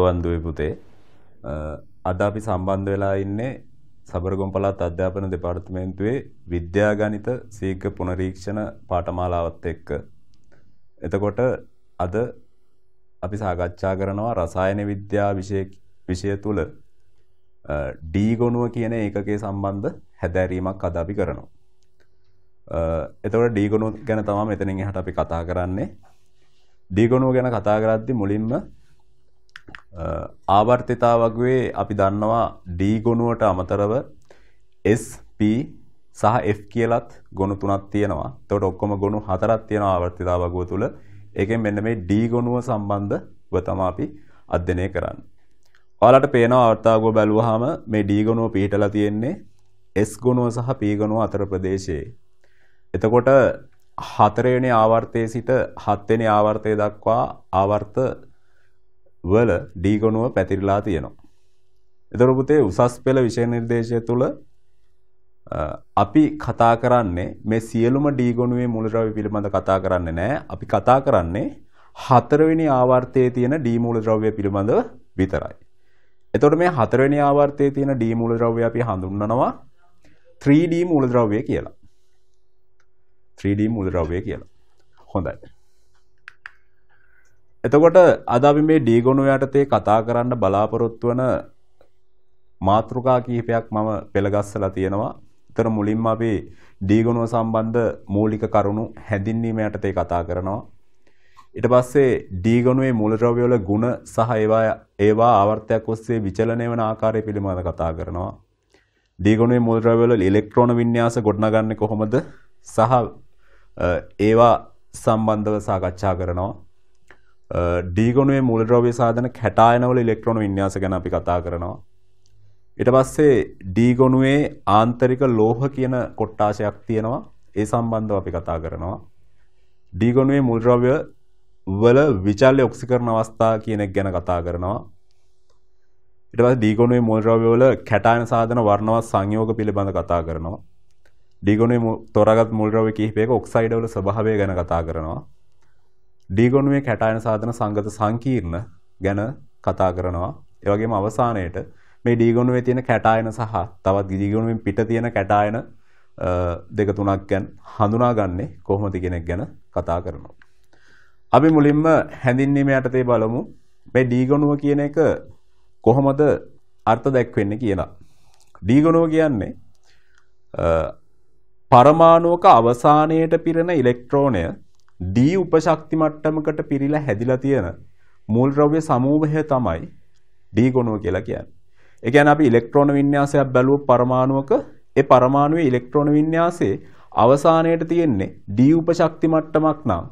සුබවන්දුවේ පුතේ. අද අපි සම්බන්ධ වෙලා ඉන්නේ සබරගම් පළාත් අධ්‍යාපන දෙපාර්තමේන්තුවේ විද්‍යාගණිත සීඝ්‍ර පුනරීක්ෂණ පාඨමාලාවත් එක්ක. එතකොට අද අපි සාකච්ඡා කරනවා රසායන විද්‍යා විෂය තුල D ගොනුව කියන ඒකකයේ සම්බන්ධ හැදෑරීමක් අද අපි කරනවා. එතකොට D ගොනුව ගැන තමයි මෙතනින් එහාට අපි කතා කරන්නේ. D ගොනුව ගැන කතා කරද්දී මුලින්ම ආවර්තිතාවගේ අපි දන්නවා D ගොනුවට අමතරව S P සහ F කියලත් ගොනු තුනක් තියෙනවා. එතකොට ඔක්කොම ගොනු හතරක් තියෙනවා ආවර්තිතාවගුව තුල. ඒකෙන් මෙන්න මේ D ගොනුව සම්බන්ධව තමයි අපි අධ්‍යයනය කරන්නේ. ඔයාලට පේනවා ආවර්තිතාවගුව බැලුවාම මේ D ගොනුව පිටලා තියෙන්නේ S ගොනුව සහ P ගොනුව අතර ප්‍රදේශයේ. එතකොට හතරවෙනි ආවර්තයේ සිට හත්වෙනි ආවර්තය දක්වා ආවර්ත වල D ගොනුව පැතිරිලා තියෙනවා. ඒතර පුතේ උසස් පෙළ විෂය නිර්දේශය තුල අපි කතා කරන්නේ මේ සියලුම D ගොනුවේ මූලද්‍රව්‍ය පිළිබඳ කතා කරන්නේ නැහැ. අපි කතා කරන්නේ හතරවෙනි ආවර්තයේ තියෙන D මූලද්‍රව්‍ය පිළිබඳව විතරයි. එතකොට මේ හතරවෙනි ආවර්තයේ තියෙන D මූලද්‍රව්‍ය අපි හඳුන්වනවා 3D මූලද්‍රව්‍ය කියලා. 3D මූලද්‍රව්‍ය කියලා. හොඳයි. එතකොට අද අපි මේ ඩීගොනු යටතේ කතා කරන්න බලාපොරොත්තු වන මාතෘකා කිහිපයක් මම පෙළගස්සලා තියෙනවා. ඒතර මුලින්ම අපි ඩීගොනුව සම්බන්ධ මූලික කරුණු හැඳින්වීම යටතේ කතා කරනවා. ඊට පස්සේ ඩීගොනුවේ මූලද්‍රව්‍ය වල ಗುಣ සහ ඒවා ඒවා ආවර්තයක් ඔස්සේ විචලනය වන ආකාරය පිළිබඳව කතා කරනවා. ඩීගොනුවේ මූලද්‍රව්‍ය වල ඉලෙක්ට්‍රෝන වින්‍යාස ගොඩනගන්නේ කොහොමද සහ ඒවා සම්බන්ධව සාකච්ඡා කරනවා. ඩීගොනුවේ මුලද්‍රව්‍ය සාධන කැටායනවල ඉලෙක්ට්‍රෝන වින්‍යාස ගැන අපි කතා කරනවා. ඊට පස්සේ ඩීගොනුවේ ආන්තරික ලෝහ කියන කොට්ටාශයක් තියෙනවා. ඒ සම්බන්ධව අපි කතා කරනවා. ඩීගොනුවේ මුල්ද්‍රව්‍ය වල විචල්්‍ය ඔක්සිකරණ අවස්ථා කියන එක ගැන කතා කරනවා. ඊට පස්සේ ඩීගොනුවේ මූලද්‍රව්‍ය වල කැටායන සාධන වර්ණවත් සංයෝග පිළිබඳ කතා කරනවා. ඩීගොනුවේ තොරගත් මූලද්‍රව්‍ය කිහිපයක ඔක්සයිඩ් වල ස්වභාවය ගැන කතා කරනවා. ඩීගොනුවේ කැටයන සාධන සංගත සංකීර්ණ ගැන කතා කරනවා. ඒ වගේම අවසානයේට මේ ඩීගොනුවේ තියෙන කැටයන සහ තවත් ඩීගොනුවෙන් පිට තියෙන කැටයන දෙක තුනක් ගැන හඳුනාගන්නේ කොහොමද කෙනෙක් ගැන කතා කරනවා. අපි මුලින්ම හැඳින්වීම යටතේ බලමු මේ ඩීගොනුව කියන එක කොහොමද අර්ථ දැක්වෙන්නේ කියලා. ඩීගොනුව කියන්නේ පරමාණුක අවසානයට පිරෙන ඉලෙක්ට්‍රෝනය D උපශක්ති මට්ටමකට පිරීලා හැදිලා තියෙන මූල් ද්‍රව්‍ය සමූහය තමයි D ගොණුව කියලා කියන්නේ. ඒ කියන්නේ අපි ඉලෙක්ට්‍රෝන වින්‍යාසයක් බැලුවොත් පරමාණුවක ඒ පරමාණුවේ ඉලෙක්ට්‍රෝන වින්‍යාසයේ අවසානයේට තියෙන්නේ D උපශක්ති මට්ටමක් නම්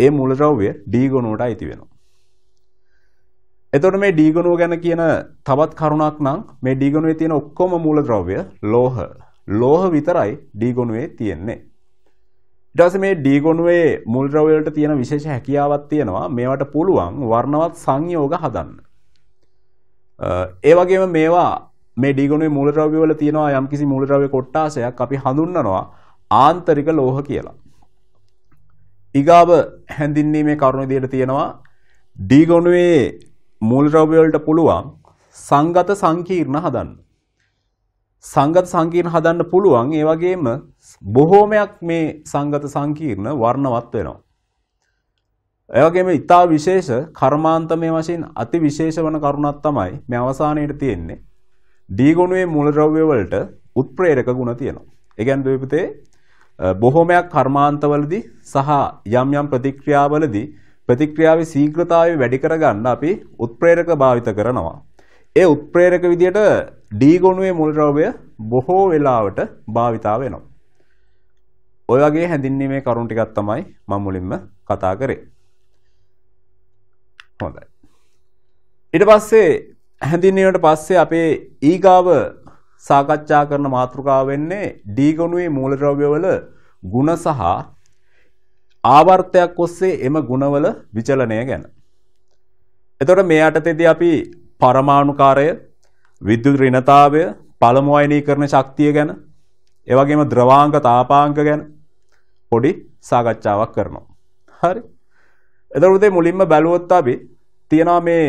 ඒ මූල ද්‍රව්‍ය D ගොණුවට අයිති වෙනවා. එතකොට මේ D ගොණුව ගැන කියන තවත් කරුණක් නම් මේ D ගොණුවේ තියෙන ඔක්කොම මූල ද්‍රව්‍ය ලෝහ. ලෝහ විතරයි D ගොණුවේ තියෙන්නේ. ඊට මේ D ගොනුවේ මුල් ද්‍රව්‍ය වලට තියෙන විශේෂ හැකියාවක් තියෙනවා මේවට පුළුවන් වර්ණවත් සංයෝග හදන්න. ඒ වගේම මේවා මේ D ගොනුවේ මූල ද්‍රව්‍ය වල තියෙනවා යම්කිසි මූල ද්‍රව්‍ය කොටාසයක් අපි හඳුන්වනවා ආන්තරික ලෝහ කියලා. ඊගාව හැඳින්වීමේ කරුණ විදිහට තියෙනවා D ගොනුවේ මූල ද්‍රව්‍ය වලට පුළුවන් සංගත සංකීර්ණ හදන්න. සංගත සංකීර්ණ හදන්න පුළුවන්. ඒ වගේම බොහෝමයක් මේ සංගත සංකීර්ණ වර්ණවත් වෙනවා. ඒ වගේම ඊටා විශේෂ කර්මාන්තමය වශයෙන් අති විශේෂ වන කරුණක් තමයි මේ අවසානයේදී තියෙන්නේ. ඩී ගුණයේ මූල ද්‍රව්‍ය වලට උත්ප්‍රේරක ගුණ තියෙනවා. ඒ කියන්නේ දෙවිපතේ බොහොමයක් කර්මාන්තවලදී සහ යම් යම් ප්‍රතික්‍රියාවලදී ප්‍රතික්‍රියාවේ ශීඝ්‍රතාවය වැඩි කරගන්න අපි උත්ප්‍රේරක භාවිත කරනවා. ඒ උත්ප්‍රේරක විදියට D ගොනුවේ මුල් ද්‍රව්‍ය බොහෝ වෙලාවට භාවිතා වෙනවා. ඔය වගේ හැඳින්වීමේ කරුණු ටිකක් තමයි මම මුලින්ම කතා කරේ. හොඳයි. ඊට පස්සේ හැඳින්වීමට පස්සේ අපේ ඊගාව සාකච්ඡා කරන මාතෘකාව වෙන්නේ D ගොනුවේ මූල ද්‍රව්‍යවල ಗುಣ සහ ආවර්තයක් ඔස්සේ එම ගුණවල විචලනය ගැන. එතකොට මේ යටතේදී අපි පරමාණුකාරය විද්‍යුත් ඍණතාවය පළමු අයනීකරණ ශක්තිය ගැන ඒ වගේම ද්‍රවාංග තාපාංග ගැන පොඩි සාකච්ඡාවක් කරනවා. හරි. එතකොට උදේ මුලින්ම බැලුවොත් අපි තියනවා මේ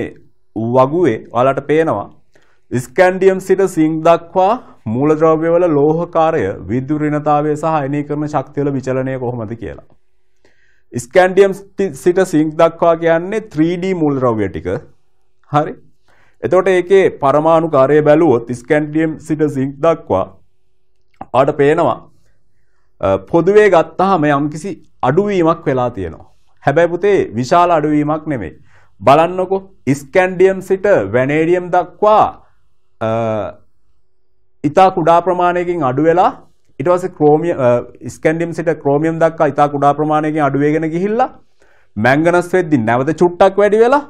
වගුවේ ඔයාලට පේනවා ස්කැන්ඩියම් සිට සිංක් දක්වා මූලද්‍රව්‍යවල ලෝහකාරය විද්‍යුත් ඍණතාවය සහ අයනීකරණ ශක්තිවල විචලනය කොහොමද කියලා. ස්කැන්ඩියම් සිට සිංක් දක්වා කියන්නේ 3D මූලද්‍රව්‍ය ටික. හරි. එතකොට ඒකේ පරමාණු කාර්ය බැලුවොත් ස්කැන්ඩියම් සිට සිංක් දක්වා ආට පේනවා පොදුවේ ගත්තාම යම්කිසි අඩුවීමක් වෙලා තියෙනවා. හැබැයි පුතේ විශාල අඩුවීමක් නෙමෙයි. බලන්නකො ස්කැන්ඩියම් සිට වැනේඩියම් දක්වා ඉතා කුඩා ප්‍රමාණයකින් අඩු වෙලා ඊට පස්සේ ක්‍රෝමියම් ස්කැන්ඩියම් සිට ක්‍රෝමියම් දක්වා ඉතා කුඩා ප්‍රමාණයකින් අඩු වෙගෙන ගිහිල්ලා මැංගනස් වෙද්දි නැවත චුට්ටක් වැඩි වෙලා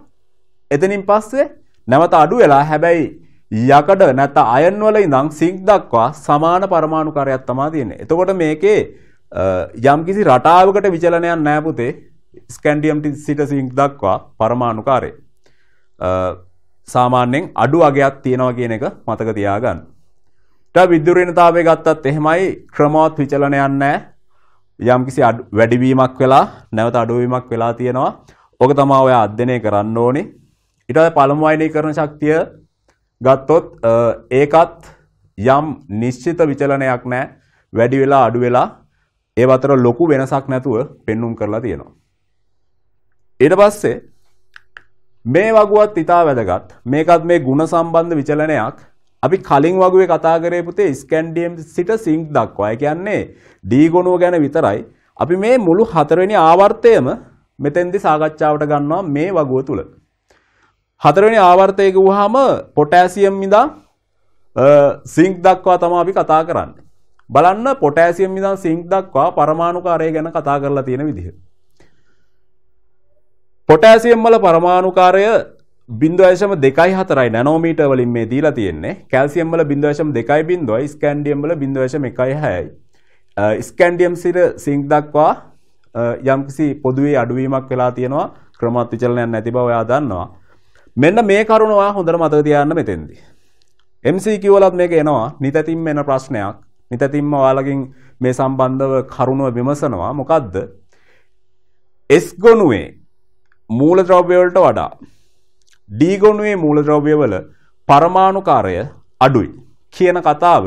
එතනින් පස්සේ නැවත අඩු වෙලා හැබැයි යකඩ නැත්ත අයන් වල ඉඳන් සිංක් දක්වා සමාන පරමාණු කාර්යයක් තමයි තියෙන්නේ. එතකොට මේකේ යම්කිසි රටාවකට විචලනයක් නැහැ පුතේ. ස්කැන්ඩියම් සිට සිංක් දක්වා පරමාණු කාර්යය. සාමාන්‍යයෙන් අඩු අගයක් තියෙනවා කියන එක මතක තියාගන්න. ඊට විදුලීනතාවය ගත්තත් එහෙමයි ක්‍රමවත් විචලනයක් නැහැ. යම්කිසි වැඩිවීමක් වෙලා නැවත අඩුවීමක් වෙලා තියෙනවා. ඕක තමයි ඔයා අධ්‍යයනය කරන්න ඕනේ. ඊට පස්සේ පළමු වයිනී කරන ශක්තිය ගත්තොත් ඒකත් යම් නිශ්චිත විචලනයක් නැහැ. වැඩි වෙලා අඩු වෙලා ඒ අතර ලොකු වෙනසක් නැතුව පෙන්눔 කරලා තියෙනවා. ඊට පස්සේ මේ වගුවත් ඉතා වැදගත්. මේකත් මේ ಗುಣ සම්බන්ධ විචලනයක්. අපි කලින් වගුවේ කතා කරේ පුතේ ස්කැන්ඩියම් සිට සිංක් දක්වා. ඒ කියන්නේ D ගුණුව ගැන විතරයි. අපි මේ මුළු හතරවෙනි ආවර්තයම මෙතෙන්දි සාකච්ඡාවට ගන්නවා මේ වගුව තුල. හතරවෙනි ආවර්තය ගුවාම පොටෑසියම් ඉඳන් සිංක් දක්වා තමයි අපි කතා කරන්නේ. බලන්න පොටෑසියම් ඉඳන් සිංක් දක්වා පරමාණුකාරය ගැන කතා කරලා තියෙන විදිහ. පොටෑසියම් වල පරමාණුකාරය 0.24යි නැනෝමීටර් වලින් මේ දීලා තියෙන්නේ. කැල්සියම් වල 0.2යි, ස්කැන්ඩියම් වල 0.16යි. ස්කැන්ඩියම් සිර සිංක් දක්වා යම්කිසි පොදුවේ අඩුවීමක් වෙලා තියෙනවා ක්‍රමවත් විචලනයක් නැති බව ඔයා දන්නවා. මෙන්න මේ කරුණවා හොඳට මතක තියාන්න මෙතෙන්දි. MCQ වලත් මේක එනවා නිතැතිම්ම එන ප්‍රශ්නයක්. නිතැතිම්ම ඔයාලගෙන් මේ සම්බන්ධව කරුණව විමසනවා. මොකද්ද? S ගොනුවේ මූලද්‍රව්‍ය වලට වඩා D ගොනුවේ මූලද්‍රව්‍ය වල පරමාණුකාරය අඩුයි කියන කතාව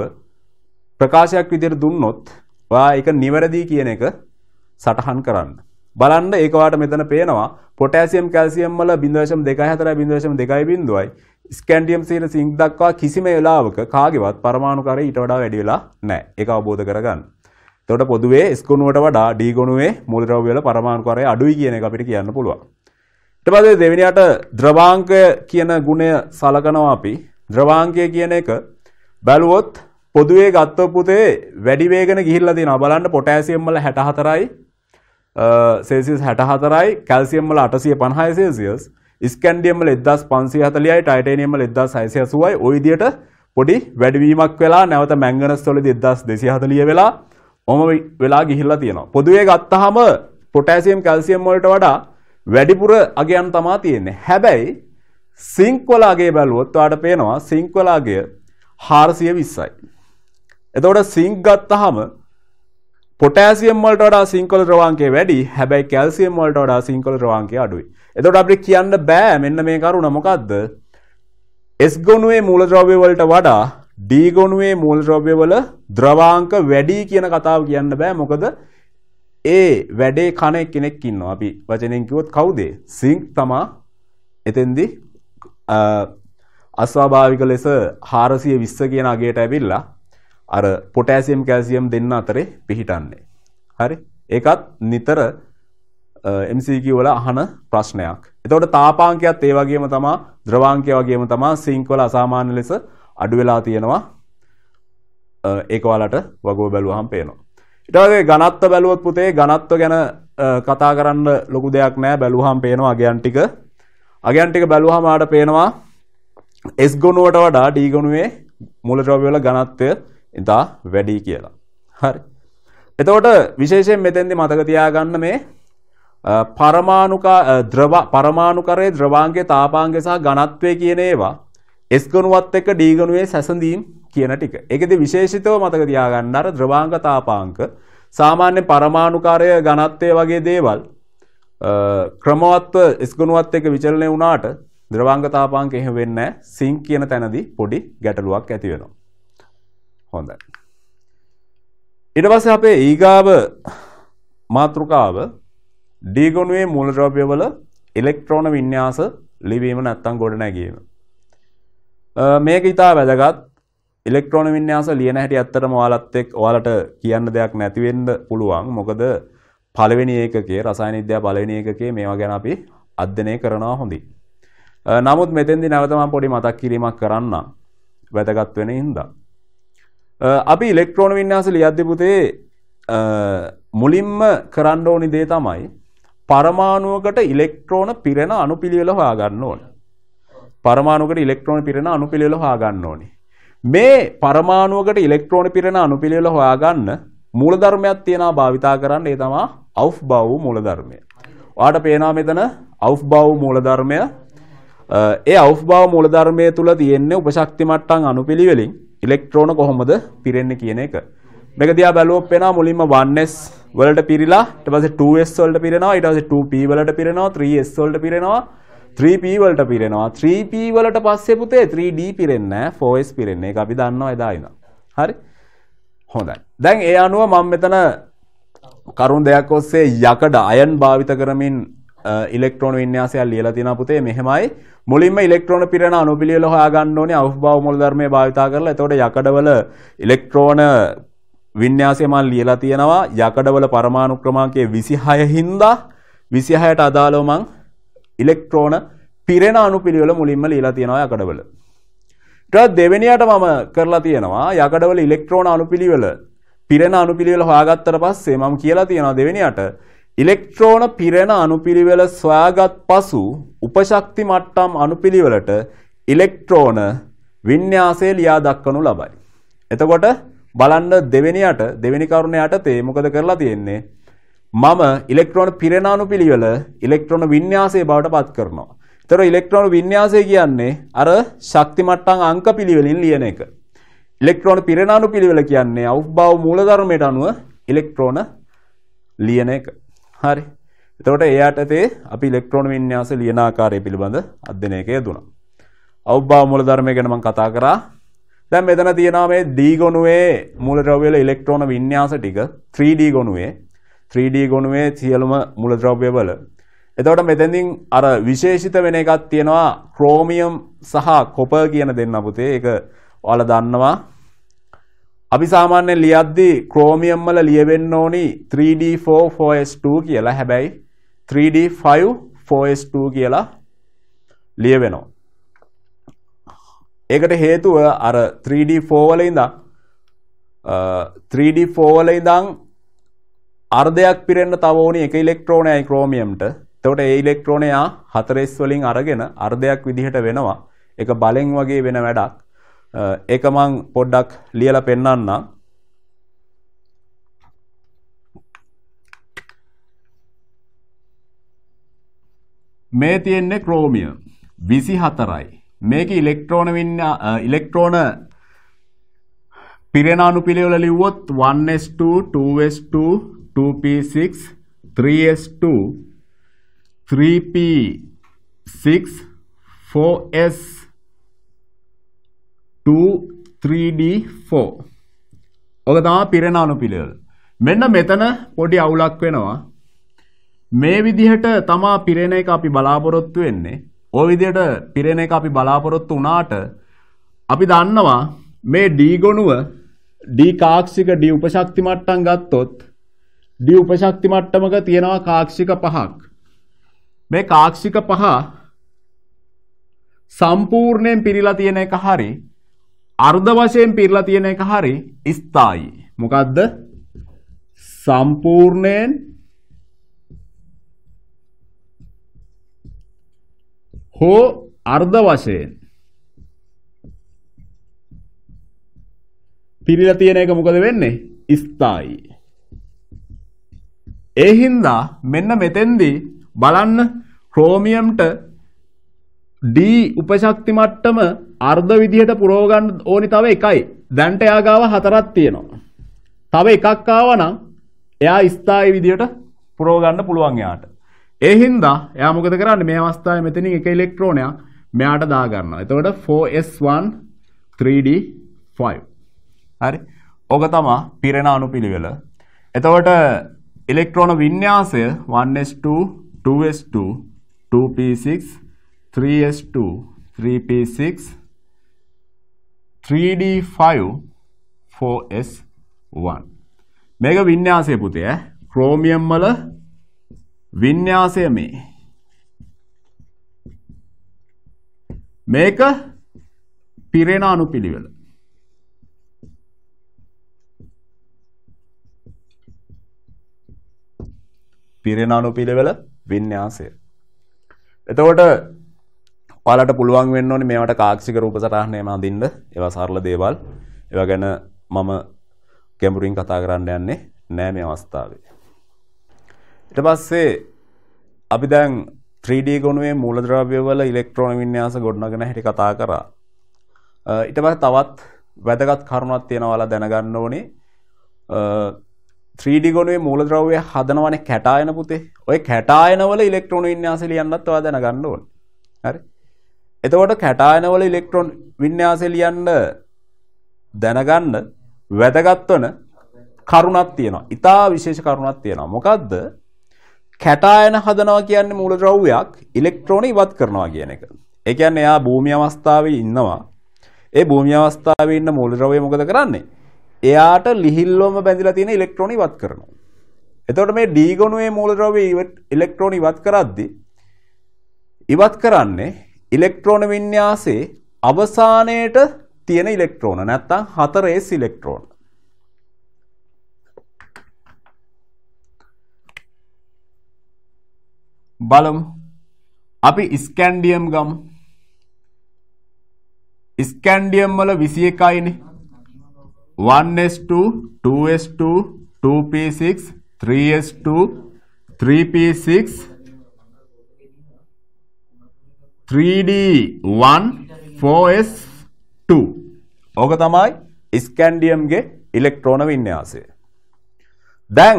ප්‍රකාශයක් විදිහට දුන්නොත් ඔයා ඒක නිවැරදි කියන එක සටහන් කරන්න. බලන්න ඒකවාට මෙතන පේනවා පොටෑසියම් කැල්සියම් වල 0.24 0.2 බිඳුවයි ස්කැන්ඩියම් සීන සිංක් දක්වා කිසිම වෙලාවක කාගේවත් පරමාණු කාරය ඊට වඩා වැඩි වෙලා නැහැ. ඒක අවබෝධ කරගන්න. එතකොට පොදුවේ S ගුණුවට වඩා D ගුණුවේ මූලද්‍රව්‍ය වල පරමාණු කාරය අඩුයි කියන එක අපිට කියන්න පුළුවන්. ඊට පස්සේ දෙවෙනියට ද්‍රවාංකය කියන ගුණය සලකනවා අපි. ද්‍රවාංකය කියන එක බැලුවොත් පොදුවේ ගත්තොත් පුතේ වැඩි වේගන ගිහිල්ලා තියෙනවා. බලන්න පොටෑසියම් වල 64යි සේසිස් හැටහතරයි කැල්සියම්මල අටසිය පණහාය සේසිියස් ස්කන්ඩියම්මල එදස් පන්සිය හතලියයි ටයිටනියම්මල එදස් සයිසයසුවයි ඔයිදියට පොඩි වැඩවීමක් වෙලා නැවත මැංගනස් තොලි දෙදස් දෙසි හතලිය වෙලා ඔම වෙලා ගිහිල්ලා තියෙනවා. පොදුවේ ගත්තහම පොටෑසියම් කැල්සියම් වලට වඩා වැඩිපුර අගයන් තමා තියෙන්නේ. හැබැයි සිංක් වල අගය බැලුවොත් ඔයාලට පේනවා සිංක් වල අගය 420යි. එතකොට සිංක් ගත්තහම පොටෑසියම් වලට වඩා සිංකල ද්‍රවාංකය වැඩි හැබැයි කැල්සියම් වලට වඩා සිංකල ද්‍රවාංකය අඩුයි. එතකොට අපිට කියන්න බෑ මෙන්න මේ කරුණ මොකද්ද? S ගොනුවේ මූලද්‍රව්‍ය වලට වඩා D ගොනුවේ මූලද්‍රව්‍ය වල ද්‍රවාංක වැඩි කියන කතාව කියන්න බෑ මොකද ඒ වැඩේ කන කෙනෙක් ඉන්නවා. අපි වචනෙන් කිව්වොත් කවුද? සිංක් තමා එතෙන්දී අස්වාභාවික ලෙස 420 කියන අගයට ඇවිල්ලා අර පොටෑසියම් කැල්සියම් දෙන්න අතරේ පිහිටන්නේ. හරි? ඒකත් නිතර MCQ වල අහන ප්‍රශ්නයක්. එතකොට තාපාංකයත් ඒ වගේම තමා ද්‍රවාංකය වගේම තමා සිංක් වල අසාමාන්‍ය ලෙස අඩු වෙලා තියෙනවා. ඒක ඔයාලට වගෝ බැලුවහම පේනවා. ඊට වගේ ඝනත්ව බැලුවොත් පුතේ ඝනත්ව ගැන කතා කරන්න ලොකු දෙයක් නෑ බැලුවහම පේනවා අගයන් ටික. අගයන් ටික බැලුවහම ආඩ පේනවා S ගුණුවට වඩා D ගුණුවේ මූලද්‍රව්‍ය වල ඝනත්වය ඉතා වැඩි කියලා. හරි. එතකොට විශේෂයෙන් මෙතෙන්දි මතක තියාගන්න මේ පරමාණුකා ද්‍රව පරමාණුකරයේ ද්‍රවාංගයේ තාපාංගය සහ ඝනත්වය කියන ඒවා S ගණුවත් එක්ක D ගණුවේ සැසඳීම් කියන ටික. ඒකෙදි විශේෂිතව මතක තියාගන්න අර ද්‍රවාංග තාපාංග සාමාන්‍ය පරමාණුකාරය ඝනත්වය වගේ දේවල් ක්‍රමවත්ව S ගණුවත් එක්ක විචලනය වුණාට ද්‍රවාංග තාපාංග එහෙම වෙන්නේ නැහැ. සිංක් කියන තැනදී පොඩි ගැටලුවක් ඇති වෙනවා. හොඳයි. ඉට පස්ස අපේ ඒගාව මාතෘකාව ඩීගොනුවේ මූලද්‍රව්‍යවල එලෙක්ට්‍රෝන විඤ්‍යාස ලිවීම නැත්තං ගොඩ නැගීම. මේක ඉතා වැදගත් ඉලෙක්ට්‍රෝන විඤ්‍යාස ලියන හැටි ඇත්තටම ඔයාලත් එක් ඔයාලට කියන්න දෙයක් නැතිවෙන්න පුළුවන් මොකද පළවෙනි ඒකකේ රසායන විද්‍යා පළවෙනි ඒකකේ මේවා ගැන අපි අධ්‍යයනය කරනවා හොඳයි. නමුත් මෙතෙන්දි නැවතම පොඩි මතක් කිරීමක් කරන්න වැදගත් වෙන හින්දා අපි ඉලෙක්ට්‍රෝන වින්‍යාස ලියද්දී පුතේ මුලින්ම කරන්න ඕනි දේ තමයි පරමාණුවකට ඉලෙක්ට්‍රෝන පිරෙන අණුපිළිවෙල හොයාගන්න ඕන. පරමාණුවකට ඉලෙක්ට්‍රෝන පිරෙන අණුපිළිවෙල හොයාගන්න ඕනි. මේ පරමාණුවකට ඉලෙක්ට්‍රෝන පිරෙන අණුපිළිවෙල හොයාගන්න මූලධර්මයක් තියෙනවා භාවිතා කරන්න ඒ තමයි අව්බව් මූලධර්මය. ඔයාට පේනවා මෙතන අව්බව් මූලධර්මය ඒ අව්බව මූලධර්මය තුළ තියෙන්නේ උපශක්ති මට්ටම් අනුපිළිවෙලින් ඉලෙක්ට්‍රෝන කොහොමද පිරෙන්නේ කියන එක. මේක දිහා බැලුවොත් පේනවා මුලින්ම 1s වලට පිරিলা ඊට පස්සේ 2s වලට පිරෙනවා ඊට පස්සේ 2p වලට පිරෙනවා 3s වලට පිරෙනවා 3p වලට පිරෙනවා 3p වලට පස්සේ පුතේ 3d පිරෙන්නේ 4s පිරෙන්නේ ඒක අපි දන්නවා එදා ඉඳන්. හරි? හොඳයි. දැන් ඒ අනුව මම මෙතන කරුණ දෙයක් ඔස්සේ යකඩ අයන් භාවිත කරමින් ඉලෙක්ට්‍රෝන වින්‍යාසයක් ලියලා තියෙනවා පුතේ මෙහෙමයි මුලින්ම ඉලෙක්ට්‍රෝන පිරෙන අණුපිළිවෙල හොයාගන්න ඕනේ අවුස්බාව මූල ධර්මය භාවිතා කරලා එතකොට යකඩවල ඉලෙක්ට්‍රෝන වින්‍යාසය මම ලියලා තියෙනවා යකඩවල පරමාණු ක්‍රමාංකය 26 හින්දා 26ට අදාළව මම ඉලෙක්ට්‍රෝන පිරෙන අණුපිළිවෙල මුලින්ම ලියලා තියෙනවා යකඩවල ඊට දෙවෙනියට මම කරලා තියෙනවා යකඩවල ඉලෙක්ට්‍රෝන අණුපිළිවෙල පිරෙන අණුපිළිවෙල හොයාගත්තට පස්සේ මම කියලා තියෙනවා දෙවෙනියට ඉලෙක්ට්‍රෝන පිරෙන අනුපිළිවෙල සොයාගත් පසු උපශක්ති මට්ටම් අනුපිළිවෙලට ඉලෙක්ට්‍රෝන වින්‍යාසය ලියා දක්වනු ලබයි. එතකොට බලන්න දෙවෙනියට දෙවෙනි කරුණ යටතේ මොකද කරලා තියෙන්නේ? මම ඉලෙක්ට්‍රෝන පිරෙන අනුපිළිවෙල ඉලෙක්ට්‍රෝන වින්‍යාසයේ බවට පත් කරනවා. ඒතර ඉලෙක්ට්‍රෝන වින්‍යාසය කියන්නේ අර ශක්ති මට්ටම් අංක පිළිවෙලින් ලියන එක. ඉලෙක්ට්‍රෝන පිරෙන අනුපිළිවෙල කියන්නේ අවබෝධ මූලධර්මයට අනුව ඉලෙක්ට්‍රෝන ලියන එක. හරි. එතකොට ඒ යටතේ අපි ඉලෙක්ට්‍රෝන වින්‍යාස ලියන ආකාරය පිළිබඳ අධ්‍යයනයක යෙදුණා. අවබෝධ මූල ධර්මය ගැන මම කතා කරා. දැන් මෙතන තියෙනවා මේ D ගොනුවේ මූලද්‍රව්‍ය වල ඉලෙක්ට්‍රෝන වින්‍යාස ටික 3D ගොනුවේ 3D ගොනුවේ සියලුම මූලද්‍රව්‍ය වල. එතකොට මෙතෙන්දින් අර විශේෂිත වෙන එකක් තියෙනවා ක්‍රෝමියම් සහ කොපර් කියන දෙන්න පුතේ. ඒක ඔයාලා දන්නවා අපි සාමාන්‍යයෙන් ලියද්දී ක්‍රෝමියම් වල ලියවෙන්න ඕනි 3D4 4S2 කියලා. හැබැයි 3D5 4S2 කියලා ලියවෙනවා. ඒකට හේතුව අර 3D4 වල ඉඳන් 3D4 වල ඉඳන් අර්ධයක් පිරෙන්න තව ඕනි එක ඉලෙක්ට්‍රෝනයයි ක්‍රෝමියම්ට. එතකොට ඒ ඉලෙක්ට්‍රෝනයා 4S වලින් අරගෙන අර්ධයක් විදිහට වෙනවා. ඒක බලෙන් වගේ වෙන වැඩක්. ඒක මං පොඩ්ඩක් ලියලා පෙන්නන්නම්. මේ තියෙන්නේ ක්‍රෝමියම් 24යි. මේක ඉලෙක්ට්‍රෝන ඉලෙක්ට්‍රෝන පිරෙන අණුපිළිවෙල ලිව්වොත් 1s2 2s2 2p6 3s2 3p6 4s 2,3D4 ඔක තමයි පිරෙන අණුපිළිවෙල. මෙන්න මෙතන පොඩි අවුලක් වෙනවා. මේ විදිහට තමා පිරෙන එක අපි බලාපොරොත්තු වෙන්නේ. ওই විදිහට පිරෙන එක අපි බලාපොරොත්තු වුණාට අපි දන්නවා මේ D ගොනුව D කාක්ෂික D උපශක්ති මට්ටම් ගත්තොත් D උපශක්ති මට්ටමක තියෙනවා කාක්ෂික පහක්. මේ කාක්ෂික පහ සම්පූර්ණයෙන් පිරීලා තියෙන එක හරි අර්ධ වශයෙන් පිරලා තියෙන එක හරි ස්ථායි. මොකද්ද? සම්පූර්ණයෙන් හෝ අර්ධ වශයෙන් පිරිලා තියෙන එක මොකද වෙන්නේ ස්ථායි ඒ හින්දා මෙන්න මෙතෙන්දී බලන්න ක්‍රෝමියම්ට D උපශක්ති මට්ටම අර්ධ විදිහට පුරව ගන්න ඕනි තව එකයි. දැන්ට එයා ගාව හතරක් තියෙනවා. තව එකක් ආවනම් එයා ස්ථායි විදිහට පුරව ගන්න පුළුවන් එයාට. ඒ හින්දා එයා මොකද කරන්නේ මේ අවස්ථාවේ මෙතනින් එක ඉලෙක්ට්‍රෝනයක් මෙයාට දා ගන්නවා. එතකොට 4s1 3d5. හරි. ඕක තමයි පිරෙන අණුපිළිවෙල. එතකොට ඉලෙක්ට්‍රෝන වින්‍යාසය 1s2 2s2 2p6 3s2 3p6 3D54S1 මේක වින්‍යාසය පුතේ ඈ ක්‍රෝමියම් වල වින්‍යාසය මේ මේක පිරෙන අනුපිළිවෙල පිරෙන අනුපිළිවෙල වින්‍යාසය එතකොට ඔයාලට පුළුවන් වෙන්න ඕනේ මේවට කාක්ෂික රූප සටහන් එහෙම අඳින්න. ඒවා සරල දේවල්. ඒවා ගැන මම ගැඹුරින් කතා කරන්න යන්නේ නෑ මේ අවස්ථාවේ. ඊට පස්සේ අපි දැන් 3D ගොනුවේ මූලද්‍රව්‍ය වල ඉලෙක්ට්‍රෝන වින්‍යාස ගොඩනගන හැටි කතා කරා. ඊට පස්සේ තවත් වැදගත් කරුණක් තියෙනවා දැනගන්න ඕනේ. 3D ගොනුවේ මූලද්‍රව්‍ය හදනවනේ කැටායන පුතේ. ওই කැටායන වල ඉලෙක්ට්‍රෝන වින්‍යාසය ලියන්නත් ඔයා දැනගන්න ඕනේ. හරි. එතකොට කැටායනවල ඉලෙක්ට්‍රෝන් වින්‍යාසය ලියන්න දැනගන්න වැදගත්වන කරුණක් තියෙනවා. ඉතා විශේෂ කරුණක් තියෙනවා. මොකද්ද? කැටායන හදනවා කියන්නේ මූලද්‍රව්‍යයක් ඉලෙක්ට්‍රෝන ඉවත් කරනවා කියන එක. ඒ කියන්නේ එයා භූමි අවස්ථාවේ ඉන්නවා. ඒ භූමි අවස්ථාවේ ඉන්න මූලද්‍රව්‍යය මොකද කරන්නේ? එයාට ලිහිල්වම බැඳිලා තියෙන ඉලෙක්ට්‍රෝන ඉවත් කරනවා. එතකොට මේ D ගණුවේ මූලද්‍රව්‍ය ඉලෙක්ට්‍රෝන ඉවත් කරද්දී ඉවත් කරන්නේ ඉලෙක්ට්‍රෝන වින්‍යාසේ අවසානයට තියෙන ඉලෙක්ට්‍රෝන නැත්තම් හතරේ ඉලෙක්ට්‍රෝන. බලමු. අපි ස්කැන්ඩියම් ගමු. ස්කැන්ඩියම් වල 21යිනේ. 1s2, 2s2, 2p6, 3s2, 3p6 3D1 4S2 ඕක තමයි ස්කැන්ඩියම්ගේ ඉලෙක්ට්‍රෝන වින්‍යාසය. දැන්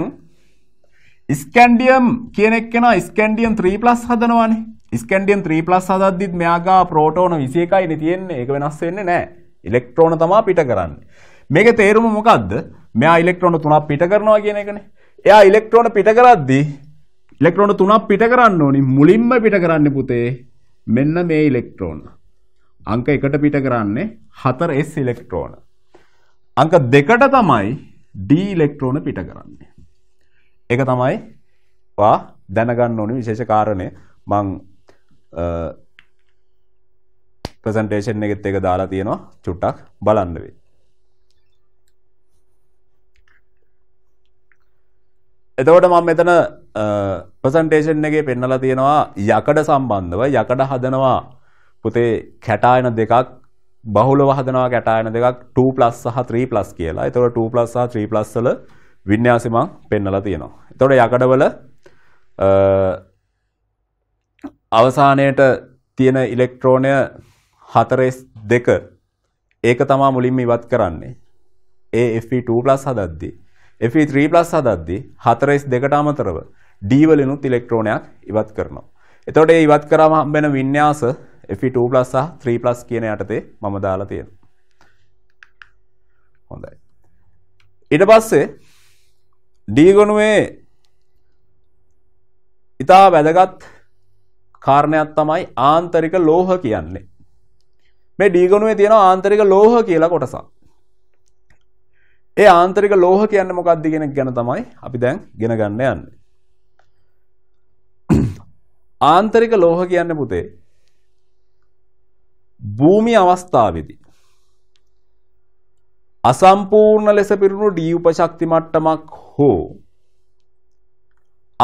ස්කැන්ඩියම් කියන එක්කෙනා ස්කැන්ඩියම් 3+ හදනවානේ. ස්කැන්ඩියම් 3+ හදද්දිත් මෙයාගා ප්‍රෝටෝන 21යි නේ තියෙන්නේ. ඒක වෙනස් වෙන්නේ නැහැ. ඉලෙක්ට්‍රෝන තමයි පිට කරන්නේ. මේකේ තේරුම මොකද්ද? මෙයා ඉලෙක්ට්‍රෝන 3ක් පිට කරනවා කියන එකනේ. එයා ඉලෙක්ට්‍රෝන පිට කරද්දී ඉලෙක්ට්‍රෝන 3ක් පිට කරන්න ඕනි. මුලින්ම පිට කරන්න පුතේ මෙන්න මේ ඉලෙක්ට්‍රෝන. අංක එකට පිට කරන්නේ 4s ඉලෙක්ට්‍රෝන. අංක දෙකට තමයි d ඉලෙක්ට්‍රෝන පිට කරන්නේ. ඒක තමයි වා දැනගන්න ඕනේ විශේෂ කාරණය මං ප්‍රසන්ටේෂන් එකෙත් එක දාලා තියෙනවා චුට්ටක් බලන්න වෙයි. එතකොට මම මෙතන ප්‍රසන්ටේෂන් එකේ පෙන්නලා තියෙනවා යකඩ සම්බන්ධව යකඩ හදනවා පුතේ කැටායන දෙකක් බහුලව හදනවා කැටායන දෙකක් 2+ සහ 3+ කියලා. ඒතකොට 2+ සහ 3+ වල වින්‍යාසෙ මම පෙන්නලා තියෙනවා. ඒතකොට යකඩවල අවසානයට තියෙන ඉලෙක්ට්‍රෝනය 4s2 ඒක තමයි මුලින්ම ඉවත් කරන්නේ. ඒ Fe2+ හදද්දී Fe3+ හදද්දී 4s2ට අමතරව D වලිනුත් ඉලෙක්ට්‍රෝනයක් ඉවත් කරනවා. එතකොට ඒ ඉවත් කරාම හම්බෙන වින්‍යාස Fe2+ සහ 3+ කියන යටතේ මම දාලා තියෙනවා. හොඳයි. ඊට පස්සේ D ගණුවේ ඉතා වැදගත් කාරණයක් තමයි ආන්තරික ලෝහ කියන්නේ. මේ D ගණුවේ තියෙන ආන්තරික ලෝහ කියලා කොටසක්. ඒ ආන්තරික ලෝහ කියන්නේ මොකක්ද කියන ගැන තමයි අපි දැන් ඉගෙන ගන්න යන්නේ. ආන්තරික ලෝහ කියන්නේ පුතේ භූමි අවස්ථාවේදී අසම්පූර්ණ ලෙස පිරුණු ඩී උපශක්ති මට්ටමක් හෝ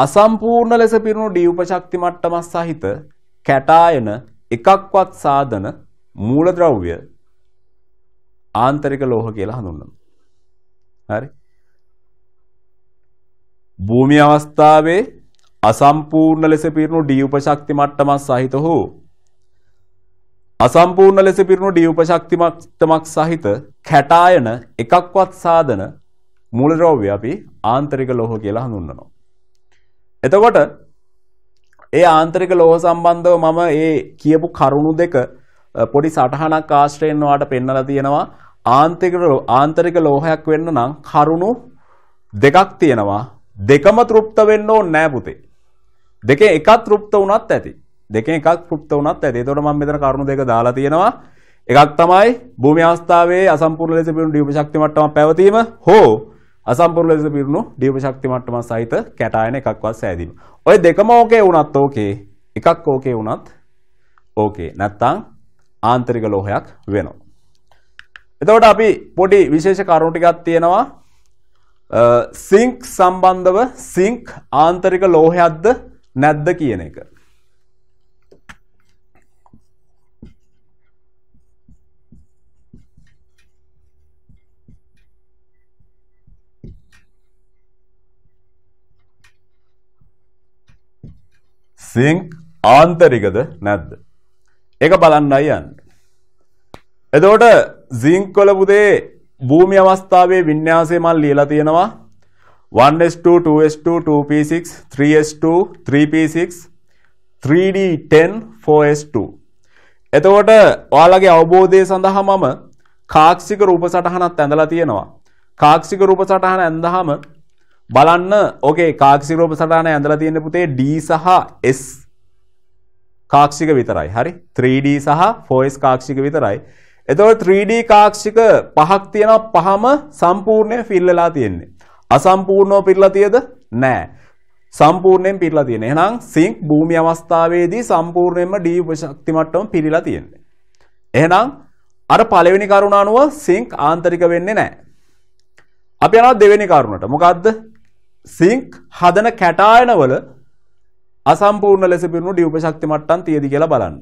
අසම්පූර්ණ ලෙස පිරුණු ඩී උපශක්ති මට්ටමක් සහිත කැටායන එකක්වත් සාධන මූලද්‍රව්‍ය ආන්තරික ලෝහ කියලා හඳුන්වනවා. හරි. භූමි අවස්ථාවේ අසම්පූර්ණ ලෙස පිරුණු ඩී උපශක්ති මට්ටමක් සහිත හෝ අසම්පූර්ණ ලෙස පිරුණු ඩී උපශක්ති මට්ටමක් සහිත කැටායන එකක්වත් සාධන මූලද්‍රව්‍ය අපි ආන්තරික ලෝහ කියලා හඳුන්වනවා. එතකොට ඒ ආන්තරික ලෝහ සම්බන්ධව මම ඒ කියපු කරුණු දෙක පොඩි සටහනක් ආශ්‍රයෙන් වාට පෙන්නලා තියෙනවා ආන්තරික ආන්තරික ලෝහයක් වෙන්න නම් කරුණු දෙකක් තියෙනවා දෙකම තෘප්ත වෙන්න ඕනේ නෑ පුතේ දෙකේ එකක් තෘප්ත වුණත් ඇති. දෙකෙන් එකක් තෘප්ත වුණත් ඇති. ඒතකොට මම මෙතන කරුණු දෙක දාලා තියෙනවා. එකක් තමයි භූමි අවස්ථාවේ අසම්පූර්ණ ලෙස පිරුණු දීප ශක්ති මට්ටමක් පැවතීම හෝ අසම්පූර්ණ ලෙස පිරුණු දීප ශක්ති මට්ටමක් සහිත කැටායන එකක්වත් සෑදීම. ඔය දෙකම ඕකේ වුණත් ඕකේ. එකක් ඕකේ වුණත් ඕකේ. නැත්තම් ආන්තරික ලෝහයක් වෙනවා. එතකොට අපි පොඩි විශේෂ කරුණු ටිකක් තියෙනවා. සිංක් සම්බන්ධව සිංක් ආන්තරික ලෝහයක්ද නැද්ද කියන එක. සිංක් ආන්තරිකද නැද්ද. එක බලන්න අයන්න. එදෝට සිංක්කොලපුදේ භූමි අවස්ථාවේ විඤ්‍යාසේ මල් ලියලා තියෙනවා 1s2, 2s2, 2p6, 3s2, 3p6, 3d10, 4s2. එතකොට ඔයාලගේ අවබෝධය සඳහා මම කාක්ෂික රූප සටහනත් ඇඳලා තියෙනවා. කාක්ෂික රූප සටහන ඇඳහම බලන්න ඕකේ කාක්ෂික රූප සටහන ඇඳලා තියෙන පුතේ D සහ S කාක්ෂික විතරයි. හරි 3D සහ 4S කාක්ෂික විතරයි. එතකොට 3D කාක්ෂික පහක් තියෙනවා පහම සම්පූර්ණයෙන් ෆිල් වෙලා තියෙන්නේ. අසම්පූර්ණව පිරලා තියද? නැහැ. සම්පූර්ණයෙන් පිරලා තියෙන. එහෙනම් සිංක් භූමි අවස්ථාවේදී සම්පූර්ණයෙන්ම D උපශක්ති මට්ටම පිරීලා තියෙන්නේ. එහෙනම් අර පළවෙනි කරුණ අනුව සිංක් ආන්තරික වෙන්නේ නැහැ. අපි යනවා දෙවෙනි කරුණට. මොකද්ද? සිංක් හදන කැටායනවල අසම්පූර්ණ ලෙස පිරුණු D උපශක්ති මට්ටම් තියද කියලා බලන්න.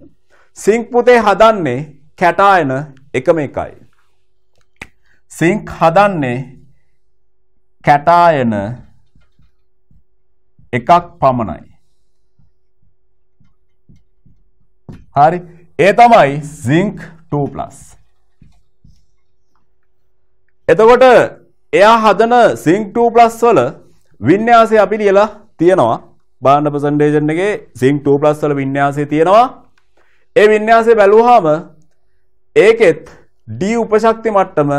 සිංක් පුතේ හදන්නේ කැටායන එකම එකයි. සිංක් හදන්නේ කැටායන එකක් පමණයි. හරි ඒ තමයි සිංක් 2+. එතකොට එයා හදන සිංක් 2+ වල වින්‍යාසය අපි ලියලා තියෙනවා. බාන්න ප්‍රසන්ටේෂන් එකේ සිංක් 2+ වල වින්‍යාසය තියෙනවා. ඒ වින්‍යාසය බැලුවාම ඒකෙත් D උපශක්ති මට්ටම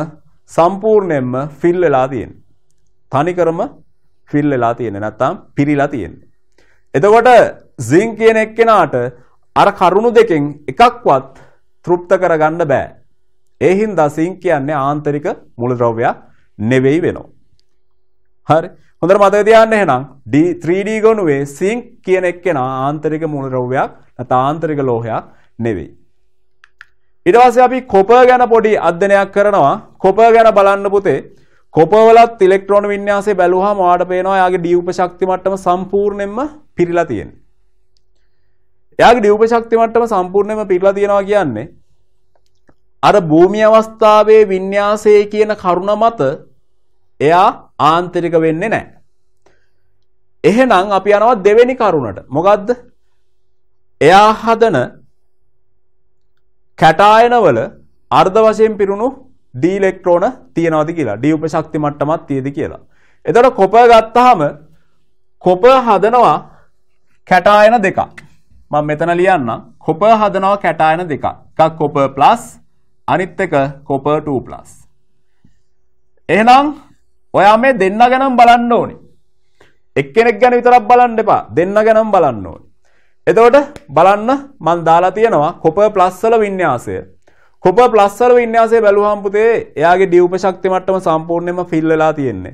සම්පූර්ණයෙන්ම ෆිල් වෙලා තියෙනවා. තනිකරම ෆිල් වෙලා තියෙන්නේ නැත්තම් පිරීලා තියෙන්නේ. එතකොට සිං කියන එක්කෙනාට අර කරුණු දෙකෙන් එකක්වත් තෘප්ත කරගන්න බෑ. ඒ හින්දා සිං කියන්නේ ආන්තරික මූලද්‍රව්‍යයක් නෙවෙයි වෙනවා. හරි. හොඳට මතක තියාගන්න එහෙනම් 3D ගණුවේ සිං කියන එක්කෙනා ආන්තරික මූලද්‍රව්‍යයක් නැත්නම් ආන්තරික ලෝහයක් නෙවෙයි. ඊට පස්සේ අපි කොපර් ගැන පොඩි අධ්‍යයනයක් කරනවා. කොපර් ගැන බලන්න පුතේ කොපවලත් ඉලෙක්ට්‍රෝන වින්‍යාසය බැලුවා මවාට පේනවා යාගේ ඩියවප ශක්ති මට්ටම සම්පූර්ණයෙන්ම පිරිලා තියෙන. යාගේ ඩියවප ශක්ති මට්ටම සම්පූර්ණයෙන්ම පිරිලා තියෙනවා කියන්නේ අර භූමි අවස්ථාවේ වින්‍යාසය කියන කරුණ මත එයා ආන්තරික වෙන්නේ නැහැ. එහෙනම් අපි යනවා දෙවෙනි කරුණට. මොකද්ද? එයා හදන කැටායනවල අර්ධ වශයෙන් පිරුණු d ඉලෙක්ට්‍රෝන තියනවාද කියලා. d උපශක්ති මට්ටමක් තියද කියලා. එතකොට කොපර් ගත්තාම කොපර් හදනවා කැටායන දෙකක්. මම මෙතන ලියන්නම්. කොපර් හදනවා කැටායන දෙකක්. එකක් කොපර් ප්ලස් අනිත් එක කොපර් 2 ප්ලස්. එහෙනම් ඔයා මේ දෙන්න ගැනම බලන්න ඕනේ. එක්කෙනෙක් ගැන විතරක් බලන්න එපා. දෙන්න ගැනම බලන්න ඕනේ. එතකොට බලන්න මම දාලා තියෙනවා කොපර් ප්ලස් වල වින්‍යාසය. කොප ප්ලස්සර වින්‍යාසේ බැලුවාම පුතේ එයාගේ ඩියුප ශක්ති මට්ටම සම්පූර්ණයෙන්ම ෆිල් වෙලා තියෙන්නේ.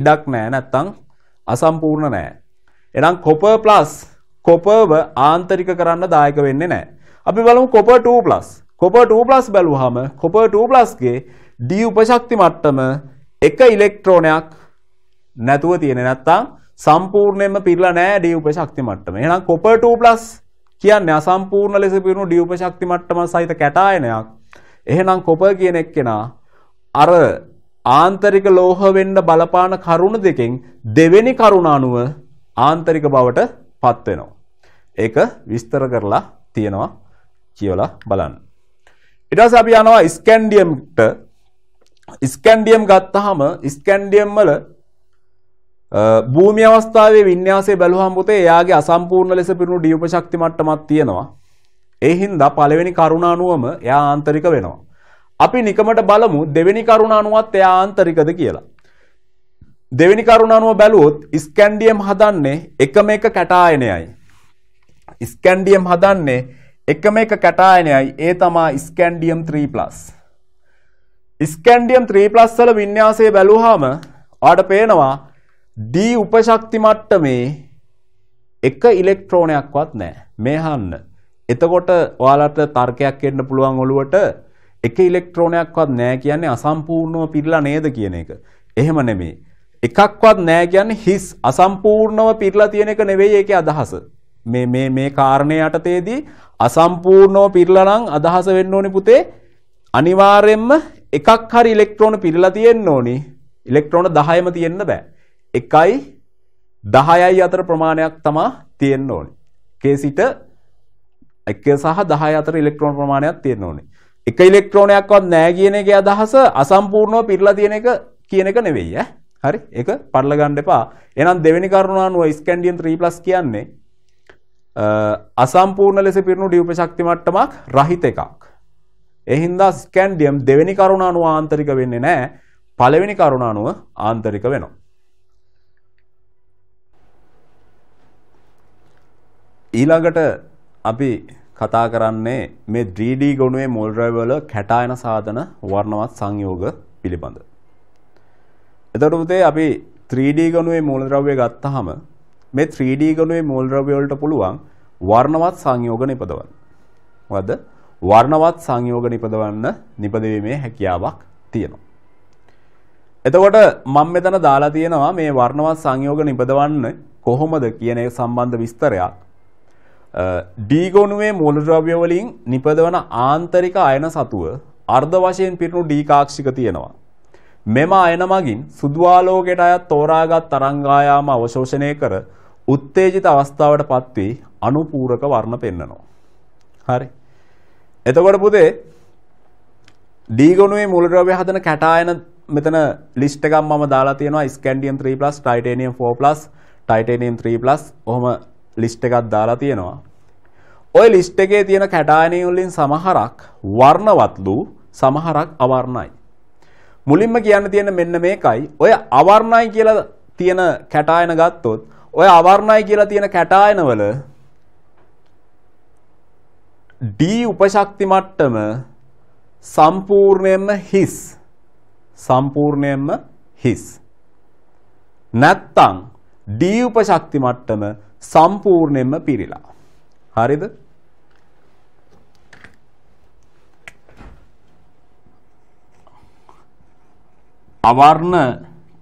ඉඩක් නැහැ නැත්තම් අසම්පූර්ණ නැහැ. එහෙනම් කොප ප්ලස් කොපව ආන්තරික කරන්න දායක වෙන්නේ නැහැ. අපි බලමු කොප 2+. කොප 2+ බැලුවාම කොප 2+ ගේ ඩී උපශක්ති මට්ටම එක ඉලෙක්ට්‍රෝනයක් නැතුව තියෙන නැත්තම් සම්පූර්ණයෙන්ම පිරලා නැහැ ඩී උපශක්ති මට්ටම. එහෙනම් කොප 2+ කියන්නේ අසම්පූර්ණ ලෙස පිරුණු ඩී උපශක්ති මට්ටම සහිත කැටායනයක්. එහෙනම් කොපර් කියන එක්කෙනා අර ආන්තරික ලෝහ වෙන්න බලපාන කරුණ දෙකෙන් දෙවෙනි කරුණ අනුව ආන්තරික බවට පත් වෙනවා. ඒක විස්තර කරලා තියෙනවා කියවලා බලන්න. ඊට පස්සේ අපි යනවා ස්කැන්ඩියම්ට. ස්කැන්ඩියම් ගත්තාම ස්කැන්ඩියම් වල භූමි අවස්ථාවේ වින්‍යාසය බැලුවහම පුතේ එයාගේ අසම්පූර්ණ ලෙස පිරුණු ඩියුප ශක්ති මට්ටමක් තියෙනවා. ඒ හින්දා පළවෙනි කරුණ අනුවම එයා ආන්තරික වෙනවා. අපි නිකමට බලමු දෙවෙනි කරුණ අනුවත් එයා ආන්තරිකද කියලා. දෙවෙනි කරුණ අනුව බැලුවොත් ස්කැන්ඩියම් හදන්නේ එකම එක කැටායනයයි. ස්කැන්ඩියම් හදන්නේ එකම එක කැටායනයයි ඒ තමා ස්කැන්ඩියම් 3+. ස්කැන්ඩියම් 3+ වල වින්‍යාසය බැලුවාම ඔයාලට පේනවා D උපශක්ති මට්ටමේ එක ඉලෙක්ට්‍රෝනයක්වත් නැහැ. මේ හන්න. එතකොට ඔයාලට තර්කයක් එන්න පුළුවන් ඔළුවට එක ඉලෙක්ට්‍රෝනයක්වත් නැහැ කියන්නේ අසම්පූර්ණව පිරලා නේද කියන එක. එහෙම නෙමෙයි. එකක්වත් නැහැ කියන්නේ හිස් අසම්පූර්ණව පිරලා තියෙන එක නෙවෙයි ඒකේ අදහස. මේ මේ මේ කාරණේ යටතේදී අසම්පූර්ණව පිරලා නම් අදහස වෙන්න ඕනි පුතේ අනිවාර්යෙන්ම එකක් හරි ඉලෙක්ට්‍රෝන පිරලා තියෙන්න ඕනි. ඉලෙක්ට්‍රෝන 10ම තියෙන්න බෑ. 1යි 10යි අතර ප්‍රමාණයක් තමයි තියෙන්න ඕනි. කේ සිට 1 සහ 10 අතර ඉලෙක්ට්‍රෝන ප්‍රමාණයක් තියෙන්න ඕනේ. එක ඉලෙක්ට්‍රෝනයක්වත් නැහැ කියන එකේ අදහස අසම්පූර්ණව පිරලා තියෙන එක කියන එක නෙවෙයි ඈ. හරි? ඒක පටල ගන්න එපා. එහෙනම් දෙවෙනි කරුණ අනුව ස්කැන්ඩියම් 3+ කියන්නේ අසම්පූර්ණ ලෙස පිරුණු ඩියුප ශක්ති මට්ටමක් රහිත එකක්. ඒ හින්දා ස්කැන්ඩියම් දෙවෙනි කරුණ අනුව ආන්තරික වෙන්නේ නැහැ. පළවෙනි කරුණ අනුව ආන්තරික වෙනවා. ඊළඟට අපි කතා කරන්නේ මේ 3D ගොනුවේ මොල් රැවල කැටායන සාධන වර්ණවත් සංයෝග පිළිබඳ. එතකොට පුතේ අපි 3D ගොනුවේ මූලද්‍රව්‍ය ගත්තාම මේ 3D ගොනුවේ මූලද්‍රව්‍ය වලට පුළුවන් වර්ණවත් සංයෝග නිපදවන්න. මොකද වර්ණවත් සංයෝග නිපදවන්න නිපදවීමේ හැකියාවක් තියෙනවා. එතකොට මම මෙතන දාලා තියෙනවා මේ වර්ණවත් සංයෝග නිපදවන්න කොහොමද කියන සම්බන්ධ විස්තරයක් ඩීගොනුවේ මූලද්‍රව්‍ය වලින් නිපදවන ආන්තරික අයන සතුව අර්ධ වශයෙන් පිරුණු ඩීකාක්ෂික තියෙනවා. මෙම අයන මගින් සුදු ආලෝකයට අයත් තෝරාගත් තරංගායාම අවශෝෂණය කර උත්තේජිත අවස්ථාවට පත් වී අනුපූරක වර්ණ පෙන්වනවා. හරි. එතකොට පුතේ ඩීගොනුවේ මූලද්‍රව්‍ය හදන කැටායන මෙතන ලිස්ට් එකක් මම දාලා තියෙනවා ස්කැන්ඩියම් 3+ ටයිටේනියම් 4+ ටයිටේනියම් 3+ ඔහොම ලිස්ට් එකක් දාලා තියෙනවා. ওই ලිස්ට් එකේ තියෙන කැටායනී වලින් සමහරක් වර්ණවත්ලු සමහරක් අවර්ණයි. මුලින්ම කියන්න තියෙන මෙන්න මේකයි. ඔය අවර්ණයි කියලා තියෙන කැටායන ගත්තොත් ඔය අවර්ණයි කියලා තියෙන කැටායන වල D උපශක්ති මට්ටම සම්පූර්ණයෙන්ම හිස් සම්පූර්ණයෙන්ම හිස් නැත්තං ඩී උපශක්ති මට්ටම සම්පූර්ණයෙන්ම පිරিলা. හරිද? අවර්ණ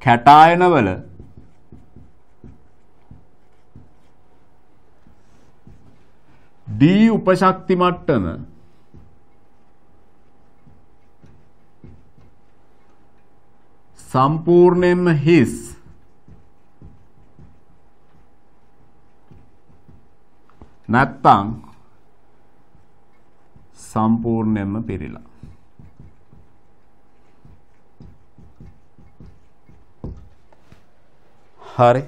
කැටායනවල D උපශක්ති මට්ටම සම්පූර්ණයෙන්ම හිස් නැත්තං සම්පූර්ණයෙන්ම පිරিলা. හරි.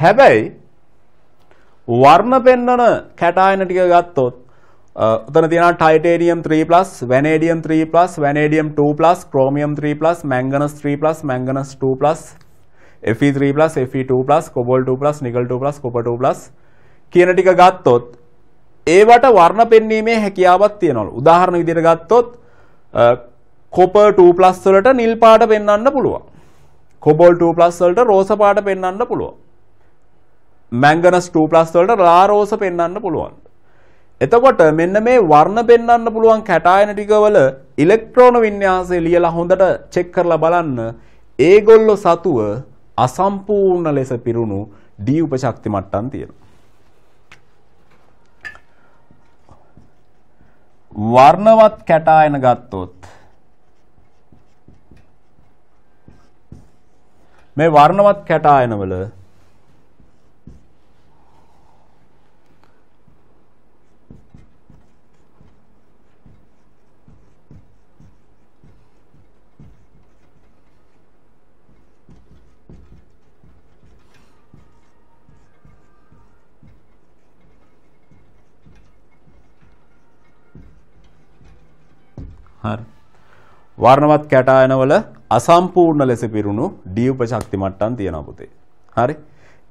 හැබැයි වර්ණ පෙන්වන කැටායන ටික ගත්තොත් උතන තියෙනවා titanium 3+ vanadium 3+ vanadium 2+ chromium 3+ manganese 3+ manganese 2+ Fe3 plus Fe2 plus cobalt 2 plus nickel 2 plus copper 2 plus කියන ටික ගත්තොත් ඒවට වර්ණ පෙන්වීමේ හැකියාවක් තියෙනවලු. උදාහරණ විදිහට ගත්තොත් copper 2 plus වලට නිල් පාට පෙන්වන්න පුළුවන්. cobalt 2 plus වලට රෝස පාට පෙන්වන්න පුළුවන්. manganese 2 plus වලට ලා රෝස පෙන්වන්න පුළුවන්. එතකොට මෙන්න මේ වර්ණ පෙන්වන්න පුළුවන් කැටායන ටිකවල ඉලෙක්ට්‍රෝන වින්‍යාසය ලියලා හොඳට චෙක් කරලා බලන්න. ඒගොල්ලෝ සතුව අසම්පූර්ණ ලෙස පිරුණු D උපශක්ති මට්ටම් තියෙනවා. වර්ණවත් කැටායන ගත්තොත් මේ වර්ණවත් කැටායනවල හරි. වර්ණවත් කැටායනවල අසම්පූර්ණ ලෙස පිරුණු ඩී උපශක්ති මට්ටම් තියෙනවා පුතේ. හරි.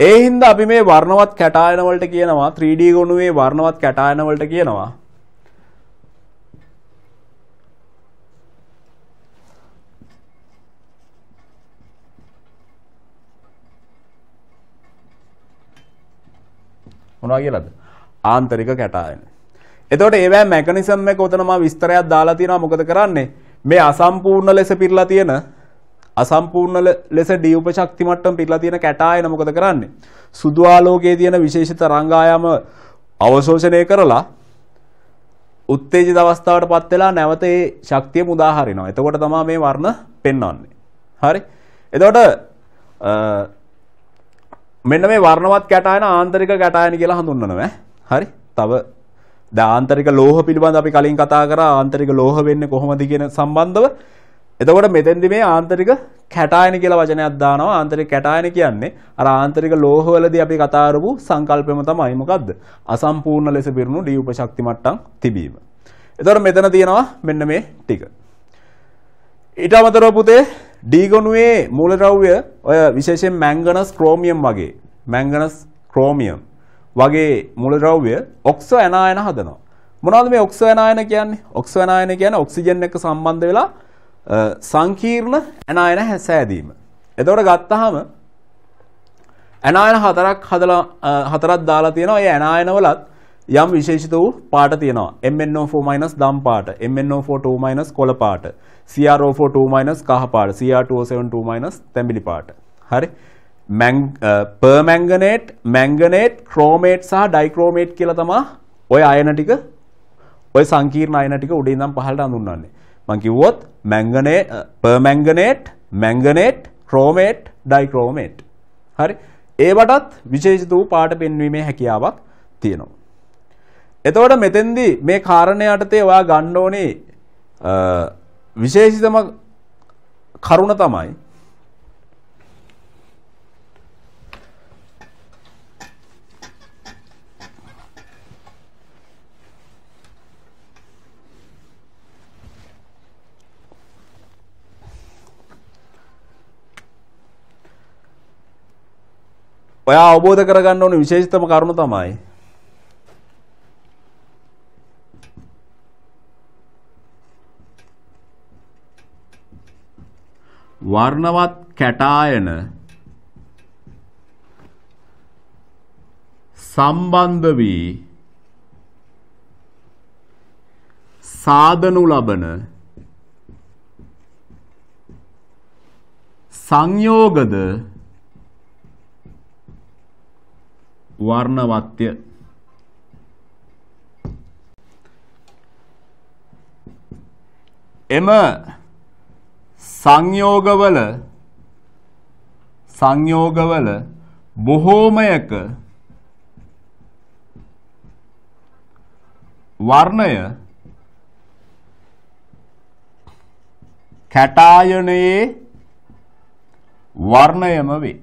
ඒ හින්දා අපි මේ වර්ණවත් කැටායන වලට කියනවා 3D ගොනුවේ වර්ණවත් කැටායන වලට කියනවා මොනවා කියලාද? ආන්තරික කැටායන. එතකොට ඒවැ මැකනිසම් එක උතනම විස්තරයක් දාලා තියෙනවා මොකද කරන්නේ? මේ අසම්පූර්ණ ලෙස පිරලා තියෙන අසම්පූර්ණ ලෙස ඩී උපශක්ති මට්ටම පිරලා තියෙන කැටායන මොකද කරන්නේ? සුදු ආලෝකයේ තියෙන විශේෂ තරංග ආයාම අවශෝෂණය කරලා උත්තේජිත අවස්ථාවට පත් වෙලා නැවත ඒ ශක්තිය මුදා හරිනවා. එතකොට තමයි මේ වර්ණ පෙන්වන්නේ. හරි? එතකොට මෙන්න මේ වර්ණවත් කැටායන ආන්තරික කැටායන කියලා හඳුන්වනවා. හරි? තව දැන් ආන්තරික ලෝහ පිළිබඳ අපි කලින් කතා කරා ආන්තරික ලෝහ වෙන්නේ කොහොමද කියන සම්බන්ධව. එතකොට මෙතෙන්දි මේ ආන්තරික කැටායන කියලා වචනයක් දානවා. ආන්තරික කැටායන කියන්නේ අර ආන්තරික ලෝහවලදී අපි කතා කරපු සංකල්පෙම තමයි. මොකද්ද? අසම්පූර්ණ ලෙස පිරුණු ඩී උපශක්ති මට්ටම් තිබීම. එතකොට මෙතන තියෙනවා මෙන්න මේ ටික. ඊට අමතරව පුතේ ඩී ගොනුවේ මූලද්‍රව්‍ය ඔය විශේෂයෙන් මැංගනස් ක්‍රෝමියම් වගේ මැංගනස් ක්‍රෝමියම් වගේ මුලද්‍රව්‍ය ඔක්සෝ ඇනායන හදනවා. මොනවද මේ ඔක්සෝ ඇනායන කියන්නේ? ඔක්සෝ ඇනායන කියන්නේ ඔක්සිජන් එක්ක සම්බන්ධ වෙලා සංකීර්ණ ඇනායන හැසෑදීම. එතකොට ගත්තාම ඇනායන හතරක් හදලා හතරක් දාලා තියෙනවා. ඒ ඇනායන වලත් යම් විශේෂිත වූ පාට තියෙනවා. MnO4- දම් පාට, MnO4 කොළ පාට, CrO4 කහ පාට, Cr2O7 තැඹිලි පාට. හරි. පර්මැංගනේට් මැංගනේට් ක්‍රෝමේට් සහ ඩයික්‍රෝමේට් කියල තමා ඔය අයන ටික ඔය සංකීර්ණ අයන ටික උඩින් දම් පහලට අඳුන්වන්නේ මං කිව්වොත් මැංගනේ පර්මැංගනේට් මැංගනේට් ක්‍රෝමේට් ඩයික්‍රෝමේට් හරි ඒවටත් විශේෂිත වූ පාට පෙන්වීමේ හැකියාවක් තියෙනවා එතවට මෙතෙන්දී මේ කාරණය අටතේ ඔයා ගණ්ඩෝනේ විශේෂිතම කරුණ තමයි ඔයා අවබෝධ කරගන්න ඕන විශේෂතම කරුණු තමයි වර්ණවත් කැටායන සම්බන්ධ වී සාධනු ලබන සංයෝගද වර්ණවත්ය එම සංයෝගවල සංයෝගවල බොහෝමයක වර්ණය කැටායනයේ වර්ණයම වේ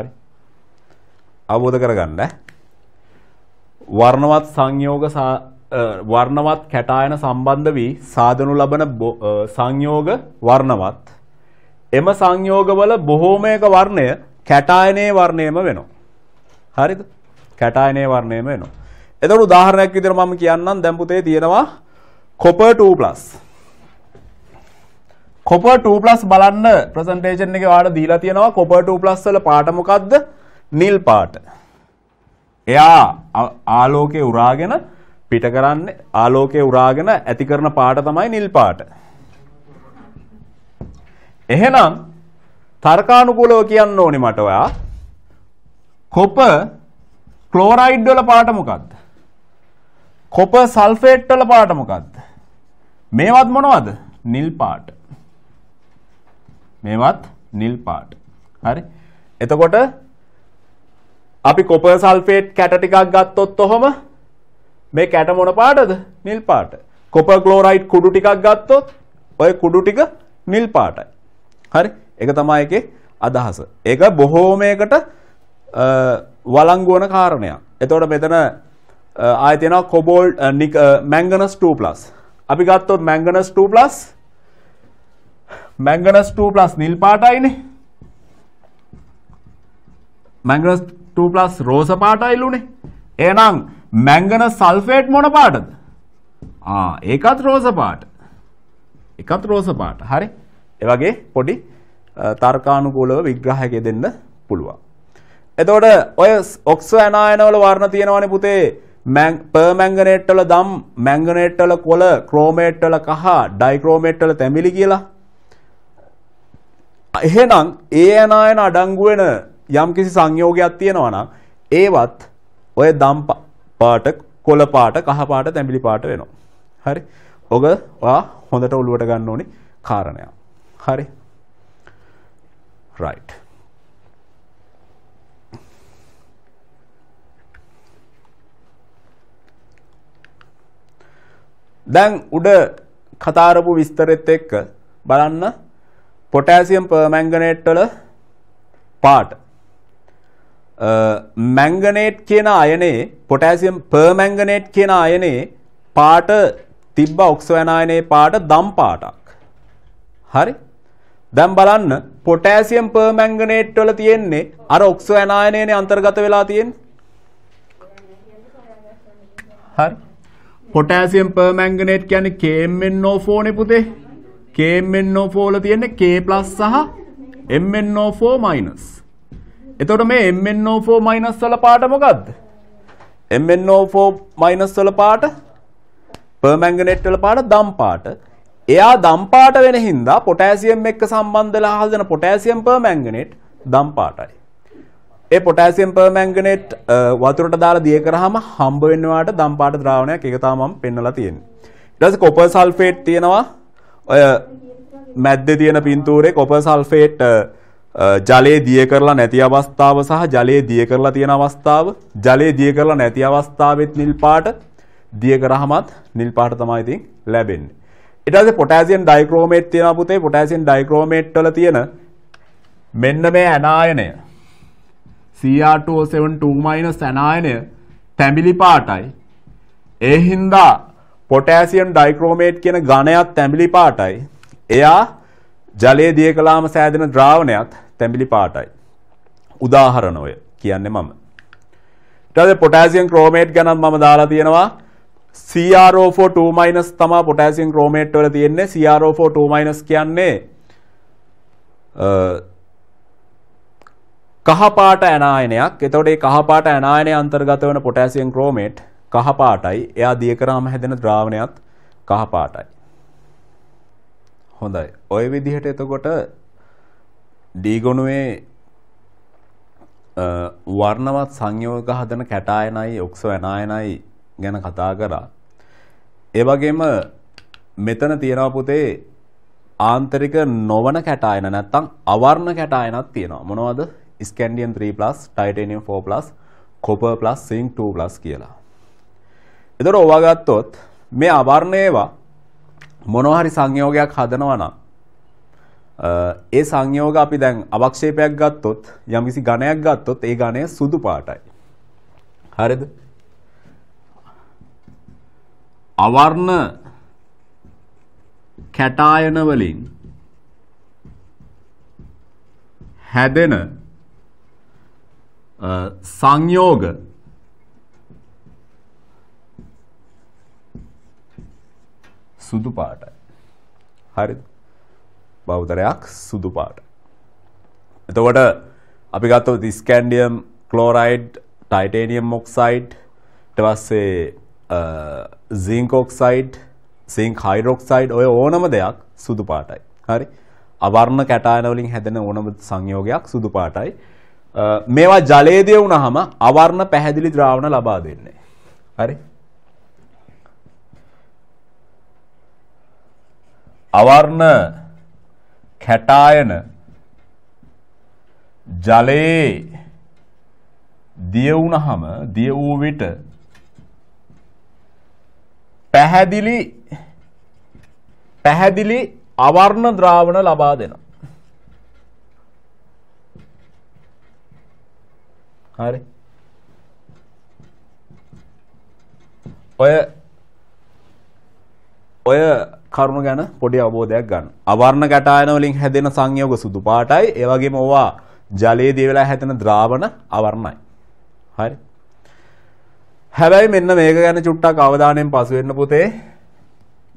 හරි. අවබෝධ කරගන්න වර්ණවත් සංයෝග වර්ණවත් කැටායන සම්බන්ධ වී සාධනු ලබන සංයෝග වර්ණවත් එම සංයෝගවල බොහෝමයක වර්ණය කැටායනයේ වර්ණයම වෙනවා. හරිද? කැටායනයේ වර්ණයම වෙනවා. එතකොට උදාහරණයක් විදිහට මම කියන්නම් දැන් පුතේ තියෙනවා copper 2+ කොපර් 2+ බලන්න ප්‍රසන්ටේෂන් එකේ ඔයාලට දීලා තියෙනවා කොපර් 2+ වල පාට මොකද්ද? නිල් පාට. එයා ආලෝකයේ උරාගෙන පිට කරන්නේ ආලෝකයේ උරාගෙන ඇති කරන පාට තමයි නිල් පාට. එහෙනම් තර්කානුකූලව කියන්න ඕනේ මට ඔයා කොපර් ක්ලෝරයිඩ් වල පාට මොකද්ද? කොපර් සල්ෆේට් වල පාට මොකද්ද? මේවත් මොනවද? නිල් පාට. මේවත් නිල් පාට. හරි. එතකොට අපි කොපර් සල්ෆේට් කැට ටිකක් ගත්තොත් ඔහොම මේ කැට මොන පාටද? නිල් පාට. කොපර් ක්ලෝරයිඩ් කුඩු ටිකක් ගත්තොත් ඔය කුඩු ටික නිල් පාටයි. හරි. ඒක තමයි ඒකේ අදහස. ඒක බොහෝමයකට වළංගු වන කාරණයක්. එතකොට මෙතන ආයෙ තියෙනවා කොබෝල්ඩ් මැංගනස් 2+ අපි ගත්තොත් මැංගනස් 2+ मैंगनस टू प्लस नील पाटाइने මැංගනස් 2+ රෝස පාටයිලුනේ. එහෙනම් මැංගනස් සල්ෆේට් මොන පාටද? ආ ඒකත් රෝස පාට. එකත් රෝස පාට. හරි. ඒ වගේ පොඩි තර්කානුකූලව විග්‍රහයක දෙන්න පුළුවන්. එතකොට ඔය ඔක්සෝ ඇනායන වල වර්ණ තියෙනවනේ පුතේ. මැං පර්මැංගනේට් වල දම්, මැංගනේට් වල කොළ, ක්‍රෝමේට් වල කහ, ඩයික්‍රෝමේට් වල තැඹිලි කියලා. එහෙනම් ඒ ඇනායන අඩංගු වෙන යම්කිසි සංයෝගයක් තියෙනවා නම් ඒවත් ඔය දම් පාට, කොළ පාට, කහ පාට, තැඹිලි පාට වෙනවා. හරි. ඔබ ඔයා හොඳට ඔළුවට ගන්න ඕනි කාරණයක්. හරි. right දැන් උඩ කතාරපු විස්තරෙත් එක්ක බලන්න පොටෑසියම් පර්මැංගනේට් වල පාට මැංගනේට් කියන අයනේ පොටෑසියම් පර්මැංගනේට් කියන අයනේ පාට තිබ්බ ඔක්සෝයනායනේ පාට දම් පාටක් හරි දැන් බලන්න පොටෑසියම් පර්මැංගනේට් වල තියෙන්නේ අර ඔක්සෝයනායනේනේ අන්තර්ගත වෙලා තියෙන්නේ හරි පොටෑසියම් පර්මැංගනේට් කියන්නේ KMnO4 නේ පුතේ KMNO4 වල තියෙන K+ සහ MNO4- එතකොට මේ MNO4- වල පාට මොකද්ද? MNO4- වල පාට පර්මැංගනේට් වල පාට දම් පාට. එයා දම් පාට වෙන හින්දා පොටෑසියම් එක්ක සම්බන්ධ වෙලා හදන පොටෑසියම් පර්මැංගනේට් දම් පාටයි. ඒ පොටෑසියම් පර්මැංගනේට් වතුරට දාලා දිය කරාම හම්බ වෙනවාට දම් පාට ද්‍රාවණයක් ඒක තමයි මම පෙන්නලා තියෙන්නේ. ඊට පස්සේ කොපර් සල්ෆේට් තියෙනවා ඔය මැද්දේ තියෙන පින්තූරේ කොපර් සල්ෆේට් ජලයේ දිය කරලා නැති අවස්ථාව සහ ජලයේ දිය කරලා තියෙන අවස්ථාව ජලයේ දිය කරලා නැති අවස්ථාවෙත් නිල් පාට දිය කරාමත් නිල් පාට තමයි ඉතින් ලැබෙන්නේ. ඊට පස්සේ පොටෑසියම් ඩයික්‍රෝමේට් තියෙන පුතේ පොටෑසියම් ඩයික්‍රෝමේට් වල තියෙන මෙන්න මේ ඇනායනය Cr2O72- ඇනායනය තැඹිලි පාටයි. ඒ හින්දා පොටෑසියම් ඩයික්‍රෝමේට් කියන ඝනයත් තැඹිලි පාටයි. එයා ජලයේ දිය කළාම සෑදෙන ද්‍රාවණයත් තැඹිලි පාටයි. උදාහරණ ඔය කියන්නේ මම. ඊට පස්සේ පොටෑසියම් ක්‍රෝමේට් ගැනත් මම දාලා තියෙනවා CrO4 තමා පොටෑසියම් ක්‍රෝමේට් වල තියෙන්නේ CrO4 කියන්නේ කහපාට ඇනායනයක්. එතකොට මේ කහපාට ඇනායනය අන්තර්ගත වන පොටෑසියම් ක්‍රෝමේට් කහ පාටයි. එයා දිය කරාම හැදෙන ද්‍රාවණයත් කහ පාටයි. හොඳයි. ওই විදිහට එතකොට ඩී ගොනුවේ වර්ණවත් සංයෝග හදන කැටායනයි ඔක්සෝ ඇනායනයි ගැන කතා කරා. ඒ වගේම මෙතන තියෙනවා පුතේ ආන්තරික නොවන කැටායන නැත්තම් අවර්ණ කැටායනක් තියෙනවා. මොනවද? ස්කැන්ඩියම් 3+, ටයිටේනියම් 4+, කොපර්+, සින්ක් 2+ කියලා. එතකොට ඔවා ගත්තොත් මේ ආවරණ ඒවා මොනවා හරි සංයෝගයක් හදනවා නම් ඒ සංයෝග අපි දැන් අවක්ෂේපයක් ගත්තොත් යම්කිසි ඝණයක් ගත්තොත් ඒ ඝණය සුදු පාටයි. හරිද? අවර්ණ කැටායන වලින් හැදෙන සංයෝග සුදු පාටයි. හරිද? බහුතරයක් සුදු පාටයි. එතකොට අපි ගත්තොත් ස්කැන්ඩියම් ක්ලෝරයිඩ්, ටයිටේනියම් ඔක්සයිඩ්, ඊට පස්සේ සින්ක් ඔක්සයිඩ්, සින්ක් හයිඩ්‍රොක්සයිඩ් ඔය ඕනම දෙයක් සුදු පාටයි. හරි? අවර්ණ කැටායන වලින් හැදෙන ඕනම සංයෝගයක් සුදු පාටයි. මේවා ජලයේදී වුණාම අවර්ණ පැහැදිලි ද්‍රාවණ ලබා දෙන්නේ. හරි? අවර්ණ කැටායන ජලයේ දිය වුණහම දිය වූ විට පැහැදිලි පැහැදිලි අවර්ණ ද්‍රාවණ ලබා දෙනවා. හරි. ඔය ඔය කරුණු ගැන පොඩි අවබෝධයක් ගන්න. අවර්ණ ගැටායන වලින් හැදෙන සංයෝග සුදු පාටයි. ඒ වගේම ඕවා ජලයේ දියවලා හැදෙන ද්‍රාවණ අවර්ණයි. හරි. හැබැයි මෙන්න මේක ගැන චුට්ටක් අවධානයෙන් පසු වෙන්න පුතේ.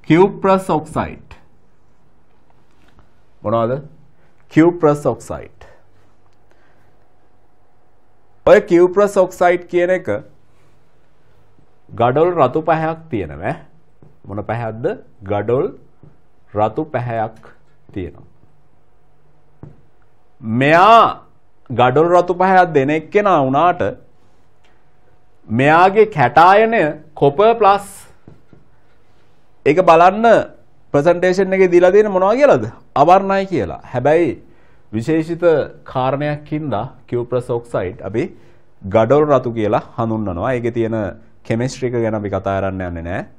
Cuprous oxide. මොනවද? Cuprous oxide. ඔය කියව්ප්‍රස් ඔක්සයිට් කියන එක ගඩොල් රතු පැහැයක් තියෙනවා මොන පැහැක්ද? ගඩොල් රතු පැහැයක් තියෙනවා. මෙයා ගඩොල් රතු පැහැයක් දෙන එක්කෙනා වුණාට මෙයාගේ කැටායනය කොපර් ප්ලස් ඒක බලන්න ප්‍රසන්ටේෂන් එකේ දීලා තියෙන මොනවා කියලාද? අවර්ණයි කියලා. හැබැයි විශේෂිත කාරණයක් හින්දා කියුප්‍රස් ඔක්සයිඩ් අපි ගඩොල් රතු කියලා හඳුන්වනවා. ඒකේ තියෙන කෙමිස්ට්‍රි එක ගැන අපි කතා කරන්න යන්නේ නැහැ.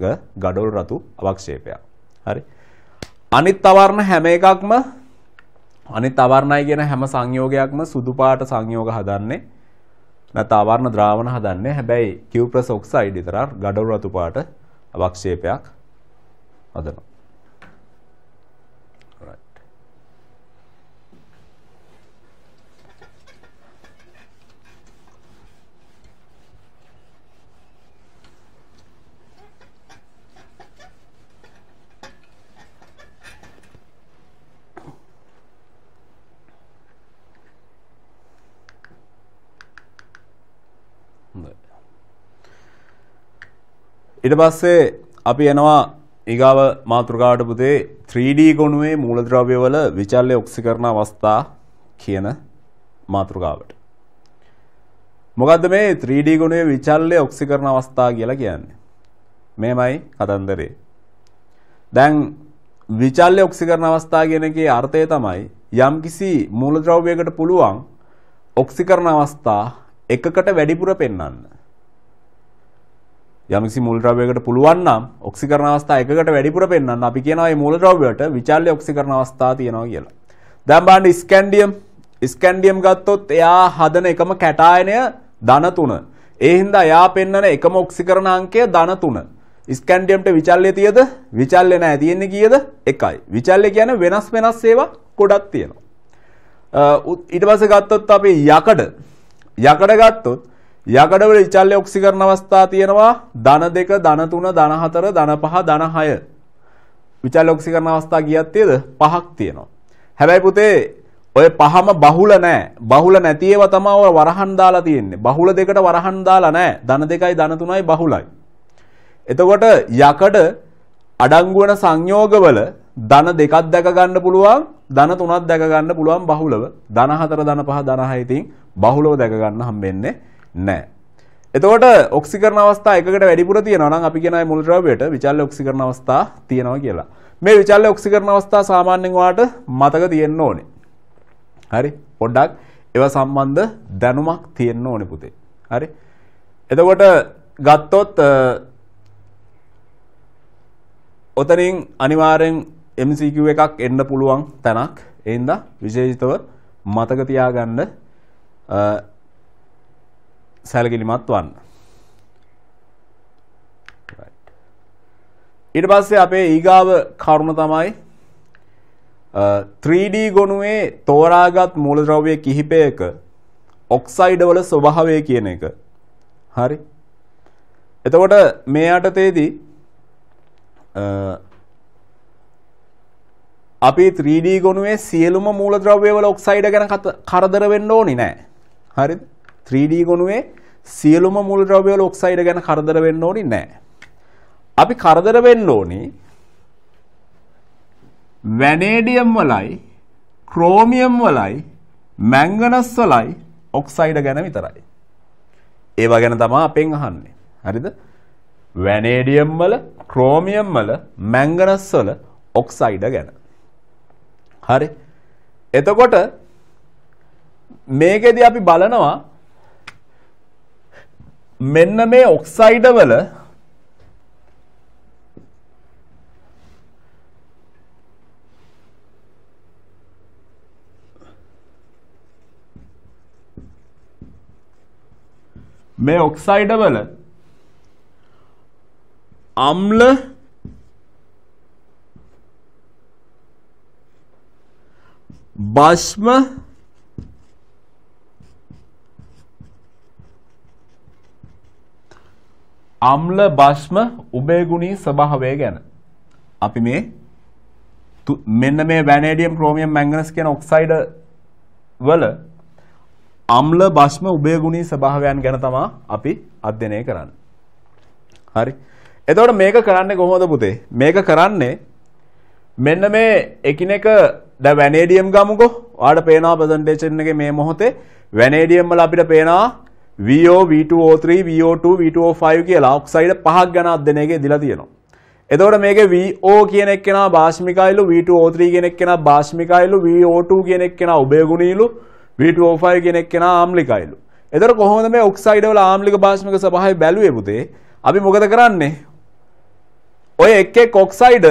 ගඩොල් රතු අවක්ෂේපයක්. හරි. අනිත් අවර්ණ හැම එකක්ම අනිත් අවර්ණයි කියන හැම සංයෝගයක්ම සුදු පාට සංයෝග හදන්නේ නැත්නම් අවර්ණ ද්‍රාවණ හදන්නේ. හැබැයි Q+ ඔක්සයිඩ් විතරක් ගඩොල් රතු පාට අවක්ෂේපයක් හදනවා. ඉට පස්සේ අපි යනවා ඒගාව මාතෘකාට පුතේ 3D ගොනුවේ මූලද්‍රව්‍යවල විචල්්‍ය ඔක්සිකරණ අවස්ථා කියන මාතෘකාවට. මොකද මේ 3D ගුණේ විචල්්‍ය ඔක්සිකරණ අවස්ථා කියලා කියන්නේ. මේමයි කතන්දරේ. දැන් විචල්්‍ය ඔක්සිකරණ අවස්ථා කියන එකේ අර්ථය තමයි යම්කිසි මූලද්‍රව්‍යයකට පුළුවන් ඔක්සිකරණ අවස්ථා එකකට වැඩිපුර පෙන්වන්න. යම්කිසි මුල් ද්‍රව්‍යයකට පුළුවන් නම් ඔක්සිකරණ අවස්ථා එකකට වැඩිපුර පෙන්වන්න අපි කියනවා මේ මූල ද්‍රව්‍යයට විචල්්‍ය ඔක්සිකරණ අවස්ථා තියෙනවා කියලා. දැන් බලන්න ස්කැන්ඩියම් ස්කැන්ඩියම් ගත්තොත් එයා හදන එකම කැටායනය ධන 3. ඒ හින්දා එයා පෙන්වන එකම ඔක්සිකරණ අංකය ධන 3. ස්කැන්ඩියම්ට විචල්්‍ය තියද? විචල්්‍ය නැහැ. තියෙන්නේ කීයද? 1යි. විචල්්‍ය කියන්නේ වෙනස් වෙනස් ඒවා ගොඩක් තියෙනවා. ඊට පස්සේ ගත්තොත් අපි යකඩ යකඩ ගත්තොත් යකඩවල ඉචල්්‍ය ඔක්සි කරන අවස්ථා තියෙනවා ධන දෙක ධනතුන දනහතර දන පහ දනහය විචල් ඔක්සි කරන අවස්ථා ගියත්තේද පහක් තියෙනවා. හැබැයි පුතේ ඔය පහම බහුල නෑ බහුල නැතිව තමාව වරහන් දාලා තියෙන්නේ බහුල දෙකට වරහන් දාලා නෑ ධන දෙකයි ධනතුනයි බහුලයි. එතකොට යකඩ අඩංගුවන සංයෝගවල ධන දෙකක් දැක ගන්න පුළුවන් ධන තුනක් දැක ගන්න පුළුවන් බහුලව ධන හතර ධන පහ ධන හය ඉතින් බහුලව දැක ගන්න හම්බෙන්නේ නෑ. එතකොට ඔක්සිකරන අවස්ථා එකකට වැඩිපුර තියෙනවා නම් අපි කියනයි මුල් ද්‍රව්‍යයට විචල්්‍ය ඔක්සිකරන අවස්ථා තියෙනවා කියලා. මේ විචල්්‍ය ඔක්සිකරන අවස්ථා සාමාන්‍යයෙන් ඔයාලට මතක තියෙන්න ඕනේ. හරි? පොඩ්ඩක් ඒවා සම්බන්ධ දැනුමක් තියෙන්න ඕනේ පුතේ. හරි? එතකොට ගත්තොත් ඔතනින් අනිවාරෙන් MCQ එකක් එන්න පුළුවන් තැනක් එයින්ද විශේෂිතව මතක තියාගන්න සැලකිලිමත් වන්න. ඊට පස්සේ අපේ ඊගාව කරුණ තමයි 3D ගොනුවේ තෝරාගත් මූලද්‍රව්‍ය කිහිපයක ඔක්සයිඩවල ස්වභාවය කියන එක. හරි. එතකොට මේ යටතේදී අපි 3D ගොනුවේ සියලුම මූලද්‍රව්‍ය වල ඔක්සයිඩ ගැන කරදර වෙන්න ඕනේ නැහැ. හරිද? 3D ගොනුවේ සියලුම මුල් ද්‍රව්‍ය වල ඔක්සයිඩ් ගැන කරදර වෙන්න ඕනි නෑ. අපි කරදර වෙන්න ඕනි වැනේඩියම් වලයි ක්‍රෝමියම් වලයි මැංගනස් වලයි ඔක්සයිඩ් ගැන විතරයි. ඒවා ගැන තමයි අපෙන් අහන්නේ. හරිද? වැනේඩියම් වල ක්‍රෝමියම් වල මැංගනස් වල ඔක්සයිඩ් ගැන. හරි. එතකොට මේකෙදී අපි බලනවා මෙන්න මේ ඔක්සයිඩවල මේ ඔක්සයිඩවල අම්ල බෂ්ම අම්ල භාෂ්ම උභයගුණී ස්වභාවය ගැන. අපි මේ මෙන්න මේ වැනේඩියම් ක්‍රෝමියම් මැංගනස් කියන ඔක්සයිඩ් වල අම්ල භාෂ්ම උභයගුණී ස්වභාවයන් ගැන තමයි අපි අධ්‍යයනය කරන්නේ. හරි. එතකොට මේක කරන්නේ කොහොමද පුතේ? මේක කරන්නේ මෙන්න මේ එකිනෙක දැන් වැනේඩියම් ගමුකෝ. ඔයාලට පේනවා ප්‍රසන්ටේෂන් එකේ මේ මොහොතේ වැනේඩියම් වල අපිට පේනවා VO, V2O3, VO2, V2O5 කියලා ඔක්සයිඩ් පහක් ගැන අධ්‍යයනයක ඉදලා තියෙනවා. එතකොට මේකේ VO කියන එක්කෙනා භාෂ්මිකයිලු, V2O3 කියන එක්කෙනා භාෂ්මිකයිලු, VO2 කියන එක්කෙනා උභයගුණීලු, V2O5 කියන එක්කෙනා ආම්ලිකයිලු. එතකොට කොහොමද මේ ඔක්සයිඩ් වල ආම්ලික භාෂ්මික සබහාය බැලුවේ පුතේ? අපි මොකද කරන්නේ? ඔය එක් එක් ඔක්සයිඩ්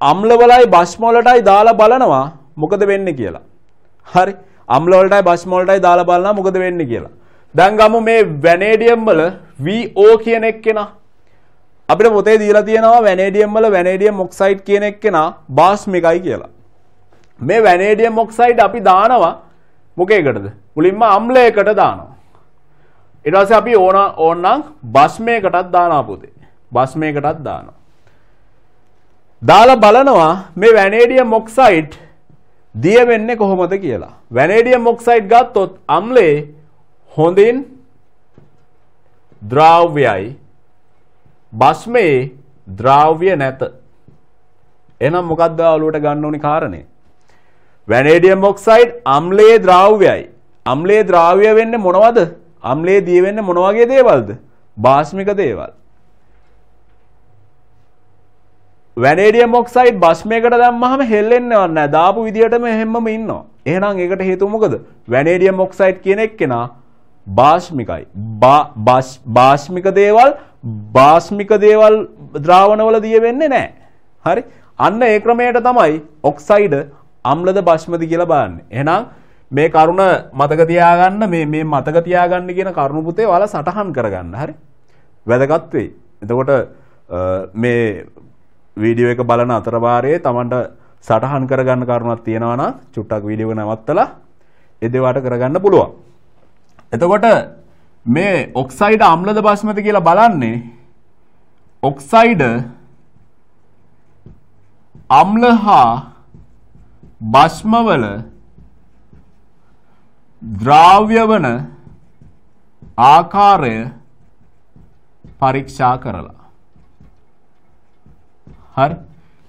අම්ලවලයි භාෂ්මවලටයි දාලා බලනවා මොකද වෙන්නේ කියලා. හරි. අම්ලවලටයි භාෂ්මවලටයි දාලා බලනවා මොකද වෙන්නේ කියලා. දැන් ගමු මේ වැනේඩියම් වල VO කියන එක්කෙනා අපිට පොතේ දීලා තියෙනවා වැනේඩියම් වල වැනේඩියම් ඔක්සයිඩ් කියන එක්කෙනා බාස්මිකයි කියලා. මේ වැනේඩියම් ඔක්සයිඩ් අපි දානවා මොකේකටද? මුලින්ම අම්ලයකට දානවා. ඊට පස්සේ අපි ඕන ඕනනම් බස්මයකටත් දානවා පොතේ. බස්මයකටත් දානවා. දාලා බලනවා මේ වැනේඩියම් ඔක්සයිඩ් දිය වෙන්නේ කොහොමද කියලා. වැනේඩියම් ඔක්සයිඩ් ගත්තොත් අම්ලේ හොඳින් ද්‍රව්‍යයි බස්මේ ද්‍රව්‍ය නැත. එහෙනම් මොකක්ද ඔලුවට ගන්න ඕනි කාරණේ? Vanadium oxide අම්ලයේ ද්‍රව්‍යයි. අම්ලයේ ද්‍රව්‍ය වෙන්නේ මොනවද? අම්ලයේ දිය වෙන්නේ මොන වගේ දේවල්ද? භාෂ්මික දේවල්. වැනේඩියම් ඔක්සයිඩ් බස්මයකට දැම්මහම හෙල්ලෙන්නවත් නැහැ. දාපු විදියටම හැමම ඉන්නවා. එහෙනම් ඒකට හේතුව මොකද? වැනේඩියම් ඔක්සයිඩ් කියන එක්කෙනා භාෂ්මිකයි. භාෂ්මික දේවල් භාෂ්මික දේවල් ද්‍රාවණවල දිය වෙන්නේ නැහැ. හරි? අන්න ඒ ක්‍රමයට තමයි ඔක්සයිඩ් අම්ලද භාෂ්මද කියලා බලන්නේ. එහෙනම් මේ කරුණ මතක තියාගන්න මේ මේ මතක තියාගන්න කියන කරුණ පුතේ ඔයාලා සටහන් කරගන්න. හරි? වැදගත් වෙයි. එතකොට මේ වීඩියෝ එක බලන අතරවාරයේ Tamanට සටහන් කරගන්න කරුණක් තියෙනවා නම් චුට්ටක් වීඩියෝ එක නවත්තලා ඒ දේවාට කරගන්න පුළුවන්. එතකොට මේ ඔක්සයිඩ් අම්ලද භාෂමද කියලා බලන්නේ ඔක්සයිඩ අම්ල හා භෂ්මවල ද්‍රාව්‍ය වන ආකාරය පරීක්ෂා කරලා. හරි.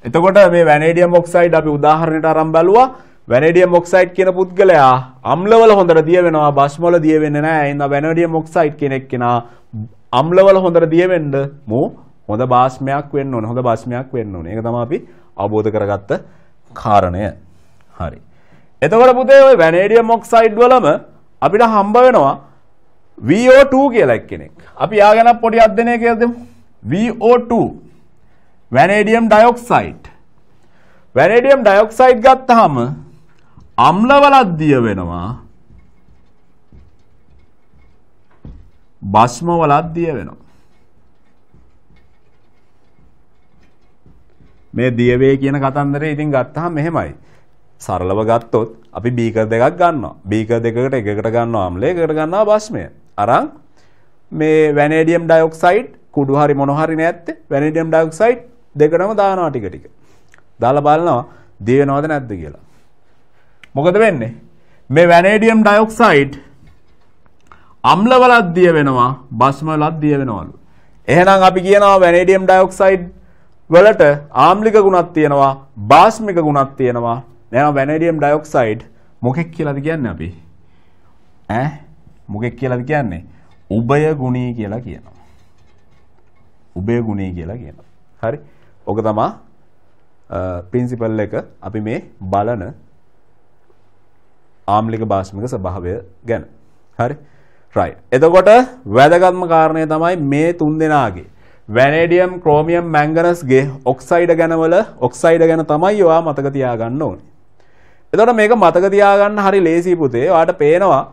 එතකොට මේ වැනේඩියම් ඔක්සයිඩ් අපි උදාහරණයට අරන් බලුවා වැනඩියම් ඔක්සයිඩ් කියන පුද්ගලයා අම්ලවල හොඳට දිය වෙනවා බෂ්මවල දිය වෙන්නේ නැහැ. එහෙනම් වැනඩියම් ඔක්සයිඩ් කෙනෙක් කෙනා අම්ලවල හොඳට දිය වෙන්න මෝ හොඳ බාෂ්මයක් වෙන්න ඕනේ. හොඳ බාෂ්මයක් වෙන්න ඕනේ. ඒක තමයි අපි අවබෝධ කරගත්ත කාරණය. හරි. එතකොට පුතේ ওই වැනඩියම් ඔක්සයිඩ් වලම අපිට හම්බ වෙනවා VO2 කියලා එක්කෙනෙක්. අපි යා ගැන පොඩි අධ්‍යයනය කියලා දෙමු. VO2 වැනඩියම් dioxide. වැනඩියම් ඩයොක්සයිඩ් ගත්තාම අම්ලවලද්දිය වෙනවා බස්මවලද්දිය වෙනවා. මේ දියවේ කියන කතන්දරේ ඉතින් ගත්තහම මෙහෙමයි. සරලව ගත්තොත් අපි බීකර් දෙකක් ගන්නවා. බීකර් දෙකකට එකකට ගන්නවා අම්ලය, එකකට ගන්නවා බස්මය. අරන් මේ වැනේඩියම් ඩයොක්සයිඩ් කුඩු හරි මොන හරි නැත්තේ වැනේඩියම් ඩයොක්සයිඩ් දෙකටම දානවා ටික ටික. දාලා බලනවා දිය වෙනවද නැද්ද කියලා. මොකද වෙන්නේ මේ වැනේඩියම් ඩයොක්සයිඩ් අම්ල වලත් දිය වෙනවා භස්ම වලත් දිය වෙනවලු එහෙනම් අපි කියනවා වැනේඩියම් ඩයොක්සයිඩ් වලට ආම්ලික ගුණක් තියෙනවා භාස්මික ගුණක් තියෙනවා එහෙනම් වැනේඩියම් ඩයොක්සයිඩ් මොකෙක් කියලාද කියන්නේ අපි ඈ මොකෙක් කියලාද කියන්නේ උභය ගුණී කියලා කියනවා උභය ගුණී කියලා කියනවා හරි ඕක තමයි ප්‍රින්සිපල් එක අපි මේ බලන ආම්ලික භාෂමික ස්වභාවය ගැන. හරි. right. එතකොට වැදගත්ම කාරණය තමයි මේ තුන් දෙනාගේ වැනේඩියම් ක්‍රෝමියම් මැංගනස්ගේ ඔක්සයිඩ් ගැනවල ඔක්සයිඩ් ගැන තමයි ඔයා මතක තියාගන්න ඕනේ. එතකොට මේක මතක තියාගන්න හරි ලේසි පුතේ. ඔයාට පේනවා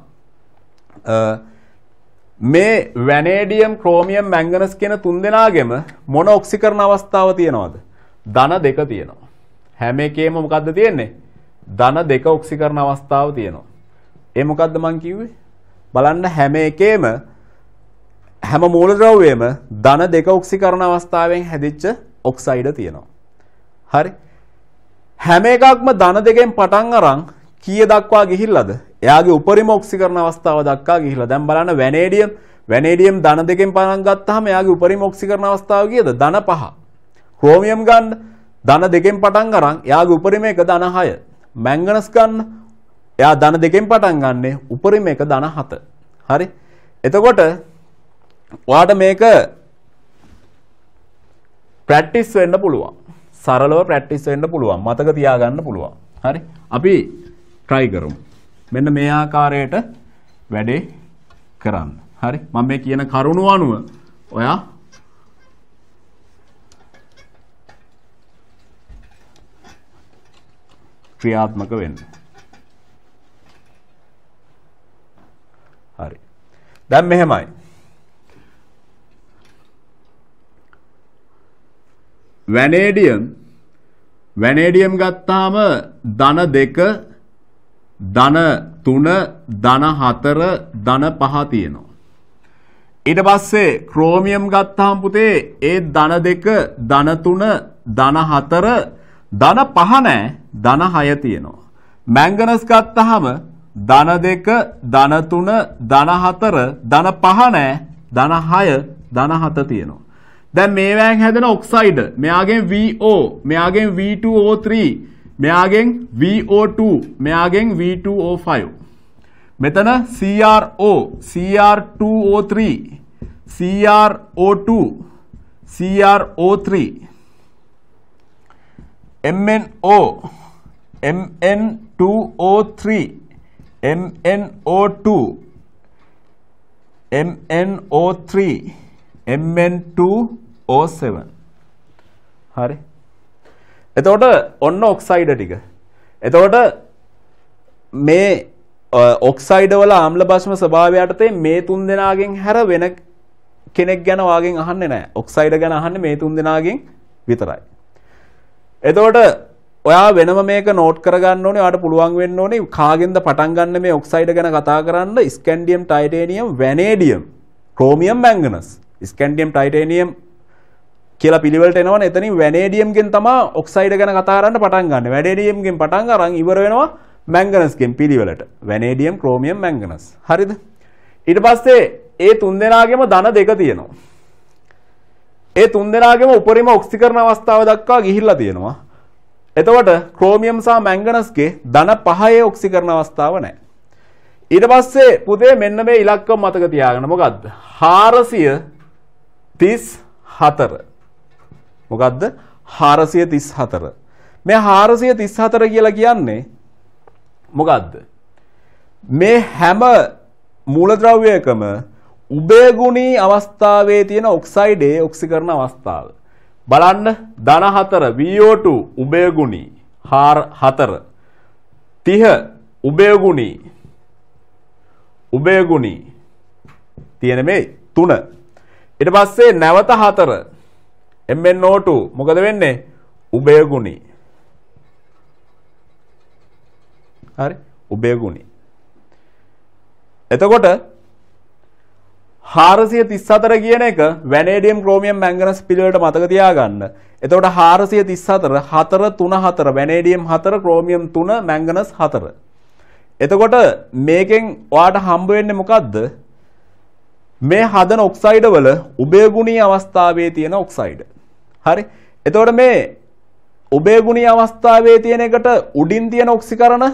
මේ වැනේඩියම් ක්‍රෝමියම් මැංගනස් කියන තුන් දෙනාගෙම මොන ඔක්සිකරණ අවස්ථාව තියෙනවද? ධන දෙක තියෙනවා. හැම එකේම මොකද්ද තියෙන්නේ? ධන දෙක ඔක්සි කරන අවස්ථාව තියෙනවා. ඒ මොකද්ද මං කිව්වේ? බලන්න හැම එකේම හැම මූලද්‍රව්‍යයෙම ධන දෙක ඔක්සි කරන අවස්ථාවෙන් හැදිච්ච ඔක්සයිඩ තියෙනවා. හරි. හැම එකක්ම ධන දෙකෙන් පටන් අරන් කීය දක්වා ගිහිල්ලාද? එයාගේ උපරිම ඔක්සි කරන අවස්ථාව දක්වා ගිහිල්ලා. දැන් බලන්න වැනේඩියම් වැනේඩියම් ධන දෙකෙන් පටන් ගත්තාම එයාගේ උපරිම ඔක්සි කරන අවස්ථාව කීයද? ධන 5. ක්‍රෝමියම් ගන්න ධන දෙකෙන් පටන් අරන් එයාගේ උපරිම එක ධන 6. මැංගනස් ගන්න එයා ධන දෙකෙන් පටන් ගන්න උපරිම එක ධන හත හරි එතකොට වාට මේක ප්‍රැක්ටිස් වෙන්න පුළුවන් සරලව ප්‍රැක්ටිස් වෙන්න පුළුවන් මතක තියාගන්න පුළුවන් හරි අපි ට්‍රයි කරමු මෙන්න මේ ආකාරයට වැඩේ කරන්න හරි මම මේ කියන කරුණු අනුව ඔයා ක්‍රියාත්මක වෙන්න. හරි. දැන් මෙහෙමයි. වැනේඩියම් වැනේඩියම් ගත්තාම ධන දෙක ධන තුන ධන හතර ධන පහ තියෙනවා. ඊට පස්සේ ක්‍රෝමියම් ගත්තාම පුතේ ඒ ධන දෙක ධන තුන ධන හතර ධන පහ නැහැ ධන 6 තියෙනවා. මැංගනස් ගත්තාම ධන 2 ධන 3 ධන 4 ධන පහ නැහැ ධන 6 ධන 7 තියෙනවා. දැන් මේවායින් හැදෙන oxide මෙයාගෙන් VO මෙයාගෙන් V2O3 මෙයාගෙන් VO2 මෙයාගෙන් V2O5 මෙතන CRO CR2O3 CRO2 CRO3 MnO, Mn2O3, MnO2, MnO3, MN2O7. හරි. එතකොට ඔන්න ඔක්සයිඩ ටික. එතකොට මේ ඔක්සයිඩ වල ආම්ල භෂ්ම ස්වභාවය යටතේ මේ තුන් දෙනාගෙන් හැර වෙන කෙනෙක් ගැන වාගෙන් අහන්නේ නැහැ. ඔක්සයිඩ ගැන අහන්නේ මේ තුන් දෙනාගෙන් විතරයි. එතකොට ඔයා වෙනම මේක නෝට් කරගන්න ඕනේ ඔයාට පුළුවන් වෙන්න ඕනේ කාගෙන්ද පටන් ගන්න මේ ඔක්සයිඩ් ගැන කතා කරන්න scandium titanium vanadium chromium manganese scandium titanium කියලා පිළිවෙලට එනවනේ එතනින් වැනේඩියම් ගෙන් තමයි ඔක්සයිඩ් ගැන කතා කරන්න පටන් ගන්න. වැනේඩියම් ගෙන් පටන් අරන් ඉවර වෙනවා මැංගනස් ගෙන් පිළිවෙලට. Vanadium chromium manganese. හරිද? ඊට පස්සේ ඒ තුන් දෙනාගෙම ධන දෙක තියෙනවා. ඒ තුන්දෙනාගේම උපරිම ඔක්සිකරණ අවස්ථාව දක්වා ගිහිල්ලා තියෙනවා. එතකොට ක්‍රෝමියම් සහ මැංගනස්ගේ ධන පහේ ඔක්සිකරණ අවස්ථාව නැහැ. ඊට පස්සේ පුතේ මෙන්න මේ ඉලක්කම් මතක තියාගන්න. මොකද්ද? 434. මොකද්ද? 434. මේ 434 කියලා කියන්නේ මොකද්ද? මේ හැම මූලද්‍රව්‍යයකම උබේගුණී අවස්ථාවේ තියෙන ඔක්සයිඩේ ඔක්සිකරන අවස්ථාව. බලන්න ධන හතර VO2 උබේගුණී හාර හතර. තිහ උබේගුණී උබේගුණී තියෙන මේ තුන. ඊට පස්සේ නැවත හතර MnO2 මොකද වෙන්නේ? උබේගුණී. හරි උබේගුණී. එතකොට හාරසිය තිස්සතර කියන එක වැනේඩියම් ක්‍රෝමියම් මැංගනස් පිළිවෙලට මතක තියාගන්න. එතකොට හාරසිය තිස්සතර හතර තුන හතර වැනේඩියම් හතර ක්‍රෝමියම් තුන මැංගනස් හතර. එතකොට මේකෙන් ඔයාට හම්බ වෙන්නේ මොකද්ද? මේ හදන ඔක්සයිඩ් වල උභයගුණී අවස්ථාවේ තියෙන ඔක්සයිඩ්. හරි. එතකොට මේ උභයගුණී අවස්ථාවේ තියෙන එකට උඩින් තියෙන ඔක්සිකරණ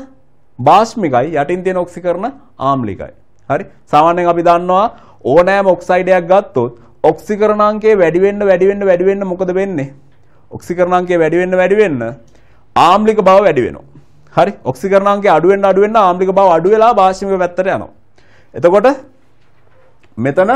භාෂ්මිකයි යටින් තියෙන ඔක්සිකරණ ආම්ලිකයි. හරි. සාමාන්‍යයෙන් අපි දන්නවා ඕනෑම ඔක්සයිඩයක් ගත්තොත් ඔක්සිකරණාංකය වැඩි වෙන්න වැඩි වෙන්න වැඩි වෙන්න මොකද වෙන්නේ? ඔක්සිකරණාංකය වැඩි වෙන්න වැඩි වෙන්න ආම්ලික බව වැඩි වෙනවා. හරි ඔක්සිකරණාංකය අඩු වෙන්න අඩු වෙන්න ආම්ලික බව අඩු වෙලා භාෂිමික පැත්තට යනවා. එතකොට මෙතන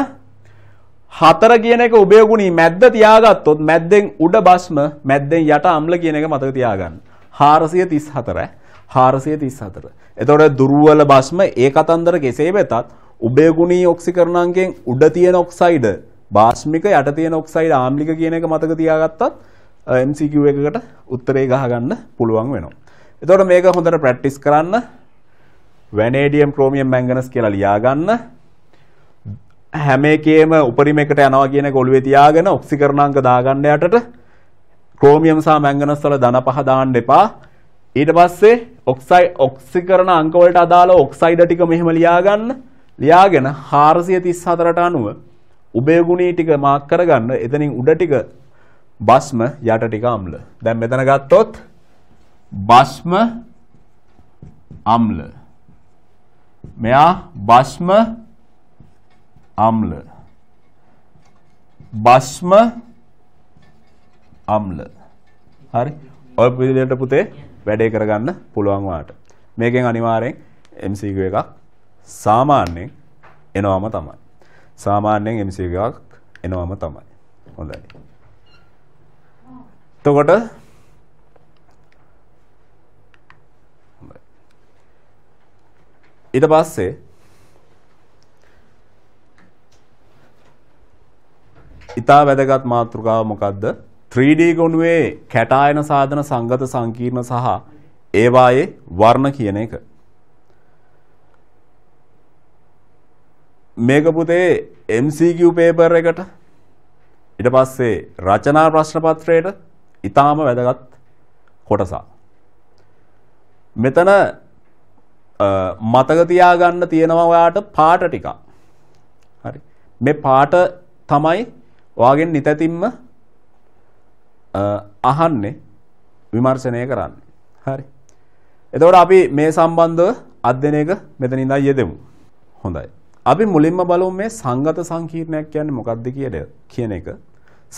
හතර කියන එක ඔබේ ගුණී මැද්ද තියාගත්තොත් මැද්දෙන් උඩ බස්ම මැද්දෙන් යට අම්ල කියන එක මතක තියාගන්න. 434 434. එතකොට දුර්වල බස්ම ඒ කතන්දර කෙසේ වෙතත් උබේගුණී ඔක්සිකරණංගෙන් උඩ තියෙන ඔක්සයිඩ් බාෂ්මික යට තියෙන ඔක්සයිඩ් ආම්ලික කියන එක මතක තියාගත්තත් MCQ එකකට උත්තරේ ගහගන්න පුළුවන් වෙනවා. එතකොට මේක හොඳට ප්‍රැක්ටිස් කරන්න. වැනේඩියම් ක්‍රෝමියම් මැංගනස් කියලා ලියාගන්න. හැම එකේම උපරිම එකට යනවා කියන එක ඔළුවේ තියාගෙන ඔක්සිකරණාංග දාගන්න යටට ක්‍රෝමියම් සහ මැංගනස් වල ධන පහ දාන්න එපා. ඊට පස්සේ ඔක්සයි ඔක්සිකරණ අංක වලට අදාළ ඔක්සයිඩ් ටික මෙහෙම ලියාගන්න. ලියාගෙන 434ට අනුව උබේ ගුණී ටික මාක් කරගන්න එතනින් උඩ ටික බස්ම යට ටික අම්ල. දැන් මෙතන ගත්තොත් බස්ම අම්ල. මෙයා බස්ම අම්ල. බස්ම අම්ල. හරි. ඔය පිළිදෙට පුතේ වැඩේ කරගන්න පුළුවන් වාට. මේකෙන් අනිවාර්යෙන් MCQ එකක් සාමාන්‍යයෙන් එනවාම තමයි. සාමාන්‍යයෙන් MC එකක් එනවාම තමයි. හොඳයි. එතකොට ඊට පස්සේ ඉතා වැදගත් මාතෘකාව මොකක්ද? 3D ගොනුවේ කැටායන සාධන සංගත සංකීර්ණ සහ ඒවායේ වර්ණ කියන එක. මේක පුතේ MCQ පේපර් එකට ඊට පස්සේ රචනා ප්‍රශ්න පත්‍රයට ඊටාම වැදගත් කොටසක්. මෙතන මතක තියාගන්න තියෙනවා ඔයාට පාට ටිකක්. හරි. මේ පාට තමයි ඔයාගෙන් නිතැතිම්ම අහන්නේ විමර්ශනය කරන්නේ. හරි. එතකොට අපි මේ සම්බන්ධව අධ්‍යයනයක මෙතනින් ඉඳන් යෙදෙමු. හොඳයි. අපි මුලින්ම බලමු මේ සංගත සංකීර්ණයක් කියන්නේ මොකක්ද කියන එක.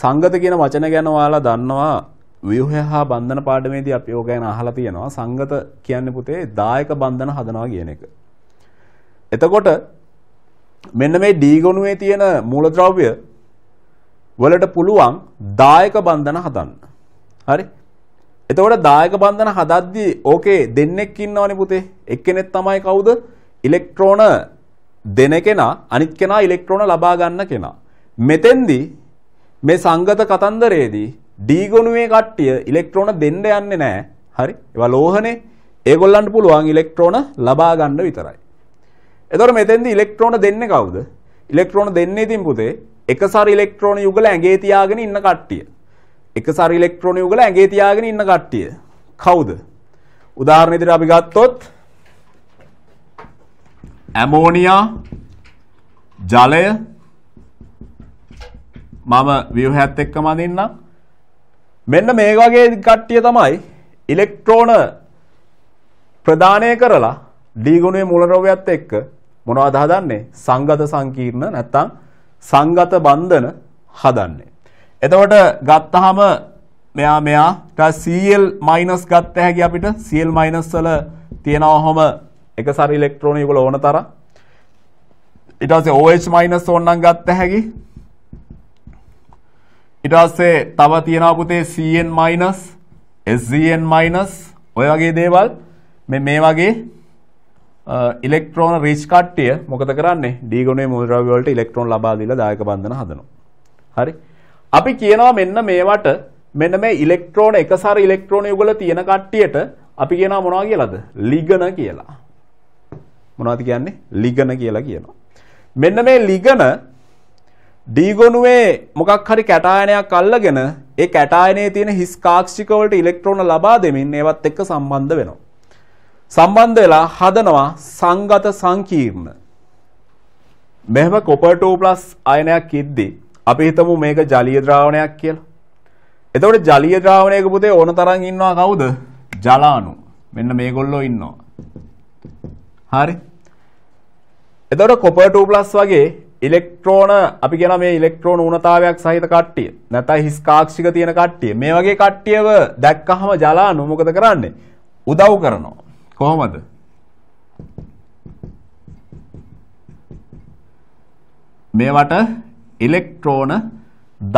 සංගත කියන වචන ගැන ඔයාලා දන්නවා ව්‍යුහය හා බන්ධන පාඩමේදී අපි ඕක ගැන අහලා තියෙනවා. සංගත කියන්නේ පුතේ දායක බන්ධන හදනවා කියන එක. එතකොට මෙන්න මේ D ගුණයේ තියෙන මූලද්‍රව්‍ය වලට පුළුවන් දායක බන්ධන හදන්න. හරි? එතකොට දායක බන්ධන හදද්දී ඕකේ දෙන්නෙක් ඉන්නවනේ පුතේ. එක්කෙනෙක් තමයි කවුද? ඉලෙක්ට්‍රෝන දෙන කෙනා අනිත් කෙනා ඉලෙක්ට්‍රෝන ලබා ගන්න කෙනා. මෙතෙන්දී මේ සංගත කතන්දරයේදී D ගොනුවේ කට්ටිය ඉලෙක්ට්‍රෝන දෙන්න යන්නේ නැහැ. හරි? ඒවා ලෝහනේ. ඒගොල්ලන්ට පුළුවන් ඉලෙක්ට්‍රෝන ලබා ගන්න විතරයි. එතකොට මෙතෙන්දී ඉලෙක්ට්‍රෝන දෙන්නේ කවුද? ඉලෙක්ට්‍රෝන දෙන්නේ ඉතින් පුතේ එකසාර ඉලෙක්ට්‍රෝන යුගල ඇඟේ තියාගෙන ඉන්න කට්ටිය. එකසාර ඉලෙක්ට්‍රෝන යුගල ඇඟේ තියාගෙන ඉන්න කට්ටිය. කවුද? උදාහරණ ඉදිරියට අපි ගත්තොත් ඇමෝනියා ජලය මම ව්‍යුහයත් එක්ක මඳින්නම් මෙන්න මේ වගේ කට්ටිය තමයි ඉලෙක්ට්‍රෝන ප්‍රදානය කරලා ඩී ගුණයේ මූල ද්‍රව්‍යයත් එක්ක මොනවද හදන්නේ සංගත සංකීර්ණ නැත්නම් සංගත බන්ධන හදන්නේ එතකොට ගත්තහම මෙයා මෙයාට Cl- ගත්ත හැකි අපිට Cl- වල තියෙනවා ඔහොම එක සර ඉලෙක්ට්‍රෝන ඒගොල්ලෝ ඕන තරම් ඊට පස්සේ OH- ඕන්නම් ගත්ත හැකි ඊට පස්සේ තව තියෙනවා පුතේ CN- SZN- ඔය වගේ දේවල් මේ මේ වගේ ඉලෙක්ට්‍රෝන රිච් කට්ටිය මොකද කරන්නේ D ගුණයේ මුල් ද්‍රව්‍ය වලට ඉලෙක්ට්‍රෝන ලබා දීලා දායක බන්ධන හදනවා හරි අපි කියනවා මෙන්න මේවට මෙන්න මේ ඉලෙක්ට්‍රෝන එකසාර ඉලෙක්ට්‍රෝන යුගල තියෙන කට්ටියට අපි කියනවා මොනවා කියලාද ලිගන කියලා මොනවද කියන්නේ? ලිගන කියලා කියනවා. මෙන්න මේ ලිගන D ගොනුවේ මොකක් හරි කැටායනයක් අල්ලගෙන ඒ කැටායනයේ තියෙන හිස් කාක්ෂික වලට ඉලෙක්ට්‍රෝන ලබා දෙමින් ඒවත් එක්ක සම්බන්ධ වෙනවා. සම්බන්ධ වෙලා හදනවා සංගත සංකීර්ණ. මෙහෙම copper 2+ අයනයක් ඉද්දී අපි හිතමු මේක ජලීය ද්‍රාවණයක් කියලා. එතකොට ජලීය ද්‍රාවණයක පුතේ ඕන තරම් ඉන්නවා කවුද? ජලාණු. මෙන්න මේගොල්ලෝ ඉන්නවා. හරි. එතකොට copper 2+ වගේ ඉලෙක්ට්‍රෝන අපි කියන මේ ඉලෙක්ට්‍රෝන ඌනතාවයක් සහිත කට්ටිය නැත්නම් හිස් කාක්ෂික තියෙන කට්ටිය මේ වගේ කට්ටියව දැක්කහම ජලාණු මොකද කරන්නේ උදව් කරනවා කොහොමද මේවට ඉලෙක්ට්‍රෝන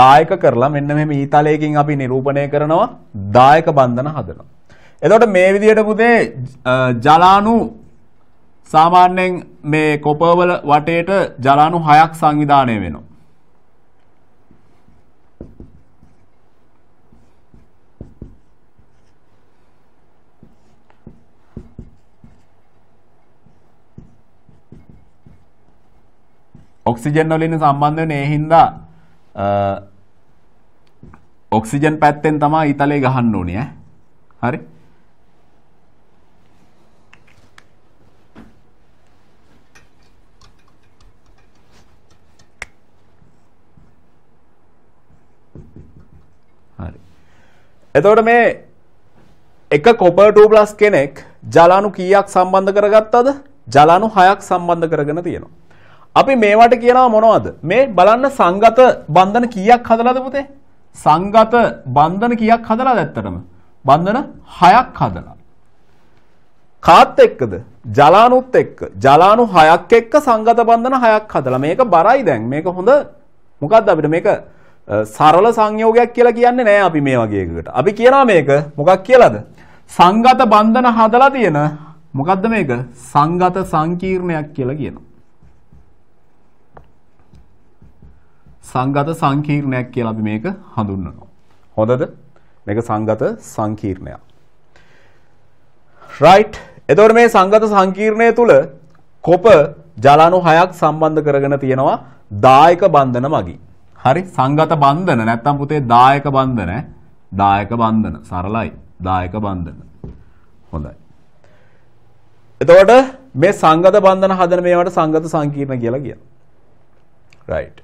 දායක කරලා මෙන්න මෙහෙම ඊතලයකින් අපි නිරූපණය කරනවා දායක බන්ධන හදනවා. එතකොට මේ විදිහට පුතේ ජලාණු සාමාන්‍යයෙන් මේ කොපවල වටේට ජලාණු 6ක් සංවිධානය වෙනවා. ඔක්සිජන් වලින් සම්බන්ධ වෙන ඒ හින්දා ඔක්සිජන් පැත්තෙන් තමයි ඉතලේ ගහන්න ඕනේ ඈ. හරි. එතකොට මේ එක කොපර් 2+ කෙනෙක් ජලාණු කීයක් සම්බන්ධ කරගත්තද? ජලාණු 6ක් සම්බන්ධ කරගෙන තියෙනවා. අපි මේවට කියනවා මොනවද? මේ බලන්න සංගත බන්ධන කීයක් හදලාද පුතේ? සංගත බන්ධන කීයක් හදලාද ඇත්තටම? බන්ධන 6ක් හදලා. කාත් එක්කද? ජලාණුත් එක්ක. ජලාණු 6ක් එක්ක සංගත බන්ධන 6ක් හදලා. මේක බරයි දැන්. මේක හොඳ මොකද්ද අපිට මේක සරල සංයෝගයක් කියලා කියන්නේ නෑ අපි මේ වගේ එකකට. අපි කියනවා මේක මොකක් කියලාද? සංගත බන්ධන හදලා තියෙන මොකක්ද මේක? සංගත සංකීර්ණයක් කියලා කියනවා. සංගත සංකීර්ණයක් කියලා අපි මේක හඳුන්වනවා. හොඳද? මේක සංගත සංකීර්ණයක්. රයිට්. එතකොට මේ සංගත සංකීර්ණය තුල කොප ජලාණු හයක් සම්බන්ධ කරගෙන තියෙනවා දායක බන්ධන මගින්. හරි සංගත බන්ධන නැත්තම් පුතේ දායක බන්ධන දායක බන්ධන සරලයි දායක බන්ධන හොඳයි එතකොට මේ සංගත බන්ධන හදන මේවට සංගත සංකීර්ණ කියලා කියනවා රයිට්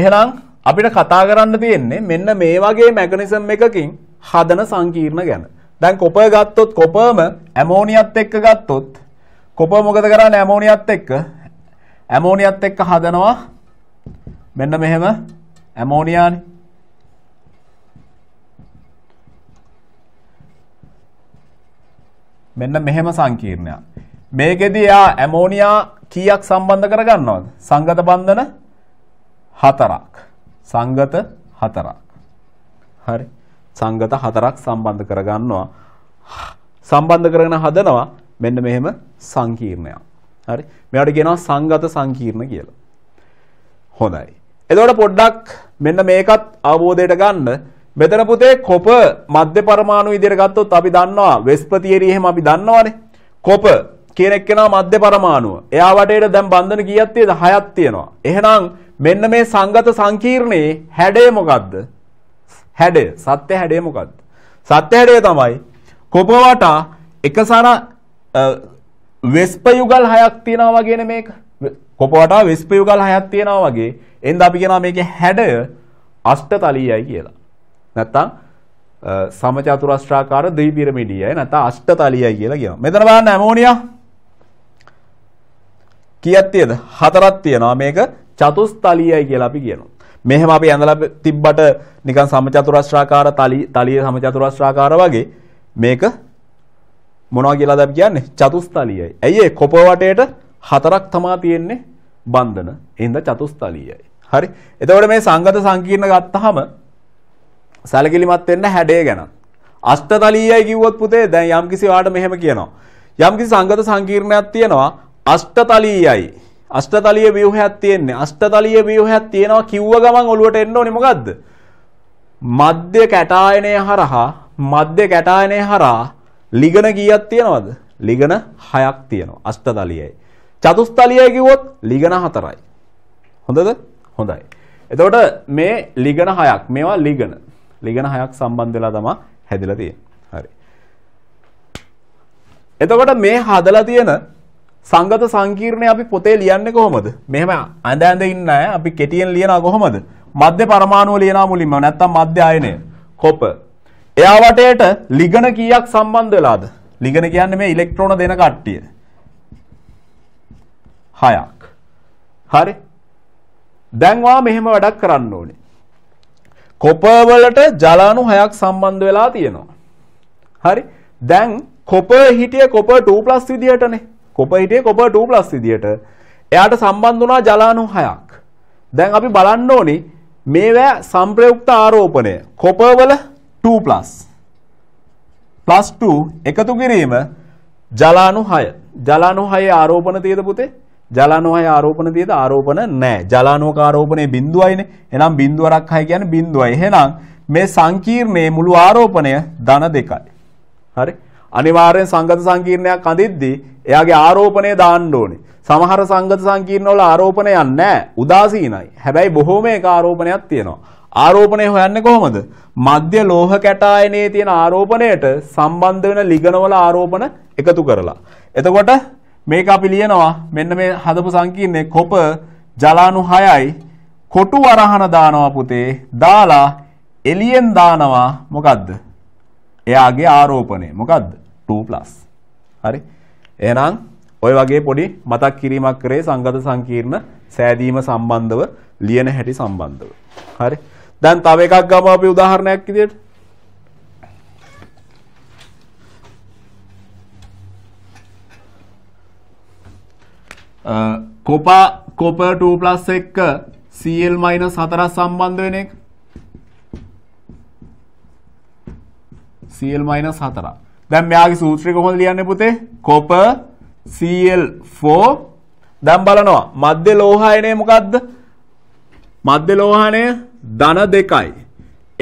එහෙනම් අපිට කතා කරන්න තියෙන්නේ මෙන්න මේ වගේ මෙකනිසම් එකකින් හදන සංකීර්ණ ගැන දැන් කොපය ගත්තොත් කොපම ඇමෝනියත් එක්ක ගත්තොත් කොප මොකද කරන්නේ ඇමෝනියත් එක්ක ඇමෝනියත් එක්ක හදනවා මෙන්න මෙහෙම ඇමෝනියානි. මෙන්න මෙහෙම සංකීර්ණයක්. මේකෙදී එයා ඇමෝනියා කීයක් සම්බන්ධ කරගන්නවද? සංගත බන්ධන හතරක්. සංගත හතරක්. හරි. සංගත හතරක් සම්බන්ධ කරගන්නවා. සම්බන්ධ කරගෙන හදනවා මෙන්න මෙහෙම සංකීර්ණයක්. හරි මෙයාට කියනවා සංගත සංකීර්ණ කියලා. හොඳයි. එතකොට පොඩ්ඩක් මෙන්න මේකත් අවබෝධයට ගන්න. මෙතන පුතේ කොප මධ්‍ය පරමාණු විදිහට ගත්තොත් අපි දන්නවා වෙස්ප තියරි එහෙම අපි දන්නවනේ. කොප කියන එක්කෙනා මධ්‍ය පරමාණුව. එයා වටේට දැන් බන්ධන කීයක් තියෙද? හයක් තියෙනවා. එහෙනම් මෙන්න මේ සංගත සංකීර්ණයේ හැඩය මොකද්ද? හැඩය. සත්‍ය හැඩය මොකද්ද? සත්‍ය හැඩය තමයි කොප වටා එකසර වෙස්ප යුගල් හයක් තියෙනවා වගේනේ මේක. කොප වටා වෙස්ප යුගල් හයක් තියෙනවා වගේ. එහෙනම් අපි කියනවා මේකේ හැඩය අෂ්ටතලීයයි කියලා. නැත්තම් සමචතුරස්ත්‍රාකාර ද්විපිරමිඩීයයි නැත්තම් අෂ්ටතලීයයි කියලා කියනවා. මෙතන බලන්න ඇමෝනියා කීයක් තියද? හතරක් තියෙනවා. මේක චතුස්තලීයයි කියලා අපි කියනවා. මෙහෙම අපි ඇඳලා තිබ්බට නිකන් සමචතුරස්ත්‍රාකාර තලිය සමචතුරස්ත්‍රාකාර වගේ මේක මොනවා කියලාද අපි කියන්නේ? චතුස්තලීයයි. ඇයි ඒ කොප වටේට හතරක් තමා තියෙන්නේ බන්ධන. එහෙනම් චතුස්තලීයයි. හරි. එතකොට මේ සංගත සංකීර්ණ ගත්තාම සැලකිලිමත් වෙන්න හැඩය ගැන. අෂ්ටතලීයයි කිව්වොත් පුතේ දැන් යම්කිසි වාට මෙහෙම කියනවා. යම්කිසි සංගත සංකීර්ණයක් තියෙනවා අෂ්ටතලීයයි. අෂ්ටතලීය ව්‍යුහයක් තියෙන්නේ. අෂ්ටතලීය ව්‍යුහයක් තියෙනවා කිව්ව ගමන් ඔලුවට එන්න ඕනේ මොකද්ද? මධ්‍ය කැටායනය හරහා මධ්‍ය කැටායනය හරහා ලිගන කීයක් තියෙනවද? ලිගන 6ක් තියෙනවා. අෂ්ටතලියයි. චතුස්තලියයි කිව්වොත් ලිගන 4යි. හොඳද? හොඳයි. එතකොට මේ ලිගන 6ක් මේවා ලිගන. ලිගන 6ක් සම්බන්ධ වෙලා තමයි හැදිලා තියෙන්නේ. හරි. එතකොට මේ හදලා තියෙන සංගත සංකීර්ණය අපි පොතේ ලියන්නේ කොහොමද? මෙහෙම ඇඳ ඇඳ ඉන්නේ නැහැ. අපි කෙටියෙන් ලියනවා කොහොමද? මධ්‍ය පරමාණුව ලියනවා මුලින්ම. නැත්තම් මධ්‍ය ආයනය. කොප එයා වටේට ලිගන කීයක් සම්බන්ධ වෙලාද? ලිගන කියන්නේ මේ ඉලෙක්ට්‍රෝන දෙන කට්ටිය. හයක්. හරි. දැන් වා මෙහෙම වැඩක් කරන්න ඕනේ. කොපර් වලට ජල අණු හයක් සම්බන්ධ වෙලා තියෙනවා. හරි. දැන් කොපර් හිටියේ කොපර් 2+ විදියටනේ. කොපර් හිටියේ කොපර් 2+ විදියට. එයාට සම්බන්ධ වුණා ජල අණු හයක්. දැන් අපි බලන්න ඕනේ මේවා සංප්‍රයුක්ත ආරෝපණය. කොපර් වල 2 plus plus 2 එකතු කිරීම ජලාණු 6 ජලාණු 6 ආරෝපණ තියද පුතේ ජලාණු 6 ආරෝපණ තියද ආරෝපණ නැහැ ජලාණුක ආරෝපණයේ බිඳුවයිනේ එහෙනම් බිඳුවරක් 6 කියන්නේ බිඳුවයි එහෙනම් මේ සංකීර්ණයේ මුළු ආරෝපණය ධන දෙකයි හරි අනිවාර්යෙන් සංගත සංකීර්ණයක් අඳිද්දී එයාගේ ආරෝපණය දාන්න ඕනේ. සමහර සංගත සංකීර්ණ වල ආරෝපණයක් නැහැ. උදාසීනයි. හැබැයි බොහෝම එක ආරෝපණයක් තියෙනවා. ආරෝපණය හොයන්නේ කොහොමද? මධ්‍ය ලෝහ කැටායනයේ තියෙන ආරෝපණයට සම්බන්ධ වෙන ලිගනවල ආරෝපණ එකතු කරලා. එතකොට මේක අපි ලියනවා මෙන්න මේ හදපු සංකීර්ණයේ කොප ජලාණු 6යි කොටු වරහන දානවා පුතේ දාලා එලියෙන් දානවා මොකද්ද? එයාගේ ආරෝපණය මොකද්ද? 2+. හරි. එහෙනම් ඔය වගේ පොඩි මතක් කිරීමක් කරේ සංගත සංකීර්ණ සෑදීම සම්බන්ධව ලියන හැටි සම්බන්ධව. හරි. දැන් තව එකක් ගමු අපි උදාහරණයක් විදියට. කොපා කොපර් 2+ එක්ක Cl- 4 සම්බන්ධ වෙන එක. Cl- 4. දැන් මෙයාගේ සූත්‍රය කොහොමද ලියන්නේ පුතේ? කොපර් Cl4 දැන් බලනවා මධ්‍ය ලෝහායනය මොකද්ද? මධ්‍ය ලෝහායනය ධන දෙකයි.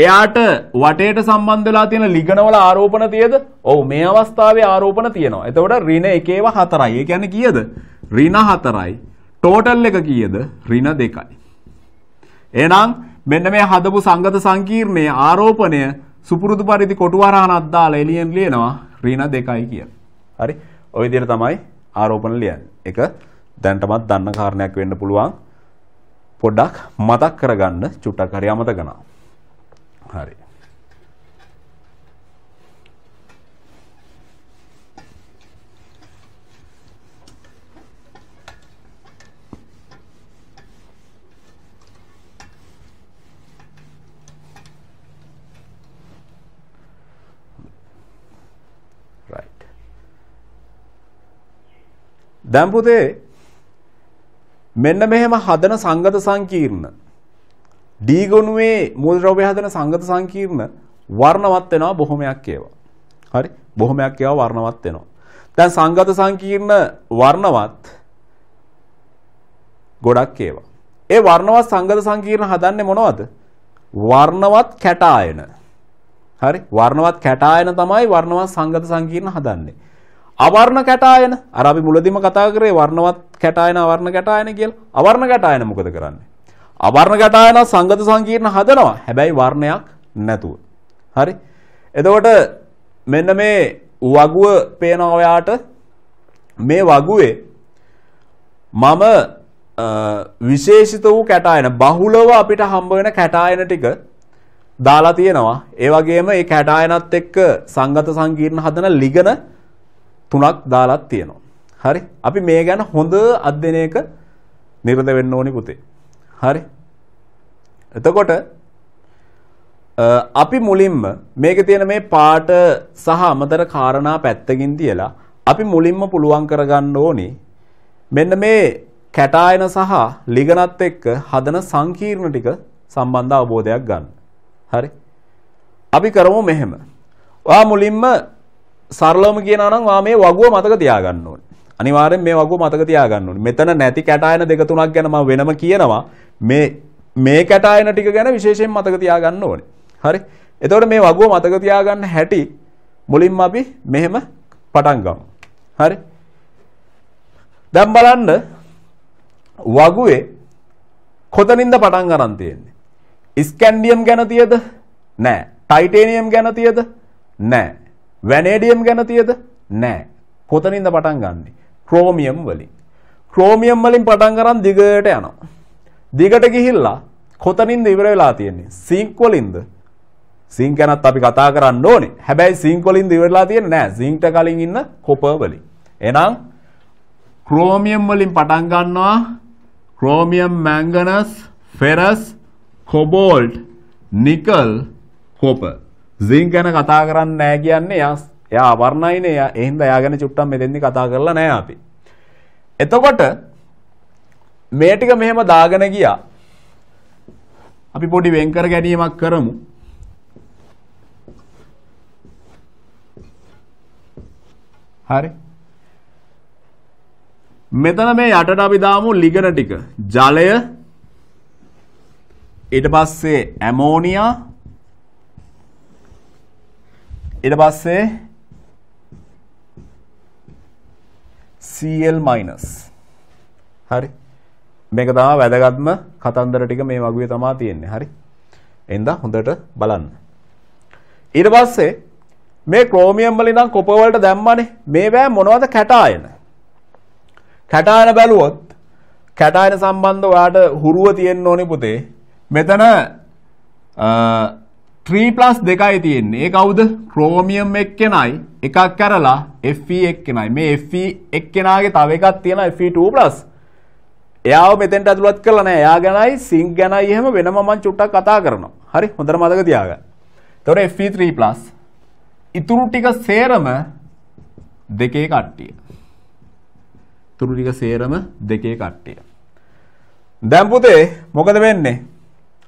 එයාට වටේට සම්බන්ධ වෙලා තියෙන ලිගනවල ආරෝපණ තියද? ඔව් මේ අවස්ථාවේ ආරෝපණ තියෙනවා. එතකොට ඍණ එකේව 4යි. ඒ කියන්නේ කීයද? ඍණ 4යි. ටෝටල් එක කීයද? ඍණ 2යි. එහෙනම් මෙන්න මේ හදපු සංගත සංකීර්ණයේ ආරෝපණය සුපුරුදු පරිදි කොටුවරහනක් දාලා එළියෙන් ලියනවා ඍණ 2යි කියලා. හරි. ওই විදිහට තමයි ආරෝපණ ලියන්නේ. ඒක දැනටමත් දන්න කාරණයක් වෙන්න පුළුවන්. පොඩ්ඩක් මතක් කරගන්න චුට්ටක් හරි අමතකන. හරි. right දැන් පුතේ මෙන්න මෙහෙම හදන සංගත සංකීර්ණ D ගොනුවේ මූලද්‍රව්‍ය හදන සංගත සංකීර්ණ වර්ණවත් වෙනවා බොහොමයක් ඒවා. හරි බොහොමයක් ඒවා වර්ණවත් වෙනවා. දැන් සංගත සංකීර්ණ වර්ණවත් ගොඩක් ඒවා. ඒ වර්ණවත් සංගත සංකීර්ණ හදන්නේ මොනවද? වර්ණවත් කැටායන. හරි වර්ණවත් කැටායන තමයි වර්ණවත් සංගත සංකීර්ණ හදන්නේ. අවර්ණ කැටායන අර අපි මුලදීම කතා කරේ වර්ණවත් කැටායන අවර්ණ කැටායන කියලා. අවර්ණ කැටායන මොකද කරන්නේ? අවර්ණ කැටායන සංගත සංකීර්ණ හදනවා. හැබැයි වර්ණයක් නැතුව. හරි? එතකොට මෙන්න මේ වගුව පේනවා ඔයාට මේ වගුවේ මම විශේෂිත වූ කැටායන බහුලව අපිට හම්බ වෙන කැටායන ටික දාලා තියෙනවා. ඒ වගේම මේ කැටායනත් එක්ක සංගත සංකීර්ණ හදන ලිගන තුනක් දාලා තියෙනවා. හරි. අපි මේ ගැන හොඳ අධ්‍යයනයක නිරත වෙන්න ඕනි පුතේ. හරි. එතකොට අපි මුලින්ම මේකේ තියෙන මේ පාට සහ අමතර කාරණා පැත්තකින් තියලා අපි මුලින්ම පුළුවන් කරගන්න ඕනි මෙන්න මේ කැටායන සහ ලිගනත් එක්ක හදන සංකීර්ණ ටික සම්බන්ධ අවබෝධයක් ගන්න. හරි. අපි කරමු මෙහෙම. ඔයා මුලින්ම සරලවම කියනවා නම් ආ මේ වගුව මතක තියාගන්න ඕනේ. අනිවාර්යෙන් මේ වගුව මතක තියාගන්න ඕනේ. මෙතන නැති කැටායන දෙක තුනක් ගැන මම වෙනම කියනවා. මේ මේ කැටායන ටික ගැන විශේෂයෙන් මතක තියාගන්න ඕනේ. හරි. එතකොට මේ වගුව මතක තියාගන්න හැටි මුලින්ම අපි මෙහෙම පටන් ගමු. හරි. දැන් බලන්න වගුවේ කොතනින්ද පටන් ගන්න තියෙන්නේ? ස්කැන්ඩියම් ගැන තියද? නෑ. ටයිටේනියම් ගැන තියද? නෑ. වැනේඩියම් ගැන තියද නෑ කොතනින්ද පටන් ගන්න ක්‍රෝමියම් වලින් ක්‍රෝමියම් වලින් පටන් කරන් දිගට යනවා දිගට ගිහිල්ලා කොතනින්ද ඉවර වෙලා තියෙන්නේ සිංක් වලින්ද සිංක් ගැනත් අපි කතා කරන්න ඕනේ හැබැයි සිංක් වලින්ද ඉවරලා තියෙන්නේ නෑ සිංක්ට කලින් ඉන්න කොපර් වලින් එහෙනම් ක්‍රෝමියම් වලින් පටන් ගන්නවා chromium manganese ferrous cobalt nickel copper zinc ගැන කතා කරන්නේ නැහැ කියන්නේ එයා එයා අවර්ණයිනේ. ඒ හින්දා එයා ගැන චුට්ටක් මෙතෙන්දි කතා කරලා නැහැ අපි. එතකොට මේ ටික මෙහෙම දාගෙන ගියා. අපි පොඩි වෙන්කර ගැනීමක් කරමු. හරි. මෙතන මේ යටට අපි දාමු ලිගන ටික. ජලය ඊට පස්සේ ඇමෝනියා ඊට පස්සේ Cl- හරි මේක තමයි වැදගත්ම කතන්දර ටික මේ වගේ තමයි තියෙන්නේ හරි එඳ හොඳට බලන්න ඊට පස්සේ මේ ක්‍රෝමියම් වල ඉඳන් කොපර් වලට දැම්මානේ මේවැ මොනවද කැටායන කැටායන බැලුවොත් කැටායන සම්බන්ධ ඔයාට හුරුව තියෙන්න ඕනේ පුතේ මෙතන 3+ 2යි තියෙන්නේ. ඒ කවුද? ක්‍රෝමියම් එක්කෙනයි එකක් කරලා Fe එක්කෙනයි. මේ Fe එක්කෙනාගේ තව එකක් තියෙනවා Fe2+. එයාව මෙතෙන්ට ඇතුළත් කරලා නැහැ. එයා ගැනයි සිංක් ගැනයි එහෙම වෙනම මම චුට්ටක් කතා කරනවා. හරි? හොඳට මතක තියාගන්න. එතකොට Fe3+ ඉතුරු ටික සේරම දෙකේ කට්ටිය. ඉතුරු ටික සේරම දෙකේ කට්ටිය. දැන් පුතේ මොකද වෙන්නේ?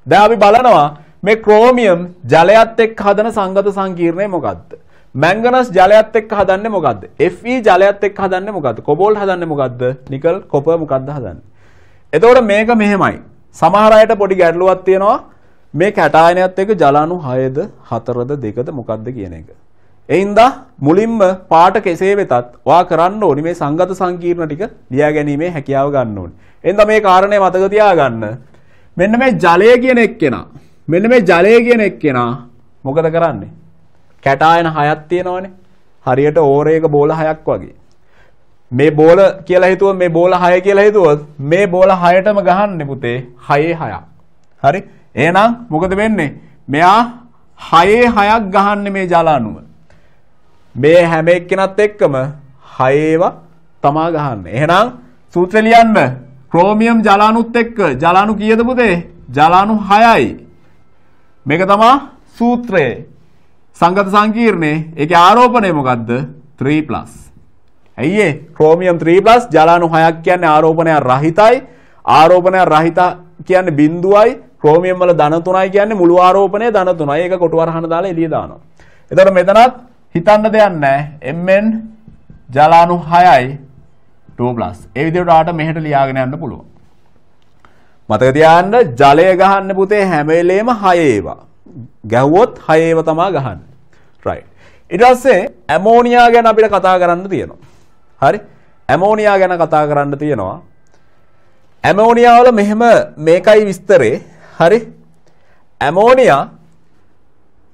දැන් අපි බලනවා මේ ක්‍රෝමියම් ජලයත් එක්ක හදන සංගත සංකීර්ණය මොකක්ද? මැංගනස් ජලයත් එක්ක හදන්නේ මොකද්ද? Fe ජලයත් එක්ක හදන්නේ මොකද්ද? කොබෝල් හදන්නේ මොකද්ද? නිකල් කොපර් මොකද්ද හදන්නේ? එතකොට මේක මෙහෙමයි. සමහර අයට පොඩි ගැටලුවක් තියෙනවා. මේ කැටායනයත් එක්ක ජල අණු 6ද 4ද 2ද මොකද්ද කියන එක. එයින්දා මුලින්ම පාට කෙසේ වෙතත් ඔයා කරන්න ඕනි මේ සංගත සංකීර්ණ ටික ලියා ගැනීමේ හැකියාව ගන්න ඕනි. එයින්දා මේ කාරණේ මතක තියාගන්න. මෙන්න මේ ජලය කියන එක්කෙනා මෙන්න මේ ජලය කියන එක්කෙනා මොකද කරන්නේ? කැටායන හයක් තියෙනවනේ. හරියට ඕරේක බෝල හයක් වගේ. මේ බෝල කියලා හිතුවොත් මේ බෝල හය කියලා හිතුවොත් මේ බෝල හයටම ගහන්නේ පුතේ හයේ හයක්. හරි? එහෙනම් මොකද වෙන්නේ? මෙයා හයේ හයක් ගහන්නේ මේ ජල අණුව. මේ හැම එක්කෙනත් එක්කම හයේවා තමා ගහන්නේ. එහෙනම් සූත්‍රය ලියන්න ක්‍රෝමියම් ජලාණුත් එක්ක ජලාණු කීයද පුතේ? ජලාණු 6යි. මේක තමා සූත්‍රය. සංගත සංකීර්ණේ ඒකේ ආරෝපණය මොකද්ද? 3+. ඇයියේ ක්‍රෝමියම් 3+ ජලාණු 6ක් කියන්නේ ආරෝපණය රහිතයි. ආරෝපණය රහිත කියන්නේ බිඳුවයි. ක්‍රෝමියම් වල ධන 3යි කියන්නේ මුළු ආරෝපණය ධන 3යි. ඒක කොටු වරහන දාලා එළිය දානවා. එතකොට මෙතනත් හිතන්න දෙයක් නැහැ. Mn ජලාණු 6යි 2+. ඒ විදිහට ආට මෙහෙට ලියාගෙන යන්න පුළුවන්. මතක තියාන්න ජලය ගහන්න පුතේ හැම වෙලේම 6 ඒවා. ගැහුවොත් 6 ඒවා තමයි ගහන්නේ. right. ඊට පස්සේ ඇමෝනියා ගැන අපිට කතා කරන්න තියෙනවා. හරි? ඇමෝනියා ගැන කතා කරන්න තියෙනවා. ඇමෝනියා වල මෙහෙම මේකයි විස්තරේ. හරි? ඇමෝනියා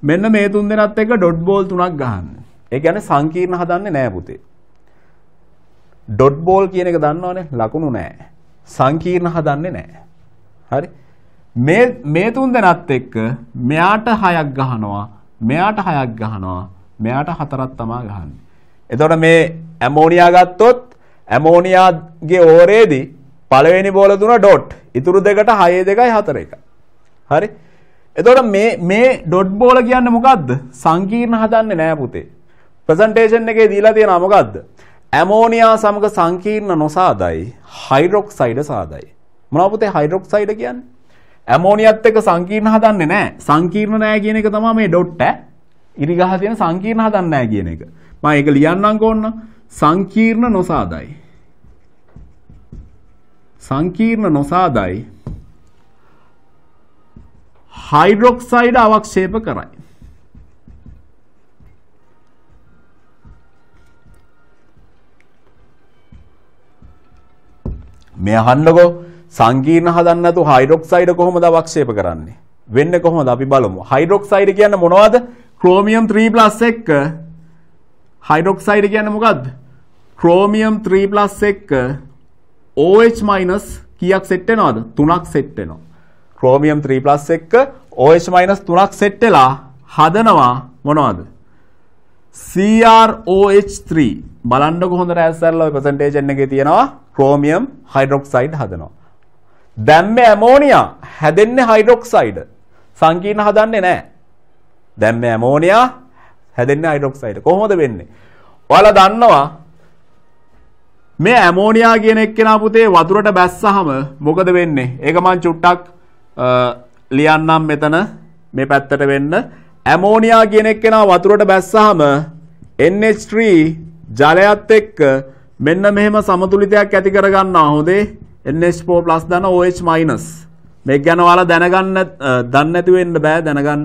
මෙන්න මේ තුන් දෙනාත් එක්ක ඩොට් බෝල් තුනක් ගහන්න. ඒ කියන්නේ සංකීර්ණ හදන්නේ නෑ පුතේ. ඩොට් බෝල් කියන එක දන්නවනේ ලකුණු නෑ. සංකීර්ණ හදන්නේ නෑ. හරි මේ මේ තුන් දෙනාත් එක්ක මෙයාට හයක් ගහනවා මෙයාට හයක් ගහනවා මෙයාට හතරක් තමා ගහන්නේ. එතකොට මේ ඇමෝනියා ගත්තොත් ඇමෝනියාගේ ඕරේදී පළවෙනි බෝල දුන ඩොට්. ඉතුරු දෙකට 6 2යි 4 1. හරි? එතකොට මේ මේ ඩොට් බෝල කියන්නේ මොකද්ද? සංකීර්ණ හදන්නේ නෑ පුතේ. ප්‍රසන්ටේෂන් එකේ දීලා තියෙනවා මොකද්ද? ඇමෝනියා සමග සංකීර්ණ නොසාදයි හයිඩ්‍රොක්සයිඩ සාදයි. මොනවා පුතේ හයිඩ්‍රොක්සයිඩ් කියන්නේ? ඇමෝනියත් එක්ක සංකීර්ණ හදන්නේ නැහැ. සංකීර්ණ නැහැ කියන එක තමයි මේ ඩොට් ඈ. ඉරි ගහ තියෙන සංකීර්ණ හදන්නේ නැහැ කියන එක. මම ඒක ලියන්නම් කොන්න. සංකීර්ණ නොසාදයි. සංකීර්ණ නොසාදයි. හයිඩ්‍රොක්සයිඩ් අවක්ෂේප කරයි. මේ අහන්නකෝ සංකීර්ණ හදන්න නැතුව හයිඩ්‍රොක්සයිඩ් කොහොමද අවක්ෂේප කරන්නේ? වෙන්නේ කොහොමද අපි බලමු. හයිඩ්‍රොක්සයිඩ් කියන්නේ මොනවද? ක්‍රෝමියම් 3+ එක්ක හයිඩ්‍රොක්සයිඩ් කියන්නේ මොකද්ද? ක්‍රෝමියම් 3+ එක්ක OH- කීයක් සෙට් වෙනවද? 3ක් සෙට් වෙනවා. ක්‍රෝමියම් 3+ එක්ක OH- 3ක් සෙට් වෙලා හදනවා මොනවද? CrOH3 බලන්නකො හොඳට ඇස්සරලා ඔය ප්‍රසන්ටේෂන් එකේ තියෙනවා ක්‍රෝමියම් හයිඩ්‍රොක්සයිඩ් හදනවා. දැම්මේ ඇමෝනියා හැදෙන්නේ හයිඩ්‍රොක්සයිඩ්. සංකීර්ණ හදන්නේ නැහැ. දැම්මේ ඇමෝනියා හැදෙන්නේ හයිඩ්‍රොක්සයිඩ්. කොහොමද වෙන්නේ? ඔයාලා දන්නවා මේ ඇමෝනියා කියන එක්කෙනා පුතේ වතුරට බැස්සහම මොකද වෙන්නේ? ඒක මම චුට්ටක් ලියන්නම් මෙතන මේ පැත්තට වෙන්න. ඇමෝනියා කියන එක්කෙනා වතුරට බැස්සහම NH3 ජලයත් එක්ක මෙන්න මෙහෙම සමතුලිතයක් ඇති කරගන්නවා හොඳේ. NH4 plus දන්න OH minus මේක ගැන ඔයාලා දැනගන්න දන්නේ නැති වෙන්න බෑ දැනගන්න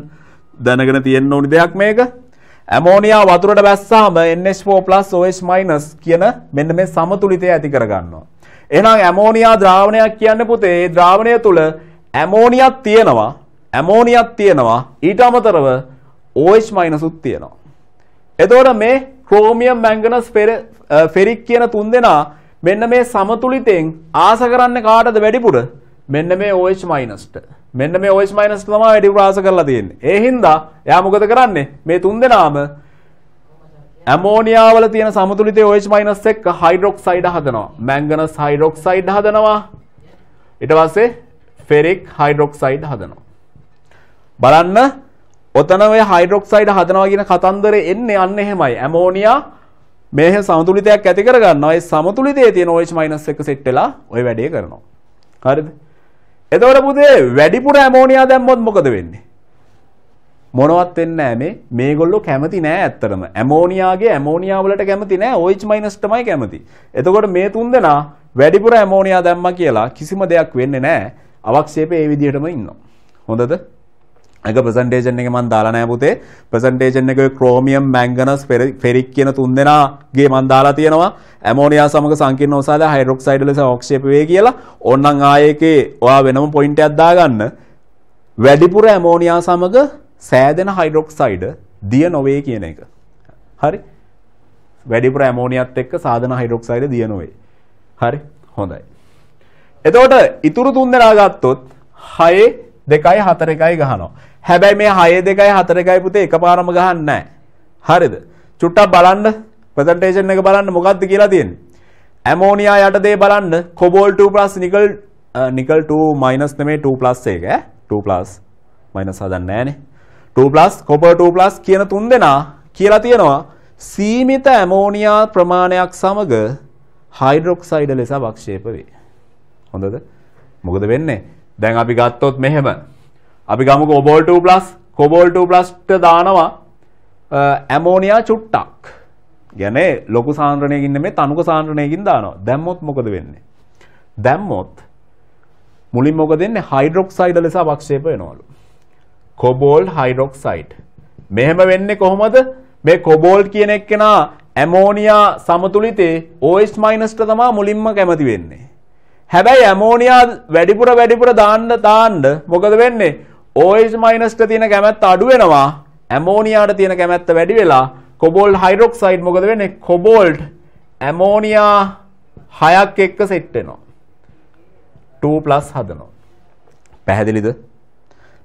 දැනගෙන තියෙන්න ඕනි දෙයක් මේක ඇමෝනියා වතුරට බැස්සාම NH4+ OH- කියන මෙන්න මේ සමතුලිතය ඇති කරගන්නවා. එහෙනම් ඇමෝනියා ද්‍රාවණයක් කියන්නේ පුතේ ඒ ද්‍රාවණය තුල ඇමෝනියක් තියෙනවා ඇමෝනියක් තියෙනවා ඊට අමතරව OH- උත් තියෙනවා. එතකොට මේ ක්‍රෝමියම් මැංගනස් ෆෙරික් කියන තුන්දෙනා මෙන්න මේ සමතුලිතෙන් ආස කරන්නේ කාටද වැඩිපුර? මෙන්න මේ OH- ට. මෙන්න මේ OH- ට තමයි වැඩිපුර ආස කරලා තියෙන්නේ. ඒ හින්දා එයා මොකද කරන්නේ? මේ තුන් දෙනාම ඇමෝනියා වල තියෙන සමතුලිතයේ OH- එක්ක හයිඩ්‍රොක්සයිඩ් හදනවා. මැංගනස් හයිඩ්‍රොක්සයිඩ් හදනවා. ඊට පස්සේ ෆෙරික් හයිඩ්‍රොක්සයිඩ් හදනවා. බලන්න ඔතන ඔය හයිඩ්‍රොක්සයිඩ් හදනවා කියන කතන්දරේ එන්නේ අන්න එහෙමයි. ඇමෝනියා මේ සමතුලිතයක් ඇති කරගන්නවා. ඒ සමතුලිතයේ තියෙන OH- එක සෙට් වෙලා ওই වැඩේ කරනවා. හරිද? එතකොට පුතේ වැඩිපුර ඇමෝනියා දැම්මොත් මොකද වෙන්නේ? මොනවත් වෙන්නේ නැහැ මේ. මේගොල්ලෝ කැමති නෑ ඇත්තටම. ඇමෝනියාගේ ඇමෝනියා වලට කැමති නෑ. OH- තමයි කැමති. එතකොට මේ තුන්දෙනා වැඩිපුර ඇමෝනියා දැම්මා කියලා කිසිම දෙයක් වෙන්නේ නෑ. අවක්ෂේපය ඒ විදිහටම ඉන්නවා. හොඳද? ඒක ප්‍රසන්ටේෂන් එක මම දාලා නැහැ පුතේ. ප්‍රසන්ටේෂන් එකේ ක්‍රෝමියම් මැංගනස් ෆෙරික් කියන තුන්දෙනාගේ මම දාලා තියෙනවා. ඇමෝනියා සමග සංකීර්ණ ඔසාද හයිඩ්‍රොක්සයිඩ් ලෙස ඔක්ෂේප වේ කියලා. ඕන්නම් ආයේකේ ඔයා වෙනම පොයින්ට් එකක් දාගන්න. වැඩිපුර ඇමෝනියා සමග සෑදෙන හයිඩ්‍රොක්සයිඩ් දිය නොවේ කියන එක. හරි. වැඩිපුර ඇමෝනියත් එක්ක සාධන හයිඩ්‍රොක්සයිඩ් දිය නොවේ. හරි. හොඳයි. එතකොට ඉතුරු තුන්දෙනා ගත්තොත් 6 2 4 1 ගහනවා. හැබැයි මේ 6 2යි 4යි පුතේ එකපාරම ගහන්නේ නැහැ. හරිද? චුට්ටක් බලන්න ප්‍රසන්ටේෂන් එක බලන්න මොකද්ද කියලා තියෙන්නේ. ඇමෝනියා යටතේ බලන්න කොබෝල් 2+ නිකල් නිකල් 2- නෙමෙයි 2+ එක ඈ 2+ මයිනස් හදන්නේ නැහනේ. 2+ කොපර් 2+ කියන තුන් දෙනා කියලා තියෙනවා සීමිත ඇමෝනියා ප්‍රමාණයක් සමග හයිඩ්‍රොක්සයිඩ් ලෙස අවක්ෂේප වේ. හොඳද? මොකද වෙන්නේ? දැන් අපි ගත්තොත් මෙහෙම අපි ගමු ඔබෝල් 2 ප්ලස් කොබෝල් 2 ප්ලස්ට දානවා ඇමෝනියා චුට්ටක්. ගැනේ ලොකු සාන්ද්‍රණයකින් මේ තනුක සාන්ද්‍රණයකින් දානවා. දැම්මොත් මොකද වෙන්නේ? දැම්මොත් මුලින් මොකද වෙන්නේ? හයිඩ්‍රොක්සයිඩ් ලෙස අවක්ෂේප වෙනවලු. කොබෝල් හයිඩ්‍රොක්සයිඩ්. මෙහෙම වෙන්නේ කොහොමද? මේ කොබෝල් කියන එක්කෙනා ඇමෝනියා සමතුලිතේ OH- තමා මුලින්ම කැමති වෙන්නේ. හැබැයි ඇමෝනියා වැඩිපුර වැඩිපුර දාන්න දාන්න මොකද වෙන්නේ? OH- තියෙන කැමැත්ත අඩු වෙනවා ඇමෝනියාට තියෙන කැමැත්ත වැඩි වෙලා කොබෝල්ට් හයිඩ්‍රොක්සයිඩ් මොකද වෙන්නේ කොබෝල්ට් ඇමෝනියා හයක් එක්ක සෙට් වෙනවා 2+ හදනවා පැහැදිලිද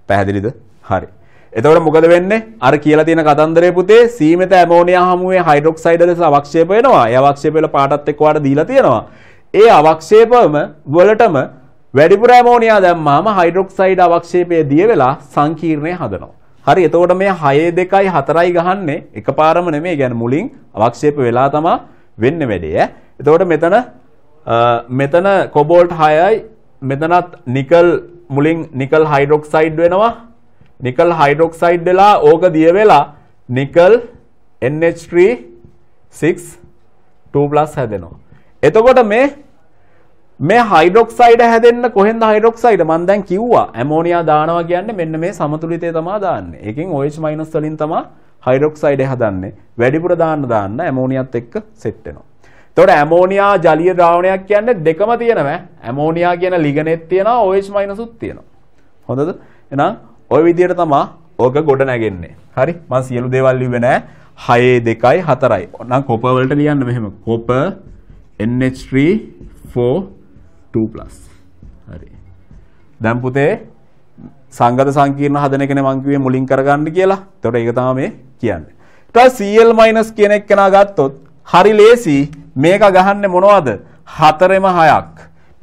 පැහැදිලිද හරි එතකොට මොකද වෙන්නේ අර කියලා තියෙන කතන්දරේ පුතේ සීමිත ඇමෝනියා හමුවේ හයිඩ්‍රොක්සයිඩ් ලෙස අවක්ෂේප වෙනවා. ඒ අවක්ෂේප වල පාටත් එක්ක වාට දීලා තියෙනවා. ඒ අවක්ෂේපම වලටම වැඩිපුර ඇමෝනියා දැම්මාම හයිඩ්‍රොක්සයිඩ් අවක්ෂේපය දිය වෙලා සංකීර්ණය හදනවා. හරි එතකොට මේ 6 2යි 4යි ගහන්නේ එකපාරම නෙමෙයි. يعني මුලින් අවක්ෂේප වෙලා තමයි වෙන්නේ වැඩේ ඈ. එතකොට මෙතන මෙතන කොබෝල්ට් 6යි මෙතනත් නිකල් මුලින් නිකල් හයිඩ්‍රොක්සයිඩ් වෙනවා. නිකල් හයිඩ්‍රොක්සයිඩ් වෙලා ඕක දිය වෙලා නිකල් NH3 6 2+ හැදෙනවා. එතකොට මේ මේ හයිඩ්‍රොක්සයිඩ් හැදෙන්න කොහෙන්ද හයිඩ්‍රොක්සයිඩ් මම දැන් කිව්වා ඇමෝනියා දානවා කියන්නේ මෙන්න මේ සමතුලිතය තමයි දාන්නේ. ඒකෙන් OH- වලින් තමයි හයිඩ්‍රොක්සයිඩ් හදන්නේ. වැඩිපුර දාන්න දාන්න ඇමෝනියත් එක්ක සෙට් වෙනවා. එතකොට ඇමෝනියා ජලීය ද්‍රාවණයක් කියන්නේ දෙකම තියෙනවා. ඇමෝනියා කියන ලිගනෙත් තියෙනවා OH- උත් තියෙනවා. හොඳද? එහෙනම් ওই විදිහට තමයි ඕක ගොඩ නැගෙන්නේ. හරි? මම සියලු දේවල් ලිව්වේ නෑ. 6 2 4යි. නම් කොපර් වලට ලියන්න මෙහෙම. කොපර් NH3 4 හරි දැන් පුතේ සංගත සංකීර්ණ හදන එකනේ මං කිව්වේ මුලින් කරගන්න කියලා. එතකොට ඒක තමයි මේ කියන්නේ. ඊට පස්සේ CL- කියන එක කෙනා ගත්තොත් හරි ලේසි මේක ගහන්නේ මොනවද? හතරෙම හයක්.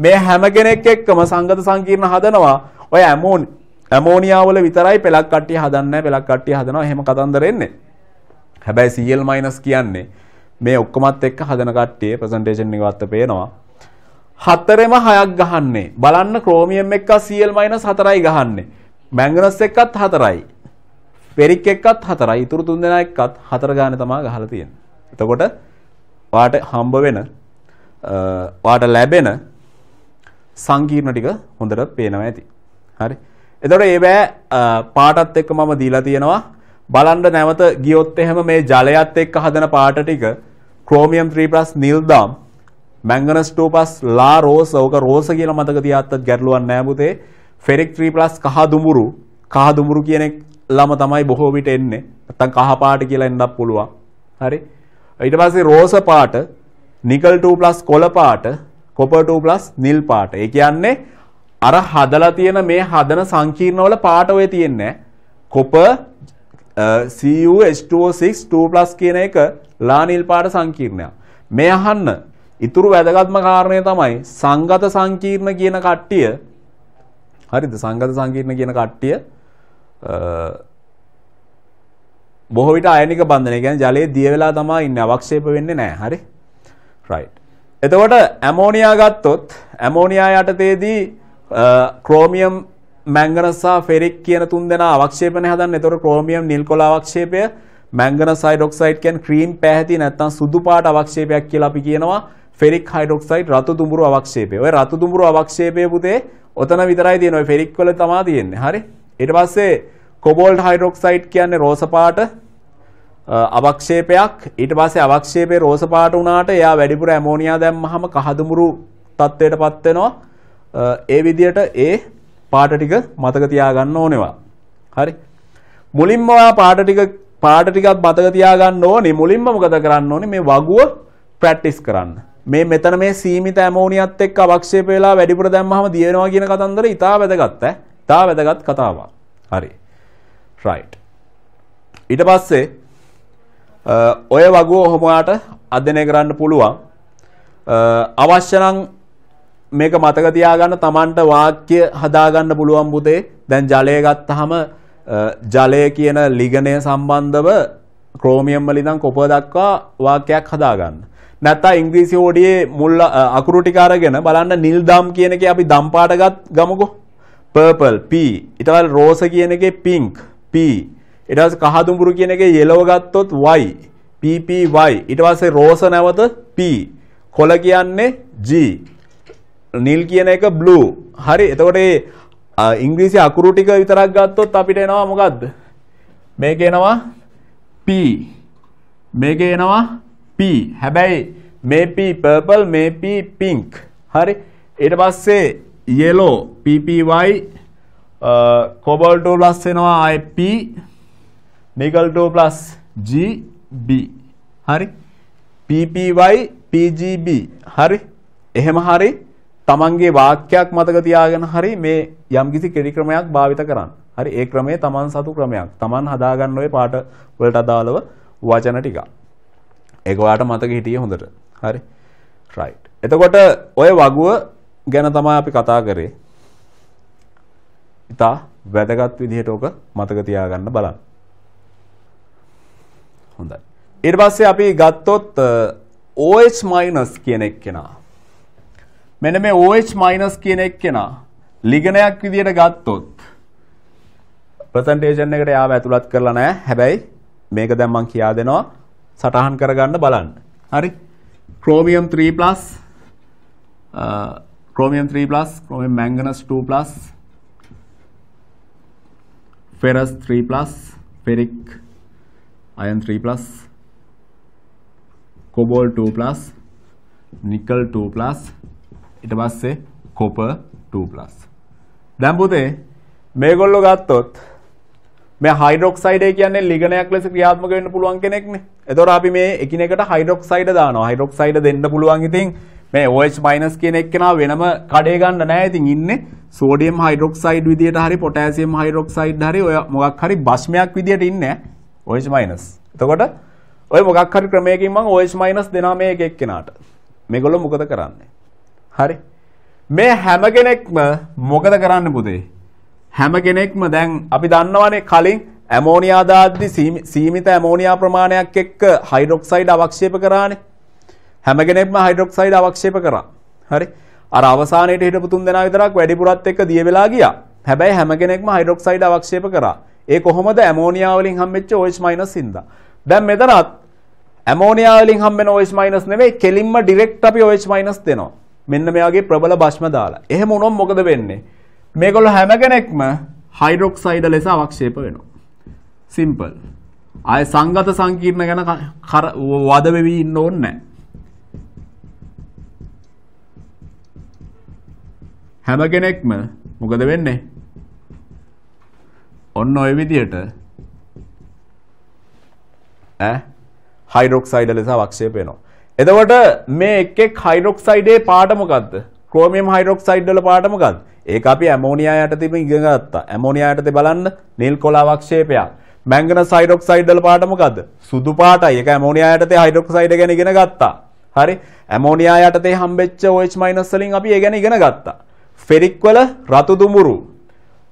මේ හැම කෙනෙක් එක්කම සංගත සංකීර්ණ හදනවා. ඔය ඇමෝනි ඇමෝනියා වල විතරයි පෙලක් කට්ටිය හදන්නේ පෙලක් කට්ටිය හදනවා. එහෙම කතන්දර එන්නේ. හැබැයි CL- කියන්නේ මේ ඔක්කොමත් එක්ක හදන කට්ටිය ප්‍රසන්ටේෂන් එකවත් පේනවා. හතරෙම හයක් ගහන්නේ. බලන්න ක්‍රෝමියම් එක්ක Cl-4යි ගහන්නේ. මැංගනස් එක්කත් හතරයි. පෙරික් එක්කත් හතරයි. ඉතුරු තුන් දෙනා එක්කත් හතර ගානේ තමයි ගහලා තියෙන්නේ. එතකොට වාට හම්බ වෙන වාට ලැබෙන සංකීර්ණ ටික හොඳට පේනවා ඇති. හරි. එතකොට ඒ බෑ පාටත් එක්ක මම දීලා තියෙනවා බලන්න නැවත ගියොත් එහෙම මේ ජලයත් එක්ක හදන පාට ටික ක්‍රෝමියම් 3+ නිල්දාම් මැංගනස් 2+ ලා රෝස ඕක රෝස කියලා මතක තියාත්තත් ගැටලුවක් නෑ පුතේ. ෆෙරික් 3+ කහ දුඹුරු කහ දුඹුරු කියන ළම තමයි බොහෝ විට එන්නේ. නැත්තම් කහ පාට කියලා එන්නත් පුළුවන්. හරි. ඊට පස්සේ රෝස පාට, නිකල් 2+ කොළ පාට, කොපර් 2+ නිල් පාට. ඒ කියන්නේ අර හදලා තියෙන මේ හදන සංකීර්ණවල පාට ඔය තියෙන්නේ. කොපර් CuH2O6 2+ කියන එක ලා නිල් පාට සංකීර්ණයක්. මේ අහන්න ඉතුරු වැදගත්ම කාරණය තමයි සංගත සංකීර්ණ කියන කට්ටිය හරිද සංගත සංකීර්ණ කියන කට්ටිය බොහෝ විට අයනික බන්ධනය කියන්නේ ජලයේ දිය වෙලා තමයි ඉන්නේ අවක්ෂේප වෙන්නේ නැහැ හරි right එතකොට ඇමෝනියා ගත්තොත් ඇමෝනියා යටතේදී ක්‍රෝමියම් මැංගනස් සහ ෆෙරික් කියන තුන් දෙනා අවක්ෂේපණ හදන්නේ එතකොට ක්‍රෝමියම් නිල් කොළ අවක්ෂේපය මැංගනස් හයිඩ්‍රොක්සයිඩ් කියන්නේ ක්‍රීම් පැහැති නැත්නම් සුදු පාට අවක්ෂේපයක් කියලා අපි කියනවා ෆෙරික් හයිඩොක්සයිඩ් රතු දුඹුරු අවක්ෂේපය. ඔය රතු දුඹුරු අවක්ෂේපය පුතේ ඔතන විතරයි තියෙන ඔය ෆෙරික් වල තමා තියෙන්නේ. හරි. ඊට පස්සේ කොබෝල්ට් හයිඩොක්සයිඩ් කියන්නේ රෝස පාට අවක්ෂේපයක්. ඊට පස්සේ අවක්ෂේපේ රෝස පාට වුණාට එයා වැඩිපුර ඇමෝනියා දැම්මහම කහදුඹුරු තත්ත්වයට පත් වෙනවා. ඒ විදියට ඒ පාට ටික මතක තියාගන්න ඕනවා. හරි. මුලින්ම ඔයා පාට ටික පාට ටිකක් මතක තියාගන්න ඕනේ. මුලින්ම මොකද කරන්න ඕනේ? මේ වගුව ප්‍රැක්ටිස් කරන්න. මේ මෙතන මේ සීමිත ඇමෝනියත් එක්ක අවක්ෂේප වෙලා වැඩිපුර දැම්මහම දිය වෙනවා කියන කතන්දර ඉතා වැදගත් ඈ. ඉතා වැදගත් කතාවක්. හරි. රයිට්. ඊට පස්සේ ඔය වගුව ඔහොමයාට අධ්‍යයනය කරන්න පුළුවන්. අවශ්‍ය නම් මේක මතක තියාගන්න Tamanට වාක්‍ය හදාගන්න පුළුවන් පුතේ. දැන් ජලය ගත්තාම ජලය කියන ලිගණය සම්බන්ධව ක්‍රෝමියම් වලින් කොප දක්වා වාක්‍යයක් හදාගන්න. නැත්තා ඉංග්‍රීසි හෝඩියේ මුල් අකුරු ටික අරගෙන බලන්න නිල් දම් කියන එකේ අපි දම් පාට ගත් ගමුකෝ purple p ඊට පස්සේ රෝස කියන එකේ pink p ඊට පස්සේ කහදුඹුරු කියන එකේ yellow ගත්තොත් y p p y ඊට පස්සේ රෝස නැවත p කොළ කියන්නේ g නිල් කියන එක blue හරි එතකොට ඉංග්‍රීසි අකුරු ටික විතරක් ගත්තොත් අපිට එනවා මොකද්ද මේක එනවා P මේක එනවා P හැබැයි මේ P purple මේ P pink හරි ඊට පස්සේ yellow PPY uh, cobalt 2 plus වෙනවා ආයි P nickel 2 plus GB හරි PPY PGB හරි එහෙම හරි තමන්ගේ වාක්‍යයක් මතක තියාගෙන හරි මේ යම්කිසි කෙටි ක්‍රමයක් භාවිත කරන්න. හරි ඒ ක්‍රමය තමන් සතු ක්‍රමයක්. තමන් හදාගන්න ওই පාඩ වලට අදාළව වචන ටිකක්. ඒක ඔයාට මතක හිටියේ හොඳට. හරි. right. එතකොට ඔය වගුව ගැන තමයි අපි කතා කරේ. ඉතා වැදගත් විදිහට ඕක මතක තියාගන්න බලන්න. හොඳයි. ඊට පස්සේ අපි ගත්තොත් OH- කියන එක්කෙනා. මෙන්න මේ OH- කියන එක්කෙනා ලිගනයක් විදිහට ගත්තොත් ප්‍රසන්ටේෂන් එකට යාව ඇතුළත් කරලා නැහැ. හැබැයි මේක දැන් මම කියා දෙනවා. සටහන් කරගන්න බලන්න. හරි. chromium 3+ uh, chromium 3+ chromium manganese 2+ ferrous 3+ ferric iron 3+ cobalt 2+ nickel 2+ ඊට පස්සේ copper 2+ දැන් පුතේ මේගොල්ලෝ ගත්තොත් මේ හයිඩ්‍රොක්සයිඩය කියන්නේ ලිගණයක් ලෙස ක්‍රියාත්මක වෙන්න පුළුවන් කෙනෙක්නේ. එතකොට අපි මේ එකිනෙකට හයිඩ්‍රොක්සයිඩ දානවා. හයිඩ්‍රොක්සයිඩ දෙන්න පුළුවන් ඉතින් මේ OH- කියන එක්කෙනා වෙනම කඩේ ගන්න නැහැ. ඉතින් ඉන්නේ සෝඩියම් හයිඩ්‍රොක්සයිඩ් විදියට හරි පොටෑසියම් හයිඩ්‍රොක්සයිඩ් හරි ඔය මොකක් හරි භෂ්මයක් විදියට ඉන්නේ OH-. එතකොට ඔය මොකක් හරි ක්‍රමයකින් මම OH- දෙනවා මේ එක එක්කෙනාට. මේගොල්ලෝ මොකද කරන්නේ? හරි. මේ හැම කෙනෙක්ම මොකද කරන්න පුතේ? හැම කෙනෙක්ම දැන් අපි දන්නවනේ කලින් ඇමෝනියා දාද්දි සීමිත ඇමෝනියා ප්‍රමාණයක් එක්ක හයිඩ්‍රොක්සයිඩ් අවක්ෂේප කරානේ. හැම කෙනෙක්ම හයිඩ්‍රොක්සයිඩ් අවක්ෂේප කරා. හරි. අර අවසානයේට හිටපු තුන් දෙනා විතරක් වැඩිපුරත් එක්ක දිය වෙලා ගියා. හැබැයි හැම කෙනෙක්ම හයිඩ්‍රොක්සයිඩ් අවක්ෂේප කරා. ඒ කොහොමද ඇමෝනියා වලින් හම්බෙච්ච OH- හින්දා. දැන් මෙතනත් ඇමෝනියා වලින් හම්බෙන OH- නෙවෙයි කෙලින්ම ඩිරෙක්ට් අපි OH- දෙනවා. මෙන්න මේ වගේ ප්‍රබල භෂ්ම දාලා. එහෙම වුණොත් මොකද වෙන්නේ? මේගොල්ලෝ හැම කෙනෙක්ම හයිඩ්‍රොක්සයිඩ ලෙස අවක්ෂේප වෙනවා. සිම්පල්. ආය සංගත සංකීර්ණ ගැන වද වෙවි ඉන්න ඕනේ නැහැ. හැම කෙනෙක්ම මොකද වෙන්නේ? ඔන්න ඔය විදියට ඈ හයිඩ්‍රොක්සයිඩ ලෙස අවක්ෂේප වෙනවා. එතකොට මේ එක් එක් හයිඩ්‍රොක්සයිඩේ පාට මොකද්ද? ක්‍රෝමියම් හයිඩ්‍රොක්සයිඩ් වල පාට මොකද්ද? ඒක අපි ඇමෝනියා යටතේ ඉගෙන ගත්තා. ඇමෝනියා යටතේ බලන්න නිල් කොලාවක් ශේපයක්. මැංගනස් හයිඩ්‍රොක්සයිඩ් වල පාට මොකද්ද? සුදු පාටයි. ඒක ඇමෝනියා යටතේ හයිඩ්‍රොක්සයිඩ් ගැන ඉගෙන ගත්තා. හරි. ඇමෝනියා යටතේ හම්බෙච්ච OH- වලින් අපි ඒ ගැන ඉගෙන ගත්තා. ෆෙරික් වල රතු දුඹුරු.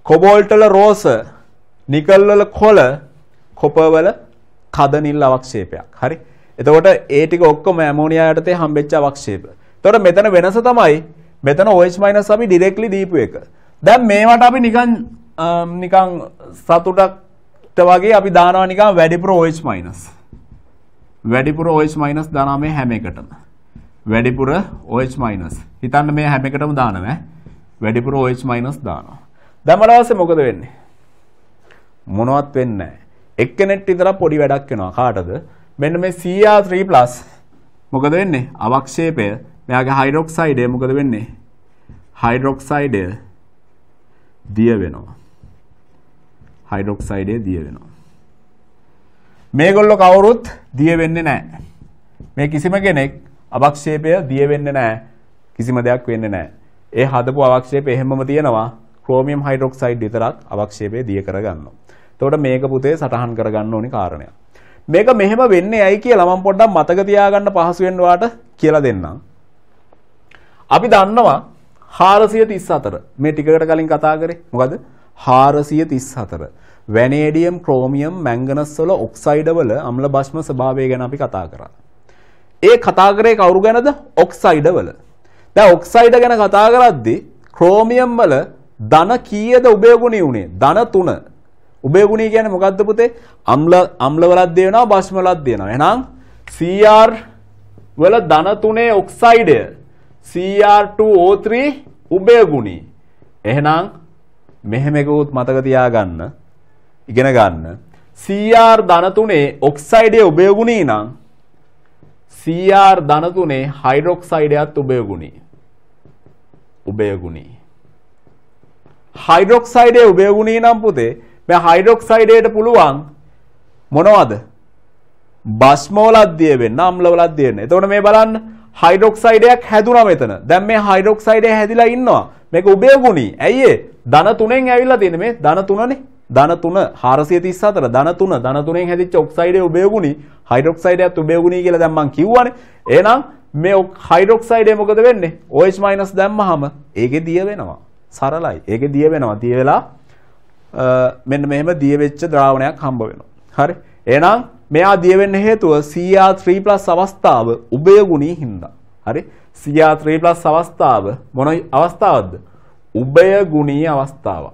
කොබෝල්ට් වල රෝස. නිකල් වල කොළ. කොපර් වල කද නිල් අවක්ෂේපයක්. හරි. එතකොට ඒ ටික ඔක්කොම ඇමෝනියා යටතේ හම්බෙච්ච අවක්ෂේප. එතකොට මෙතන වෙනස තමයි මෙතන OH- අපි ඩිරෙක්ට්ලි දීපු එක. දැන් මේවට අපි නිකන් නිකන් සතුටට වගේ අපි දානවා නිකන් වැඩිපුර OH-. වැඩිපුර OH- දානවා මේ හැම එකටම. වැඩිපුර OH-. හිතන්න මේ හැම එකටම දානවා වැඩිපුර OH- දානවා. දැන් මලවසේ මොකද වෙන්නේ? මොනවත් වෙන්නේ නැහැ. එක්කෙනෙක්ට විතරක් පොඩි වැඩක් වෙනවා. කාටද? මෙන්න මේ CR3+ මොකද වෙන්නේ? අවක්ෂේපය මෙයාගේ හයිඩ්‍රොක්සයිඩය මොකද වෙන්නේ? හයිඩ්‍රොක්සයිඩය දිය වෙනවා. හයිඩ්‍රොක්සයිඩය දිය වෙනවා. මේගොල්ලෝ කවුරුත් දිය වෙන්නේ නැහැ. මේ කිසිම කෙනෙක් අවක්ෂේපය දිය වෙන්නේ නැහැ. කිසිම දෙයක් වෙන්නේ නැහැ. ඒ හදපු අවක්ෂේපය එහෙමම තියෙනවා. ක්‍රෝමියම් හයිඩ්‍රොක්සයිඩ් විතරක් අවක්ෂේපය දිය කරගන්නවා. එතකොට මේක පුතේ සටහන් කරගන්න ඕනි කාරණයක්. මේක මෙහෙම වෙන්නේ ඇයි කියලා මම පොඩ්ඩක් මතක තියාගන්න පහසු වෙන්න වාට කියලා දෙන්නම්. අපි දන්නවා 434 මේ ටිකකට කලින් කතා කරේ මොකද 434 වැනේඩියම් ක්‍රෝමියම් මැංගනස් වල ඔක්සයිඩ් වල අම්ල භෂ්ම ස්වභාවය ගැන අපි කතා කරා. ඒ කතා කරේ කවුරු ගැනද? ඔක්සයිඩ් වල. දැන් ඔක්සයිඩ් ගැන කතා කරද්දී ක්‍රෝමියම් වල ධන කීයද උබේ ගුණී උනේ? ධන 3. උබේ ගුණී කියන්නේ මොකද්ද පුතේ? අම්ල අම්ල වලක් දිනනවා, භෂ්ම වලක් දිනනවා. එහෙනම් CR වල ධන 3 ඔක්සයිඩය Cr2O3 උභය ගුණී. එහෙනම් මෙහෙම එකකුත් මතක තියාගන්න ඉගෙන ගන්න. Cr ධන තුනේ ඔක්සයිඩයේ උභය ගුණී නම් Cr ධන තුනේ හයිඩ්‍රොක්සයිඩයත් උභය ගුණී. උභය ගුණී. හයිඩ්‍රොක්සයිඩයේ උභය ගුණී නම් පුතේ මේ හයිඩ්‍රොක්සයිඩයට පුළුවන් මොනවද? බස්මෝලද්දිය වෙන්න අම්ලවලද්දිය වෙන්න. එතකොට මේ බලන්න හයිඩ්‍රොක්සයිඩයක් හැදුනා මෙතන. දැන් මේ හයිඩ්‍රොක්සයිඩය හැදිලා ඉන්නවා. මේක උබේ ගුණී. ඇයි ඒ? ධන තුනෙන් ඇවිල්ලා තියෙන්නේ මේ ධන තුනනේ. ධන තුන 434 ධන තුන ධන තුනෙන් හැදිච්ච ඔක්සයිඩය උබේ ගුණී. හයිඩ්‍රොක්සයිඩයත් උබේ ගුණී කියලා දැන් මං කිව්වනේ. එහෙනම් මේ හයිඩ්‍රොක්සයිඩය මොකද වෙන්නේ? OH- දැම්මහම ඒකේ දිය වෙනවා. සරලයි. ඒකේ දිය වෙනවා. දිය වෙලා මෙන්න මෙහෙම දිය වෙච්ච ද්‍රාවණයක් හම්බ වෙනවා. හරි. එහෙනම් මෙයා දිය වෙන්න හේතුව CR3+ අවස්ථාව උභය ගුණී හින්දා. හරි? CR3+ අවස්ථාව මොනයි අවස්ථාවක්ද? උභය ගුණී අවස්ථාවක්.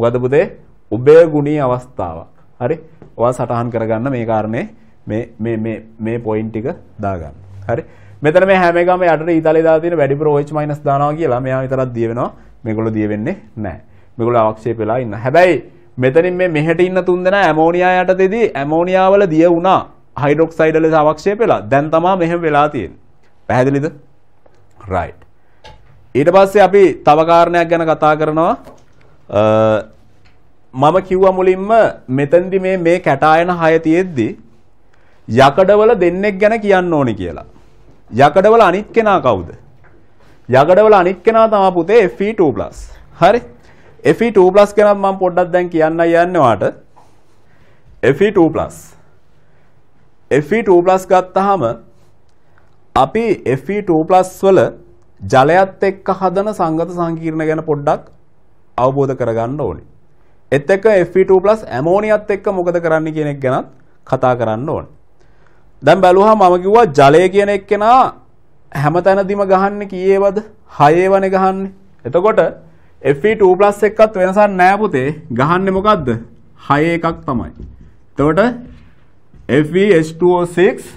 මොකද පුතේ? උභය ගුණී අවස්ථාවක්. හරි? ඔයා සටහන් කරගන්න මේ කාරණේ මේ මේ මේ මේ පොයින්ට් ටික දාගන්න. හරි? මෙතන මේ හැම එකම යටට ඊතලේ දාලා තියෙන වැඩිපුර OH- දානවා කියලා මෙයා විතරක් දිය වෙනවා. මේගොල්ලෝ දිය වෙන්නේ නැහැ. මේගොල්ලෝ ආක්ෂේප වෙලා ඉන්න. හැබැයි මෙතනින් මේ මෙහෙට ඉන්න තුන්දෙනා ඇමෝනියා යටතේදී ඇමෝනියා වල දිය වුණා හයිඩ්‍රොක්සයිඩ් ලෙස අවක්ෂේප වෙලා. දැන් තමා මෙහෙම වෙලා තියෙන්නේ. පැහැදිලිද? right. ඊට පස්සේ අපි තව කාරණයක් ගැන කතා කරනවා. මම කිව්වා මුලින්ම මෙතෙන්දි මේ මේ කැටායන 6 තියෙද්දි යකඩවල දෙන්නෙක් ගැන කියන්න ඕනේ කියලා. යකඩවල අනිත් කෙනා කවුද? යකඩවල අනිත් කෙනා තමයි පුතේ Fe2+. හරි? Fe2+ ගැන මම පොඩ්ඩක් දැන් කියන්න යන්නේ ඔයාට. Fe2+ Fe2+ ගත්තාම අපි Fe2+ වල ජලයත් එක්ක හදන සංගත සංකීර්ණ ගැන පොඩ්ඩක් අවබෝධ කරගන්න ඕනේ. එත් එක්ක Fe2+ ඇමෝනියත් එක්ක මොකද කරන්නේ කියන එක ගැනත් කතා කරන්න ඕනේ. දැන් බැලුවහම මම කිව්වා ජලය කියන එක්කෙනා හැමතැනදීම ගහන්නේ කීයේවද? 6 වනේ ගහන්නේ. එතකොට Fe2+ එක්කත් වෙනසක් නෑ පුතේ. ගහන්නේ මොකද්ද? 6 එකක් තමයි. එතකොට FeH2O6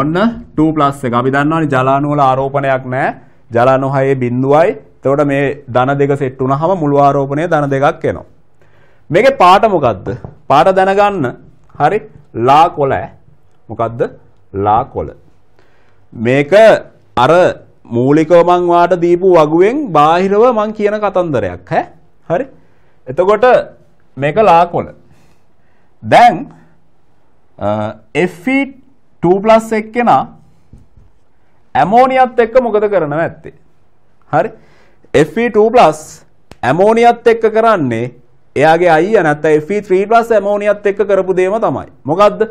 ඔන්න 2+ එක. අපි දන්නවනේ ජලාණු වල ආරෝපණයක් නෑ. ජලාණු 6 බිඳුවයි. එතකොට මේ ධන දෙක සෙට් වුණාම මුළු ආරෝපණය ධන දෙකක් එනවා. මේකේ පාට මොකද්ද? පාට දැනගන්න. හරි. ලා කොළ. මොකද්ද? ලා කොළ. මේක අර මූලිකව මං වාට දීපු වගුවෙන් බාහිරව මං කියන කතන්දරයක් ඈ. හරි. එතකොට මේක ලාකොළ. දැන් Fe2+ එක්කෙනා ඇමෝනියත් එක්ක මොකද කරනව ඇත්තේ? හරි. Fe2+ ඇමෝනියත් එක්ක කරන්නේ එයාගේ අයියා නැත්නම් Fe3+ ඇමෝනියත් එක්ක කරපු දේම තමයි. මොකද්ද?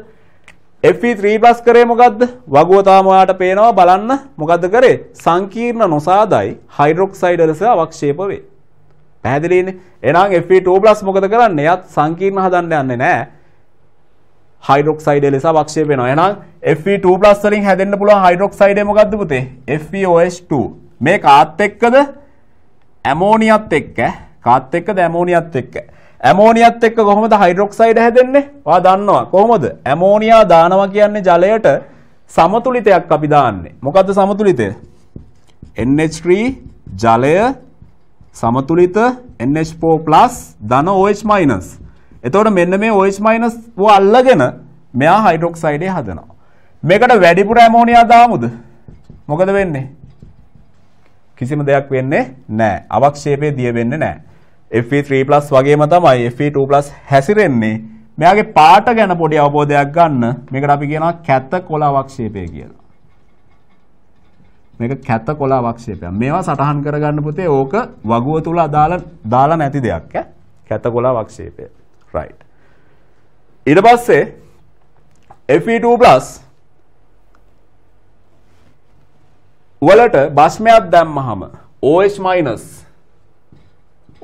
FE3 plus කරේ මොකද්ද? වගුව තාම ඔයාට පේනවා බලන්න මොකද්ද කරේ? සංකීර්ණ නොසාදායි හයිඩ්‍රොක්සයිඩ් ලෙස අවක්ෂේප වේ. පැහැදිලිනේ? එහෙනම් FE2 plus මොකද කරන්නේ? එයත් සංකීර්ණ හදන්න යන්නේ නැහැ. හයිඩ්‍රොක්සයිඩ් ලෙස අවක්ෂේප වෙනවා. එහෙනම් FE2 plus වලින් හැදෙන්න පුළුවන් හයිඩ්‍රොක්සයිඩ් මොකද්ද පුතේ? FeOH2. මේ කාත් එක්කද ඇමෝනියත් එක්ක? කාත් එක්කද ඇමෝනියත් එක්ක? ඇමෝනියත් එක්ක කොහොමද හයිඩ්‍රොක්සයිඩ් හැදෙන්නේ? ඔයා දන්නවා කොහොමද? ඇමෝනියා දානවා කියන්නේ ජලයට සමතුලිතයක් අපි දාන්නේ. මොකද්ද සමතුලිතය? NH3 ජලය සමතුලිත NH4+ ධන OH-. එතකොට මෙන්න මේ OH- ව අල්ලගෙන මෙයා හයිඩ්‍රොක්සයිඩේ හදනවා. මේකට වැඩිපුර ඇමෝනියා දාමුද? මොකද වෙන්නේ? කිසිම දෙයක් වෙන්නේ නැහැ. අවක්ෂේපය දිය වෙන්නේ නැහැ. Fe3+ වගේම තමයි Fe2+ හැසිරෙන්නේ. මෙයාගේ පාට ගැන පොඩි අවබෝධයක් ගන්න. මේකට අපි කියනවා කැත කොළ අවක්ෂේපය කියලා. මේක කැත කොළ අවක්ෂේපය. මේවා සටහන් කරගන්න පුතේ ඕක වගුව තුල අදාළ දාලා නැති දෙයක් ඈ. කැත කොළ අවක්ෂේපය. right. ඊට පස්සේ Fe2+ වලට භස්මයක් දැම්මහම OH-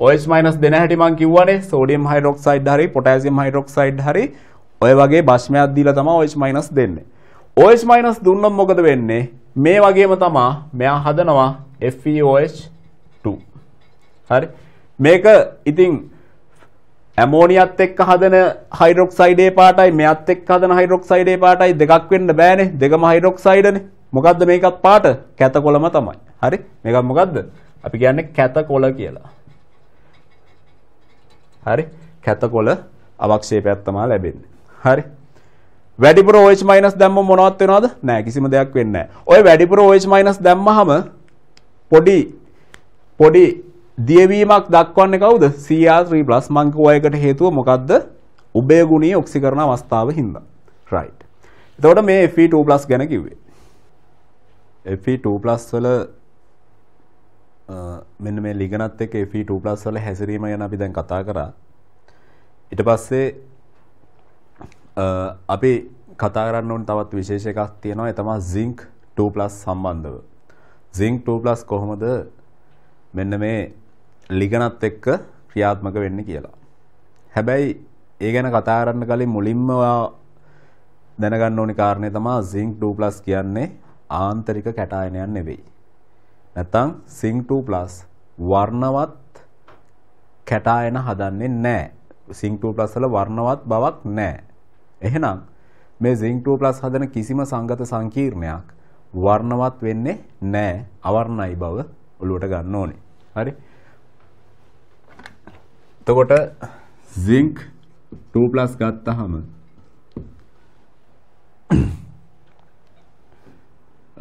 OH- දෙන හැටි මම කිව්වනේ සෝඩියම් හයිඩ්‍රොක්සයිඩ් හරි පොටෑසියම් හයිඩ්‍රොක්සයිඩ් හරි ඔය වගේ භෂ්මයක් දීලා තමයි OH- දෙන්නේ. OH- දුන්නොත් මොකද වෙන්නේ? මේ වගේම තමයි මෙයා හදනවා FeOH2. හරි. මේක ඉතින් ඇමෝනියත් එක්ක හදන හයිඩ්‍රොක්සයිඩේ පාටයි මෙයත් එක්ක හදන හයිඩ්‍රොක්සයිඩේ පාටයි දෙකක් වෙන්න බෑනේ දෙකම හයිඩ්‍රොක්සයිඩනේ මොකද්ද මේකත් පාට කැතකොළම තමයි හරි මේක මොකද්ද අපි කියන්නේ කැතකොළ කියලා හරි කැතකොළ අවක්ෂේපයක් තමයි ලැබෙන්නේ. හරි. වැඩිපුර OH- දැම්ම මොනවත් වෙනවද? නෑ කිසිම දෙයක් වෙන්නේ නෑ. ඔය වැඩිපුර OH- දැම්මහම පොඩි පොඩි දියවීමක් දක්වන්නේ කවුද? Cr3+ මං කියවයකට හේතුව මොකද්ද? උභය ගුණීය ඔක්සිකරණ අවස්ථාව හින්දා. right. එතකොට මේ Fe2+ ගැන කිව්වේ. Fe2+ වල මෙන්න මේ ලිගනත් එක F2+ e වල හැසිරීම ගැන අපි දැන් කතා කරා. ඊට පස්සේ අපි කතා කරන්න ඕන තවත් විශේෂ එකක් තියෙනවා. ඒ තමයි zinc 2+ සම්බන්ධව. zinc 2+ කොහොමද මෙන්න මේ ලිගනත් එක්ක ක්‍රියාත්මක වෙන්නේ කියලා. හැබැයි ඒ ගැන කතා කරන්න කලින් මුලින්ම දැනගන්න ඕනි කාරණේ තමයි zinc 2+ කියන්නේ ආන්තරික කැටායනයක් නෙවෙයි. නැත්තම් සිං2+ වර්ණවත් කැටායන හදන්නේ නැහැ. සිං2+ වල වර්ණවත් බවක් නැහැ. එහෙනම් මේ සිං2+ හදන කිසිම සංගත සංකීර්ණයක් වර්ණවත් වෙන්නේ නැහැ. අවර්ණයි බව ඔලුවට ගන්න ඕනේ. හරි? එතකොට zinc 2+ ගත්තාම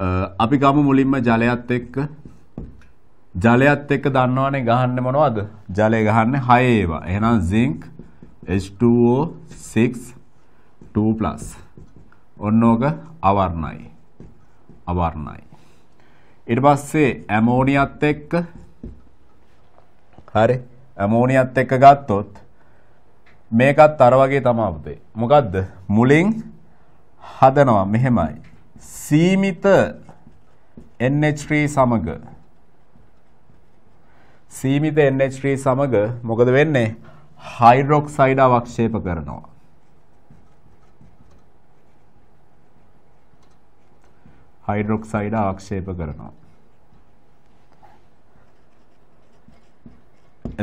අපි ගමු මුලින්ම ජලයත් එක්ක ජලයත් එක්ක දන්නවනේ ගහන්නේ මොනවද? ජලය ගහන්නේ 6 ඒවා. එහෙනම් zinc H2O6 2+ ඔන්නෝක අවර්ණයි. අවර්ණයි. ඊට පස්සේ ඇමෝනියත් එක්ක හරි ඇමෝනියත් එක්ක ගත්තොත් මේකත් අර වගේ තමයි අපතේ. මොකද්ද? මුලින් හදනවා මෙහෙමයි. සීමිත NH3 සමග සීමිත NH3 සමග මොකද වෙන්නේ? හයිඩ්‍රොක්සයිඩ් අවක්ෂේප කරනවා. හයිඩ්‍රොක්සයිඩ් ආක්ෂේප කරනවා.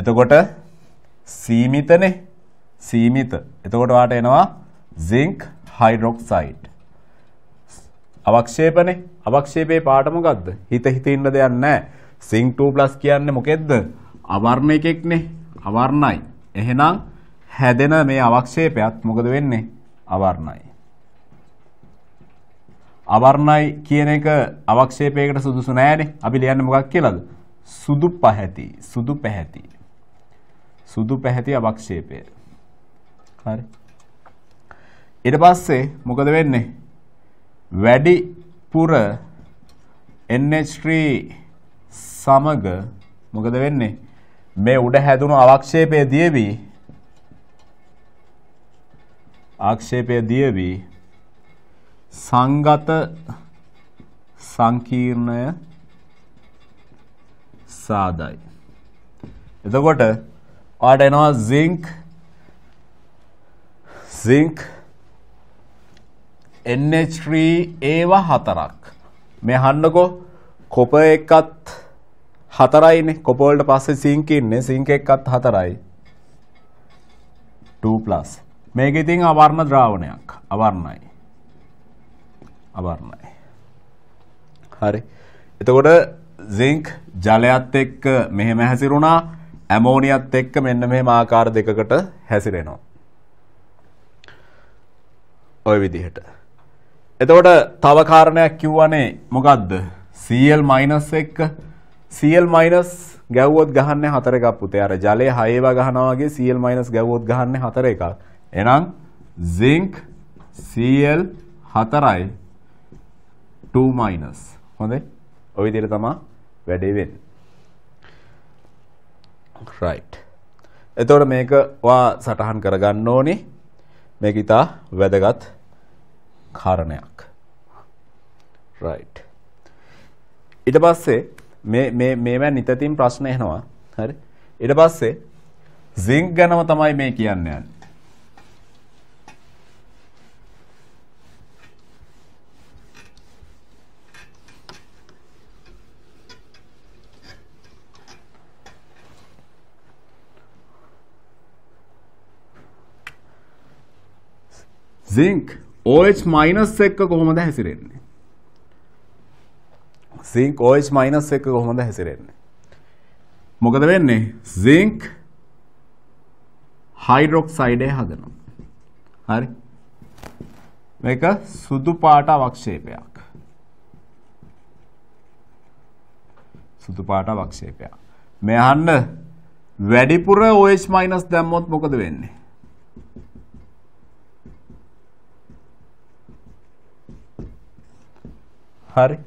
එතකොට සීමිතනේ සීමිත. එතකොට වාට එනවා සින්ක් හයිඩ්‍රොක්සයිඩ්. අවක්ෂේපනේ අවක්ෂේපේ පාට මොකක්ද හිත හිත ඉන්න දෙයක් නැහැ සිං 2+ කියන්නේ මොකෙද්ද අවර්ණ එකෙක්නේ අවර්ණයි එහෙනම් හැදෙන මේ අවක්ෂේපයත් මොකද වෙන්නේ අවර්ණයි අවර්ණයි කියන එක අවක්ෂේපයකට සුදුසු නෑනේ අපි ලියන්නේ මොකක් කියලාද සුදු පැහැති සුදු පැහැති සුදු පැහැති අවක්ෂේපය හරි ඊට පස්සේ මොකද වෙන්නේ වැඩිපුර NH3 සමග මොකද වෙන්නේ මේ උඩ හැදුණු අවක්ෂේපය දියවි ආක්ෂේපය දියවි සංගත සංකීර්ණය සාදයි. එතකොට ආට එනවා සිංක් සිංක් NH3 ඒවා හතරක්. මේ අහන්නකෝ කොප එකත් හතරයිනේ. කොප වලට පස්සේ සිංක් ඉන්නේ. සිංක් එකත් හතරයි. 2+ මේක ඉතින් අවර්ණ ද්‍රාවණයක්. අවර්ණයි. අවර්ණයි. හරි. එතකොට සිංක් ජලයත් එක්ක මෙහෙම හැසිරුණා. ඇමෝනියත් එක්ක මෙන්න මෙහෙම ආකාර දෙකකට හැසිරෙනවා. ওই විදිහට. එතකොට තව කාරණයක් කිව්වනේ මොකද්ද? Cl- එක Cl- ගැව්වොත් ගහන්නේ හතර එකක් පුතේ. අර ජලය 6 ඒවා ගහනවා වගේ Cl- ගැව්වොත් ගහන්නේ හතර එකක්. එහෙනම් zinc Cl 4යි 2- හොඳයි. ওই විදිහට තමයි වැඩේ වෙන්නේ. right. එතකොට මේක ඔයා සටහන් කරගන්න ඕනේ. මේක ඉතා වැදගත් කාරණයක්. රයිට්. ඊට පස්සේ මේ මේ මේවා නිතතින් ප්‍රශ්න එනවා. හරි. ඊට පස්සේ සිංක් ගැනම තමයි මේ කියන්නේ. zinc OH- එක්ක කොහොමද හැසිරෙන්නේ? සිංක් OH- එක්ක කොහොමද හැසිරෙන්නේ? මොකද වෙන්නේ? සිංක් හයිඩ්‍රොක්සයිඩය හදනවා. හරි. මේක සුදු පාට අවක්ෂේපයක්. සුදු පාට අවක්ෂේපයක්. මේ අහන්න වැඩිපුර OH- දැම්මොත් මොකද වෙන්නේ? හරි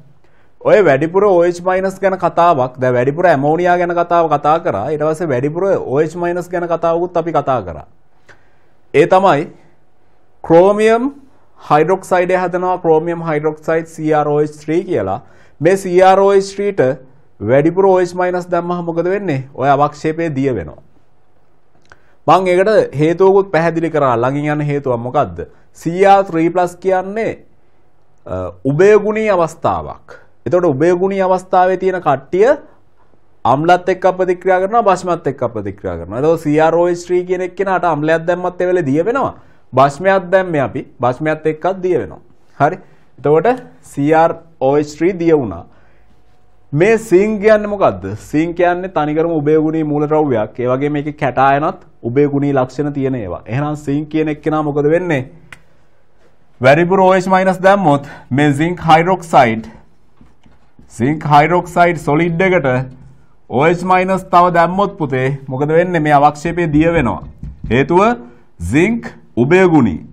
ඔය වැඩිපුර OH- ගැන කතාවක් දැන් වැඩිපුර ඇමෝනියා ගැන කතාව කතා කරා ඊට පස්සේ වැඩිපුර OH- ගැන කතාවකුත් අපි කතා කරා ඒ තමයි ක්‍රෝමියම් හයිඩ්‍රොක්සයිඩය හදනවා ක්‍රෝමියම් හයිඩ්‍රොක්සයිඩ් CrOH3 කියලා මේ CrOH3ට වැඩිපුර OH- දැම්මහම මොකද වෙන්නේ ඔය අවක්ෂේපය දිය වෙනවා මං ඒකට හේතුවකුත් පැහැදිලි කරා ළඟින් යන හේතුව මොකද්ද Cr3+ කියන්නේ උභයගුණී අවස්ථාවක්. එතකොට උභයගුණී අවස්ථාවේ තියෙන කට්ටිය අම්ලත් එක්ක ප්‍රතික්‍රියා කරනවා භෂ්මත් එක්ක ප්‍රතික්‍රියා කරනවා. එතකොට CROH3 කියන එක්කෙනාට අම්ලයක් දැම්මත් ඒ වෙලේ දිය වෙනවා. භෂ්මයක් දැම්මේ අපි භෂ්මයත් එක්කත් දිය වෙනවා. හරි. එතකොට CROH3 දිය වුණා. මේ සිං කියන්නේ මොකද්ද? සිං කියන්නේ තනිකරම උභයගුණී මූලද්‍රව්‍යයක්. ඒ වගේම මේකේ කැටායනත් උභයගුණී ලක්ෂණ තියෙන ඒවා. එහෙනම් සිං කියන එක්කෙනා මොකද වෙන්නේ? වැරිබුර OH- දැම්මොත් මේ zinc hydroxide zinc hydroxide solid එකට OH- තව දැම්මොත් පුතේ මොකද වෙන්නේ මේ අවක්ෂේපය දිය වෙනවා. හේතුව සිංක් උභය ගුණී.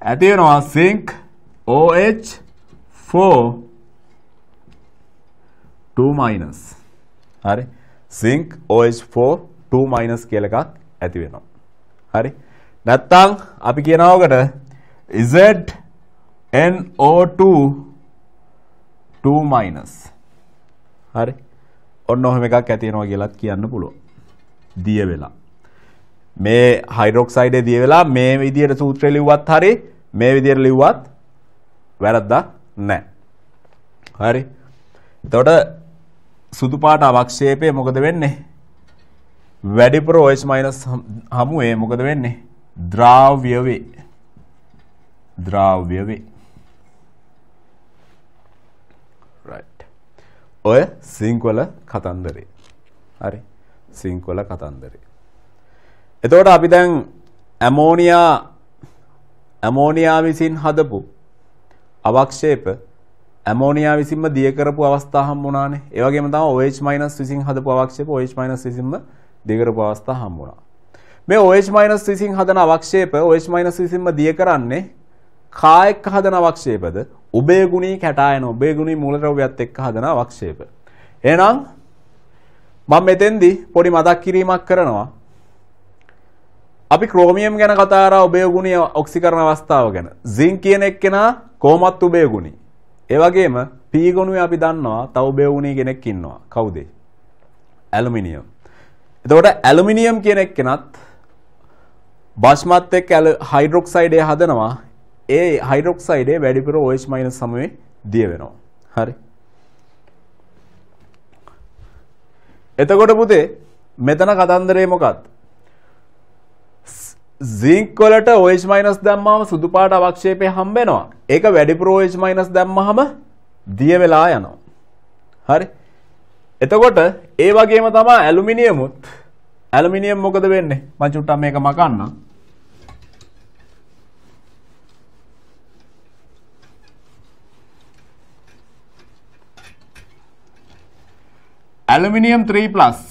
ඇති වෙනවා සිංක් OH4 2- හරි. සිංක් OH4 2- කියලා එකක් ඇති වෙනවා. හරි. නැත්තම් අපි කියනවා ඔකට ZNO2 2 minus හරි ඔන්න ඔහොම එකක් ඇති වෙනවා කියලත් කියන්න පුළුවන්. දිය වෙලා. මේ හයිඩ්‍රොක්සයිඩේ දිය වෙලා මේ විදියට සූත්‍රය ලිව්වත් හරි මේ විදියට ලිව්වත් වැරද්දක් නැහැ. හරි. එතකොට සුදු පාට අවක්ෂේපය මොකද වෙන්නේ? වැඩිපුර OH- හමුවේ මොකද වෙන්නේ? ද්‍රාව්‍ය වේ. ද්‍රාව්‍ය වේ. right. ඔය සිංහල කතන්දරේ. හරි. සිංහල කතන්දරේ. එතකොට අපි දැන් ඇමෝනියා ඇමෝනියා විසින් හදපු අවක්ෂේප ඇමෝනියා විසින්ම දිය කරපු අවස්ථා හම් වුණානේ. ඒ වගේම තමයි OH- විසින් හදපු අවක්ෂේප OH- විසින්ම දිය කරපු අවස්ථා හම් වුණා. මේ OH- විසින් හදන අවක්ෂේප OH- විසින්ම දිය කරන්නේ කායෙක් හදන අවක්ෂේපද ඔබේ ගුණී කැටායන ඔබේ ගුණී මූලද්‍රව්‍යත් එක්ක හදන අවක්ෂේප. එහෙනම් මම මෙතෙන්දී පොඩි මතක් කිරීමක් කරනවා. අපි ක්‍රෝමියම් ගැන කතා කරා ඔබේ ගුණී ඔක්සිකරණ අවස්ථාව ගැන. සින්ක් කියන එක්කෙනා කොහොමත් ඔබේ ගුණී. ඒ වගේම පී ගුණුවේ අපි දන්නවා තව ඔබේ ගුණී කෙනෙක් ඉන්නවා. කවුද? ඇලුමිනියම්. එතකොට ඇලුමිනියම් කියන එක්කෙනත් බස්මත් එක්ක හයිඩ්‍රොක්සයිඩය හදනවා ඒ හයිඩ්‍රොක්සයිඩේ වැඩිපුර OH- සමයේ දිය වෙනවා. හරි. එතකොට පුතේ මෙතන කතන්දරේ මොකක්ද? සිංක් වලට OH- දැම්මම සුදු පාට අවක්ෂේපය හම්බ වෙනවා. ඒක වැඩිපුර OH- දැම්මහම දිය වෙලා යනවා. හරි. එතකොට ඒ වගේම තමයි ඇලුමිනියමුත් ඇලුමිනියම් මොකද වෙන්නේ? මං චුට්ටක් මේක මකන්නම්. ඇලමිනියම් 3+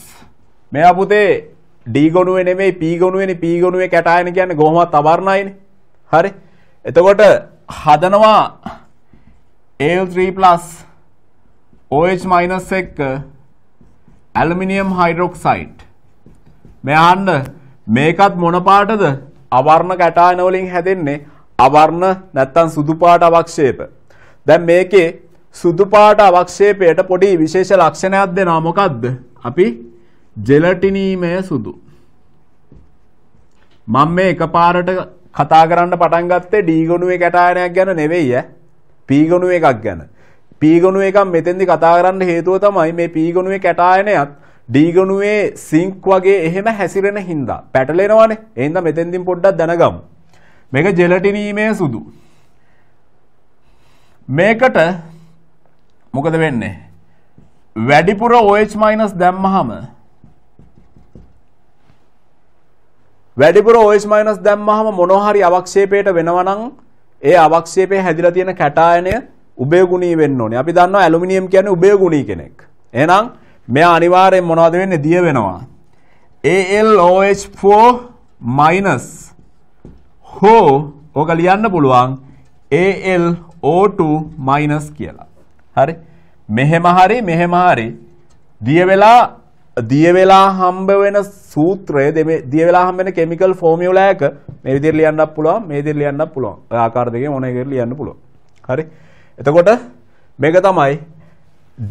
මෙයා පුතේ D ගොනුවේ නෙමෙයි P ගොනුවේනේ P ගොනුවේ කැටායන කියන්නේ කොහොමවත් අවර්ණයිනේ. හරි. එතකොට හදනවා Al3+ OH- එක්ක ඇලමිනියම් හයිඩ්‍රොක්සයිඩ්. මෙයා අන්න මේකත් මොන පාටද? අවර්ණ කැටායන වලින් හැදෙන්නේ අවර්ණ නැත්තම් සුදු පාට අවක්ෂේප. දැන් මේකේ සුදු පාට අවක්ෂේපයට පොඩි විශේෂ ලක්ෂණයක් දෙනවා මොකද්ද? අපි ජෙලටිනීමය සුදු. මම මේ එකපාරට කතා කරන්න පටන් ගත්තේ D ගුණුවේ කැටායනයක් ගැන නෙවෙයි ඈ. P ගුණුව එකක් ගැන. P ගුණුව එකක් මෙතෙන්දි කතා කරන්න හේතුව තමයි මේ P ගුණුවේ කැටායනයත් D ගුණුවේ සිංක් වගේ එහෙම හැසිරෙන හින්දා පැටලෙනවනේ. ඒ හින්දා මෙතෙන්දින් පොඩ්ඩක් දැනගමු. මේක ජෙලටිනීමය සුදු. මේකට මොකද වෙන්නේ වැඩිපුර OH- දැම්මහම වැඩිපුර OH- දැම්මහම මොනවා හරි අවක්ෂේපයට වෙනවා නම් ඒ අවක්ෂේපයේ හැදිලා තියෙන කැටායනය උභයගුණී වෙන්න ඕනේ. අපි දන්නවා ඇලුමිනියම් කියන්නේ උභයගුණී කෙනෙක්. එහෙනම් මෙයා අනිවාර්යෙන් මොනවද වෙන්නේ? දිය වෙනවා. ALOH4- හෝ ඕක ලියන්න පුළුවන් ALO2- කියලා. හරි මෙහෙම හරි මෙහෙම හරි දිය වෙලා දිය වෙලා හම්බ වෙන සූත්‍රය දිය වෙලා හම්බ වෙන කෙමිකල් ෆෝමියුලා එක මේ විදිහට ලියන්නත් පුළුවන් මේ විදිහට ලියන්නත් පුළුවන් ඔය ආකාර දෙකේ මොන එකකට ලියන්න පුළුවන් හරි එතකොට මේක තමයි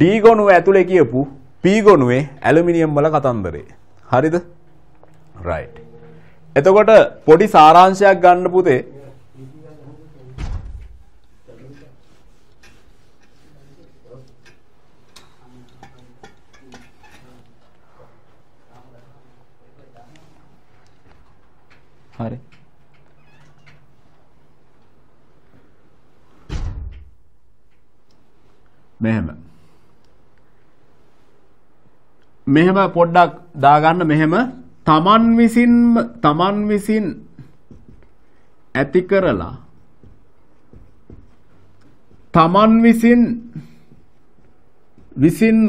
D ගොනුව ඇතුලේ කියපු P ගොනුවේ ඇලුමිනියම් වල කතන්දරේ. හරිද? right. එතකොට පොඩි සාරාංශයක් ගන්න පුතේ හරි මෙහෙම මෙහෙම පොඩ්ඩක් දාගන්න මෙහෙම තමන් විසින්ම තමන් විසින් ඇති කරලා තමන් විසින් විසින්ම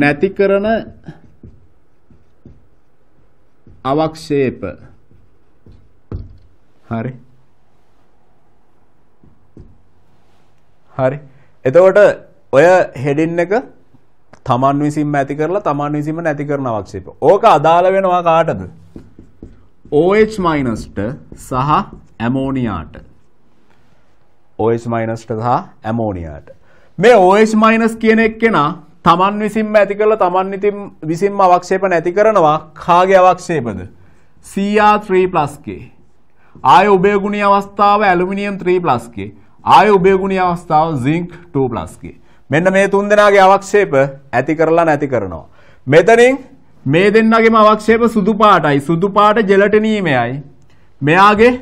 නැති කරන අවක්ෂේප හරි හරි එතකොට ඔය හෙඩින් එක තමන් විසින්ම ඇති කරලා තමන් විසින්ම නැති කරන අවක්ෂේප. ඕක අදාළ වෙනවා කාටද? OH- සහ ඇමෝනියාට. OH- සහ ඇමෝනියාට. මේ OH- කියන එක්කෙනා තමන් විසින්ම ඇති කරලා තමන් ඉතින් විසින්ම අවක්ෂේප නැති කරනවා කාගේ අවක්ෂේපද Cr3+k ආය උභයගුණී අවස්ථාව ඇලුමිනියම් 3+k ආය උභයගුණී අවස්ථාව සින්ක් 2+k මෙන්න මේ තුන් දෙනාගේ අවක්ෂේප ඇති කරලා නැති කරනවා මෙතනින් මේ දෙන්නගේම අවක්ෂේප සුදු පාටයි සුදු පාට ජෙලටිනීමයයි මෙයාගේ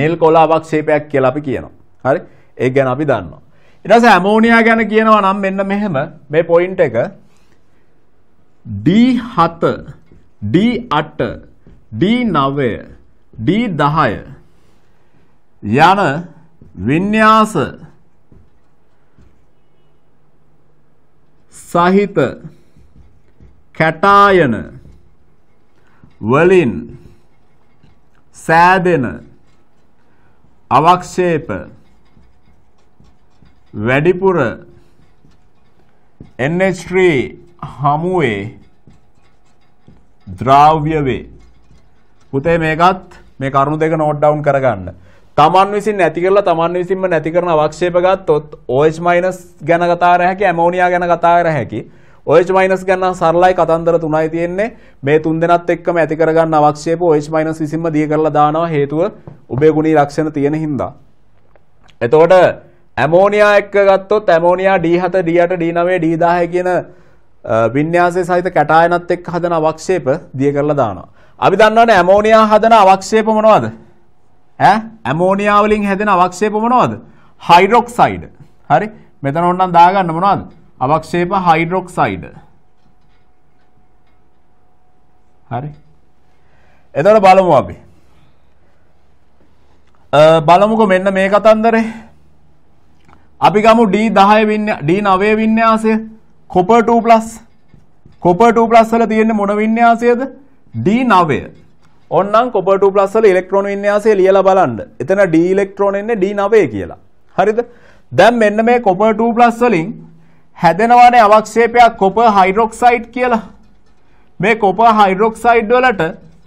නිල් කොළ අවක්ෂේපයක් කියලා අපි කියනවා හරි ඒක ගැන අපි දන්නවා ඊට පස්සේ ඇමෝනියා ගැන කියනවා නම් මෙන්න මෙහෙම මේ පොයින්ට් එක D7 D8 D9 D10 යන වින්‍යාස සහිත කැටායන වලින් සෑදෙන අවක්ෂේප වැඩිපුර NH3 හමුවේ ද්‍රව්‍ය වේ. පුතේ මේකත් මේ කරුණු දෙක නෝට් ඩවුන් කරගන්න. තමන් විසින් නැති කරලා තමන් විසින්ම නැති කරන අවක්ෂේප ගත්තොත් OH- ගැන කතා කර හැකි, ඇමෝනියා ගැන කතා කර හැකි. OH- ගැන සරලයි කතන්දර තුනයි තියෙන්නේ. මේ තුන් දෙනත් එක්කම ඇති කරගන්න අවක්ෂේප OH- විසින්ම දිය කරලා දානවා හේතුව උබේ ගුණී ලක්ෂණ තියෙන හින්දා. එතකොට ඇමෝනියා එක්ක ගත්තොත් ammonia D7 D8 D9 D10 කියන වින්‍යාසය සහිත කැටායනත් එක්ක හදන අවක්ෂේප දිය කරලා දානවා. අපි දන්නවනේ ඇමෝනියා හදන අවක්ෂේප මොනවද? ඈ ඇමෝනියා වලින් හැදෙන අවක්ෂේප මොනවද? හයිඩ්‍රොක්සයිඩ්. හරි? මෙතන ඕනනම් දාගන්න මොනවද? අවක්ෂේප හයිඩ්‍රොක්සයිඩ්. හරි? එතකොට බලමු අපි. බලමුකෝ මෙන්න මේ කතන්දරේ අපි ගමු D10 D9 වින්‍යාසය copper 2+ copper 2+ වල තියෙන මොන වින්‍යාසයද D9 ඕන්නම් copper 2+ වල ඉලෙක්ට්‍රෝන වින්‍යාසය ලියලා බලන්න එතන D ඉලෙක්ට්‍රෝන එන්නේ D9 කියලා හරිද දැන් මෙන්න මේ copper 2+ වලින් හැදෙනවානේ අවක්ෂේපයක් copper hydroxide කියලා මේ copper hydroxide වලට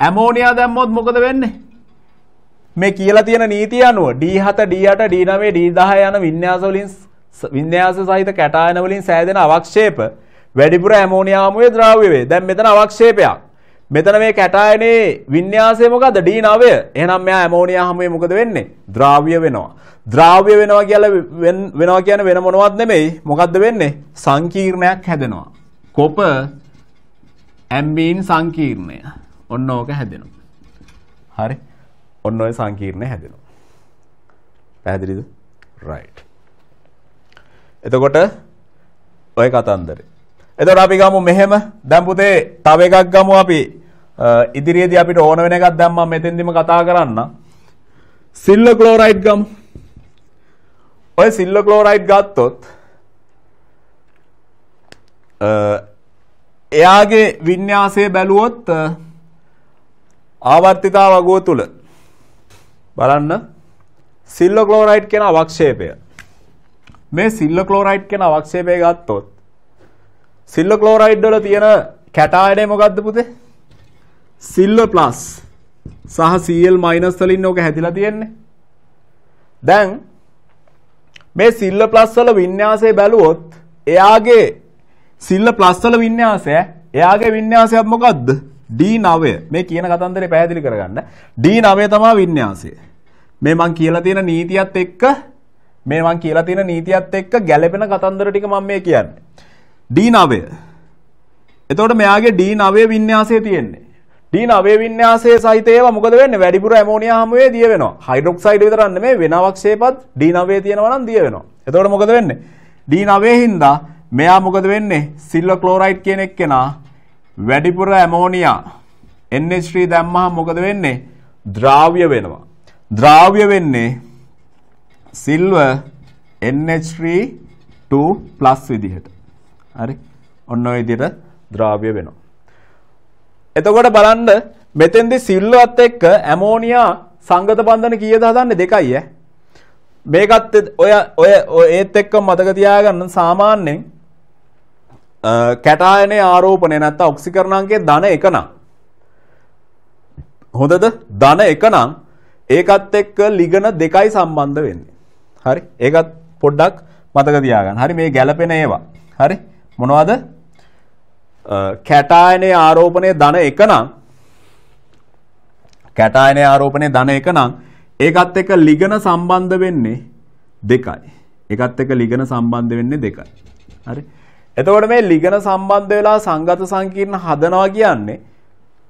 ඇමෝනියා දැම්මොත් මොකද වෙන්නේ මේ කියලා තියෙන නීතිය අනුව D7 D8 D9 D10 යන වින්‍යාස වලින් වින්‍යාස සහිත කැටායන වලින් සෑදෙන අවක්ෂේප වැඩිපුර ඇමෝනියා අමුවේ ද්‍රව්‍ය වේ. දැන් මෙතන අවක්ෂේපයක්. මෙතන මේ කැටායනේ වින්‍යාසය මොකද්ද? D9. එහෙනම් මෙයා ඇමෝනියා හැමුවේ මොකද වෙන්නේ? ද්‍රව්‍ය වෙනවා. ද්‍රව්‍ය වෙනවා කියලා වෙනවා කියන්නේ වෙන මොනවත් නෙමෙයි. මොකද්ද වෙන්නේ? සංකීර්ණයක් හැදෙනවා. කොප ඇම්බීන් සංකීර්ණය. ඔන්න ඕක හැදෙනවා. හරි. ඔන්න ඔය සංකීර්ණය හැදෙනවා. පැහැදිලිද? right. එතකොට ඔය කතන්දරේ. එතකොට අපි ගමු මෙහෙම දැන් පුතේ තව එකක් ගමු අපි ඉදිරියේදී අපිට ඕන වෙන එකක් දැන් මම මෙතෙන්දිම කතා කරන්න. සිල්වර් ක්ලෝරයිඩ් ගමු. ඔය සිල්වර් ක්ලෝරයිඩ් ගත්තොත් එයාගේ විඤ්ඤාසය බැලුවොත් ආවර්තිතා වගුව තුල බලන්න සිල්ලෝ ක්ලෝරයිඩ් කියන අවක්ෂේපය මේ සිල්ලෝ ක්ලෝරයිඩ් කියන අවක්ෂේපය ගත්තොත් සිල්ලෝ ක්ලෝරයිඩ් වල තියෙන කැටායනය මොකද්ද පුතේ සිල්ලෝ ප්ලස් සහ Cl- වලින් ඕක හැදිලා තියෙන්නේ දැන් මේ සිල්ල ප්ලස් වල වින්‍යාසය බැලුවොත් එයාගේ සිල්ල ප්ලස් වල වින්‍යාසය එයාගේ වින්‍යාසයක් මොකද්ද D9 මේ කියන කතන්දරේ පැහැදිලි කරගන්න. D9 තමයි වින්‍යාසය. මේ මං කියලා තියෙන නීතියත් එක්ක මේ මං කියලා තියෙන නීතියත් එක්ක ගැළපෙන කතන්දර ටික මම මේ කියන්නේ. D9. එතකොට මෙයාගේ D9 වින්‍යාසය තියෙන්නේ. D9 වින්‍යාසයේ සහිත ඒවා මොකද වෙන්නේ? වැඩිපුර ඇමෝනියා හමුවේ දිය වෙනවා. හයිඩ්‍රොක්සයිඩ් විතරක් නෙමෙයි වෙන අවක්ෂේපත් D9 තියෙනවා නම් දිය වෙනවා. එතකොට මොකද වෙන්නේ? D9 හින්දා මෙයා මොකද වෙන්නේ? සිල්වර් ක්ලෝරයිඩ් කියන එක්කෙනා වැඩිපුර ඇමෝනියා NH3 දැම්මහම මොකද වෙන්නේ? ද්‍රාව්‍ය වෙනවා. ද්‍රාව්‍ය වෙන්නේ සිල්වර් NH3 විදිහට. හරි. ඔන්න ඔය විදිහට ද්‍රාව්‍ය වෙනවා. එතකොට බලන්න මෙතෙන්දි සිල්වත් එක්ක ඇමෝනියා සංගත බන්ධන කීයද හදන්නේ දෙකයි ඈ. මේකත් ඔය ඔය ඒත් එක්ක මතක තියාගන්න සාමාන්‍යයෙන් කැටායනේ ආරෝපණය නැත්තා ඔක්සිකරණන්ගේ ධන එක නම්. හොඳද ධන එක නම් ඒකත් එක්ක ලිගන දෙකයි සම්බන්ධ වෙන්නේ. හරි ඒකත් පොඩ්ඩක් මතක තියාගන්න. හරි මේ ගැළපෙන ඒවා. හරි මොනවද? කැටායනේ ආරෝපණයේ ධන එක නම් කැටායනේ ආරෝපණයේ ධන එක නම් ඒකත් එක්ක ලිගන සම්බන්ධ වෙන්නේ දෙකයි. ඒකත් එක්ක ලිගන සම්බන්ධ වෙන්නේ දෙකයි. හරි එතකොට මේ ලිගන සම්බන්ධ වෙලා සංගත සංකීර්ණ හදනවා කියන්නේ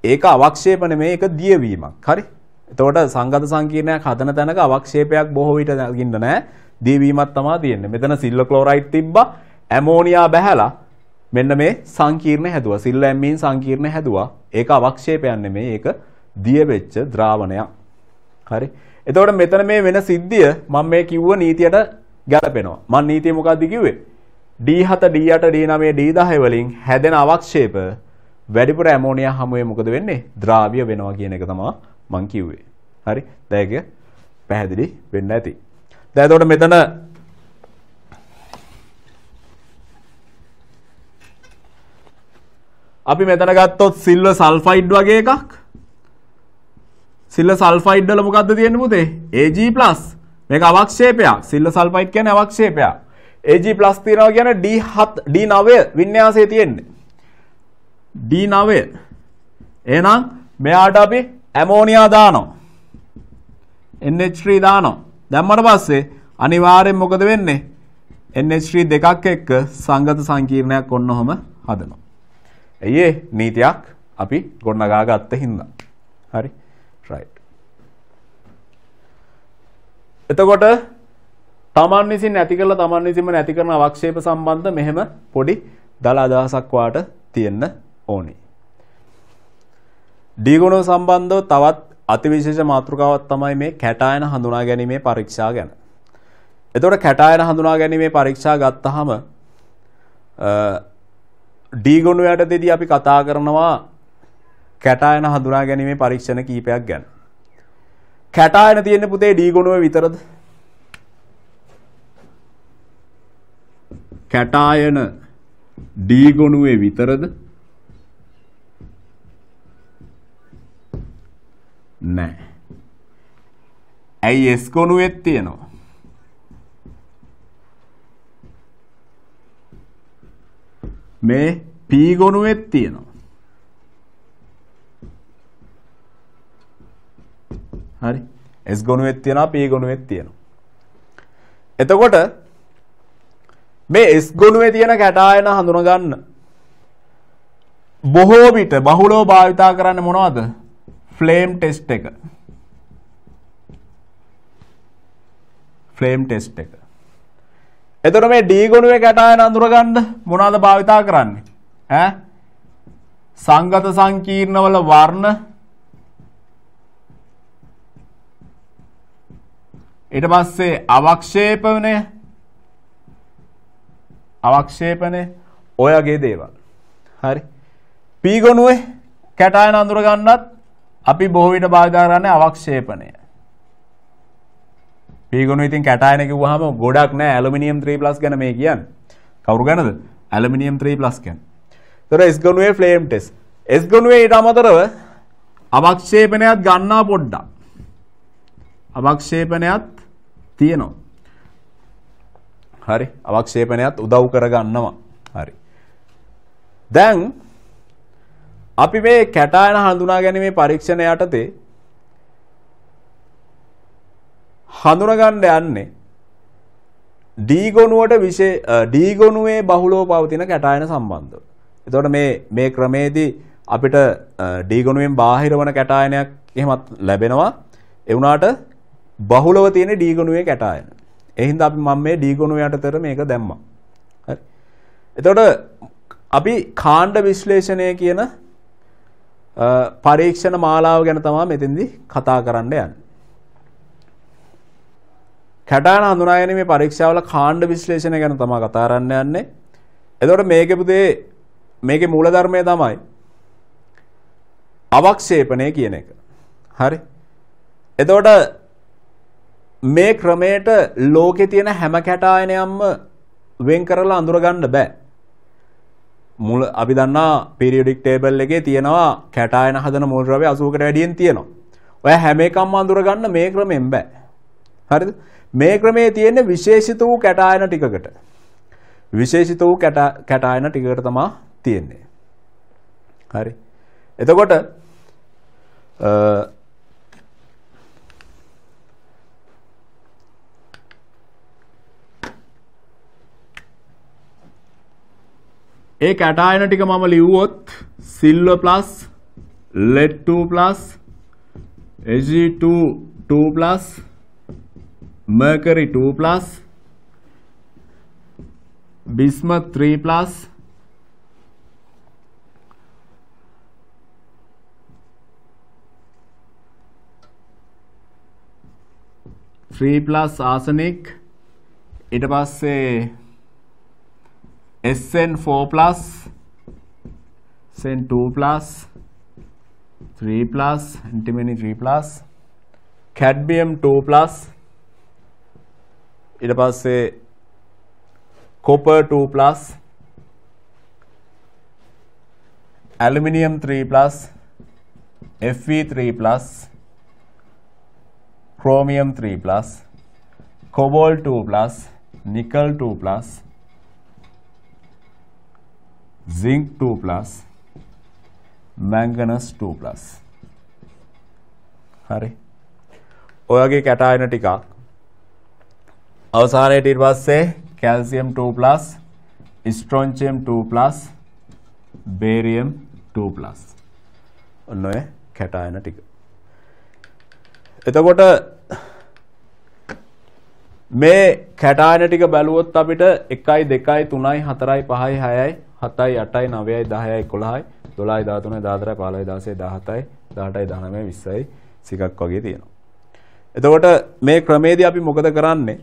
ඒක අවක්ෂේප නෙමෙයි ඒක දියවීමක්. හරි? එතකොට සංගත සංකීර්ණයක් හදන තැනක අවක්ෂේපයක් බොහෝ විට දකින්න නෑ. දියවීමක් තමයි තියෙන්නේ. මෙතන සිල්ව ක්ලෝරයිඩ් තිබ්බා, ඇමෝනියා බැහැලා මෙන්න මේ සංකීර්ණ හැදුවා. සිල්ව ඇමීන් සංකීර්ණ හැදුවා. ඒක අවක්ෂේපයක් නෙමෙයි ඒක දියවෙච්ච ද්‍රාවණයක්. හරි? එතකොට මෙතන මේ වෙන සිද්ධිය මම මේ කිව්ව නීතියට ගැලපෙනවා. මම නීතිය මොකද්ද කිව්වේ? D7 D8 D9 D10 වලින් හැදෙන අවක්ෂේප වැඩිපුර ඇමෝනියා හමුවේ මොකද වෙන්නේ ද්‍රාවිය වෙනවා කියන එක තමයි මම කිව්වේ හරි දැන් ඒක පැහැදිලි වෙන්න ඇති දැන් එතකොට මෙතන අපි මෙතන ගත්තොත් සිල්වර් සල්ෆයිඩ් වගේ එකක් සිල්වර් සල්ෆයිඩ් වල මොකද්ද තියෙන්නේ පුතේ Ag+ මේක අවක්ෂේපයක් සිල්වර් සල්ෆයිඩ් කියන්නේ අවක්ෂේපයක් Ag+ තියනවා කියන්නේ D7 D9 වින්‍යාසයේ තියෙන්නේ. D9 එහෙනම් මෙයාට අපි ඇමෝනියා දානවා. NH3 දානවා. දැම්මට පස්සේ අනිවාර්යෙන් මොකද වෙන්නේ? NH3 දෙකක් එක්ක සංගත සංකීර්ණයක් ඔන්න ඔහම හදනවා. ඇයි නීතියක් අපි ගොඩනගා ගත්ත හින්දා. හරි. right. එතකොට තමන් විසින් නැති කරලා තමන් විසින්ම නැති කරන අවක්ෂේප සම්බන්ධ මෙහෙම පොඩි දල අදහසක් වාට තියෙන්න ඕනේ. ඩීගොනෝ සම්බන්ධව තවත් අතිවිශේෂ මාතෘකාවක් තමයි මේ කැටායන හඳුනා ගැනීමේ පරීක්ෂා ගැන. එතකොට කැටායන හඳුනා ගැනීමේ පරීක්ෂා ගත්තාම ඩීගොනු යටතේදී අපි කතා කරනවා කැටායන හඳුනා ගැනීමේ පරීක්ෂණ කීපයක් ගැන. කැටායන තියෙන පුතේ ඩීගොනුව විතරද? කැටායන ඩී ගොනුවේ විතරද නෑ. ඇයි S ගොනුවෙත් තියෙනවා? මේ P ගොනුවෙත් තියෙනවා. හරි. S ගොනුවෙත් තියෙනවා P ගොනුවෙත් තියෙනවා. එතකොට මේ S ගුණුවේ තියෙන කැටායන හඳුනගන්න. බොහෝ විට බහුලව භාවිතා කරන්නේ මොනවද? ෆ්ලේම් ටෙස්ට් එක. ෆ්ලේම් ටෙස්ට් එක. එතකොට මේ D ගුණුවේ කැටායන හඳුනගන්න මොනවද භාවිතා කරන්නේ? ඈ සංගත සංකීර්ණවල වර්ණ ඊට පස්සේ අවක්ෂේපණය අවක්ෂේපනේ ඔය වගේ දේවල්. හරි. P ගොනුවේ කැටායන අඳුර ගන්නත් අපි බොහෝ විට භාවිතා කරන්නේ අවක්ෂේපණය. P ගොනුව ඉතින් කැටායන කිව්වහම ගොඩක් නෑ ඇලුමිනියම් 3+ ගැන මේ කියන්නේ. කවුරු ගැනද? ඇලුමිනියම් 3+ ගැන. ඒතර S ගොනුවේ ෆ්ලේම් ටෙස්ට්. S ගොනුවේ ඊට අමතරව අවක්ෂේපණයත් ගන්නා පොඩ්ඩක්. අවක්ෂේපණයත් තියෙනවා. හරි අවක්ෂේපනයත් උදව් කරගන්නවා. හරි. දැන් අපි මේ කැටායන හඳුනා ගැනීමේ පරීක්ෂණ යටතේ හඳුනගන්න යන්නේ D ගොනුවට විශේෂ D ගොනුවේ බහුලව පවතින කැටායන සම්බන්ධව. එතකොට මේ මේ ක්‍රමේදී අපිට D ගොනුවෙන් බාහිර වන කැටායනයක් එහෙමත් ලැබෙනවා. ඒ වුණාට බහුලව තියෙන D ගොනුවේ කැටායන. එහින්ද අපි මම මේ D ගුණය යටතර මේක දැම්මා. හරි. එතකොට අපි කාණ්ඩ විශ්ලේෂණය කියන පරීක්ෂණ මාලාව ගැන තමයි මෙතෙන්දී කතා කරන්න යන්නේ. කැටාන හඳුනාගැනීමේ පරීක්ෂාවල කාණ්ඩ විශ්ලේෂණය ගැන තමයි කතා කරන්න යන්නේ. එතකොට මේකේ පුතේ මේකේ මූලධර්මය තමයි අවක්ෂේපණය කියන එක. හරි. එතකොට මේ ක්‍රමයට ලෝකේ තියෙන හැම කැටායනයක්ම වෙන් කරලා අඳුරගන්න බෑ. මුල අපි දන්නා පීරියොඩික් ටේබල් එකේ තියෙනවා කැටායන හදන මූල ද්‍රව්‍ය 80කට වැඩියෙන් තියෙනවා. ඔය හැම එකක්ම අඳුරගන්න මේ ක්‍රමෙන් බෑ. හරිද? මේ ක්‍රමේ තියෙන විශේෂිත වූ කැටායන ටිකකට. විශේෂිත වූ කැටායන ටිකකට තමයි තියෙන්නේ. හරි. එතකොට ඒ කැටායන ටික මම ලිව්වොත් silver plus lead 2 plus Ag2 2 plus mercury 2 plus bismuth 3 plus three plus arsenic ඊට පස්සේ एस एन फोर प्लस सेन two plus three plus antimony three plus cadmium two plus ඊට පස්සේ copper 2 plus aluminium 3 plus Fe 3 plus chromium 3 plus cobalt 2 plus nickel 2 plus zinc 2 plus manganese 2 plus හරි ඔයගේ කැටායන ටිකක් අවසානයට ඊට පස්සේ calcium 2 plus strontium 2 plus barium 2 plus ඔන්න ඔය කැටායන ටික එතකොට මේ කැටායන ටික බැලුවොත් අපිට 1යි 2යි 3යි 4යි 5යි 6යි හතයි අටයි නවයයි දහයයි කොළහයි දොලායි දාතුන දාතරයි පාලයි දාසේ දහතයි දාටයි දහනමය විස්සයි සිකක් වගේ තියෙනවා. එතකොට මේ ක්‍රමේදී අපි මොකද කරන්නේ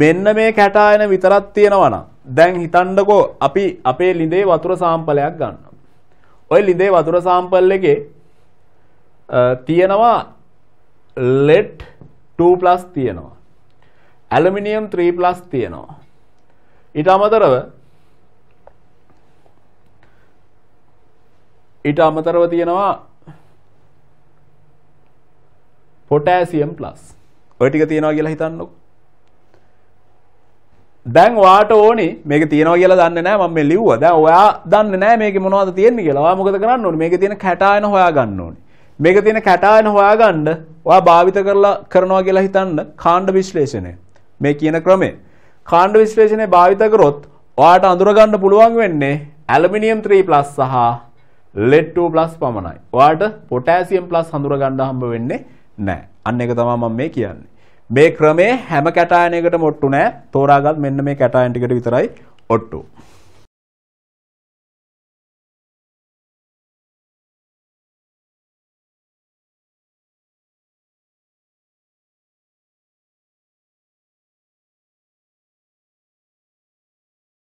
මෙන්න මේ කැටායන විතරක් තියෙනවනම් දැන් හිතන්නකෝ අපි අපේ ලිඳේ වතුර සාම්පලයක් ගන්න. ඔය ලිඳේ වතුර සාම්පල් එකේ තියෙනවා ලෙඩ් 2+ තියෙනවා. ඇලුමිනියම් 3+ තියෙනවා. ඊට අමතරව ඊට අමතරව තියෙනවා පොටෑසියම් ප්ලස්. ඔය ටික තියෙනවා කියලා හිතන්නකො. දැන් වාට ඕනේ මේක තියෙනවා කියලා දන්නේ නැහැ මම මේ ලිව්වා. දැන් ඔයා දන්නේ නැහැ මේකේ මොනවද තියෙන්නේ කියලා. ඔයා මොකද කරන්න ඕනේ? මේකේ තියෙන කැටායන හොයාගන්න ඕනේ. මේක තියෙන කැටායන හොයාගන්න ඔයා භාවිත කරලා කරනවා කියලා හිතන්න කාණ්ඩ විශ්ලේෂණය. මේ කියන ක්‍රමය. කාණ්ඩ විශ්ලේෂණය භාවිත කරොත් ඔයාට අඳුරගන්න පුළුවන් වෙන්නේ ඇලමිනියම් 3+ සහ ලෙඩ් 2+ පමණයි. ඔයාට පොටෑසියම් ප්ලස් හඳුරගන්න හම්බ වෙන්නේ නැහැ. අන්න එක තමයි මම මේ කියන්නේ. මේ ක්‍රමේ හැම කැටායනයකට මොට්ටු නෑ තෝරාගත් මෙන්න මේ කැටායන් ටිකට විතරයි ඔට්ටු.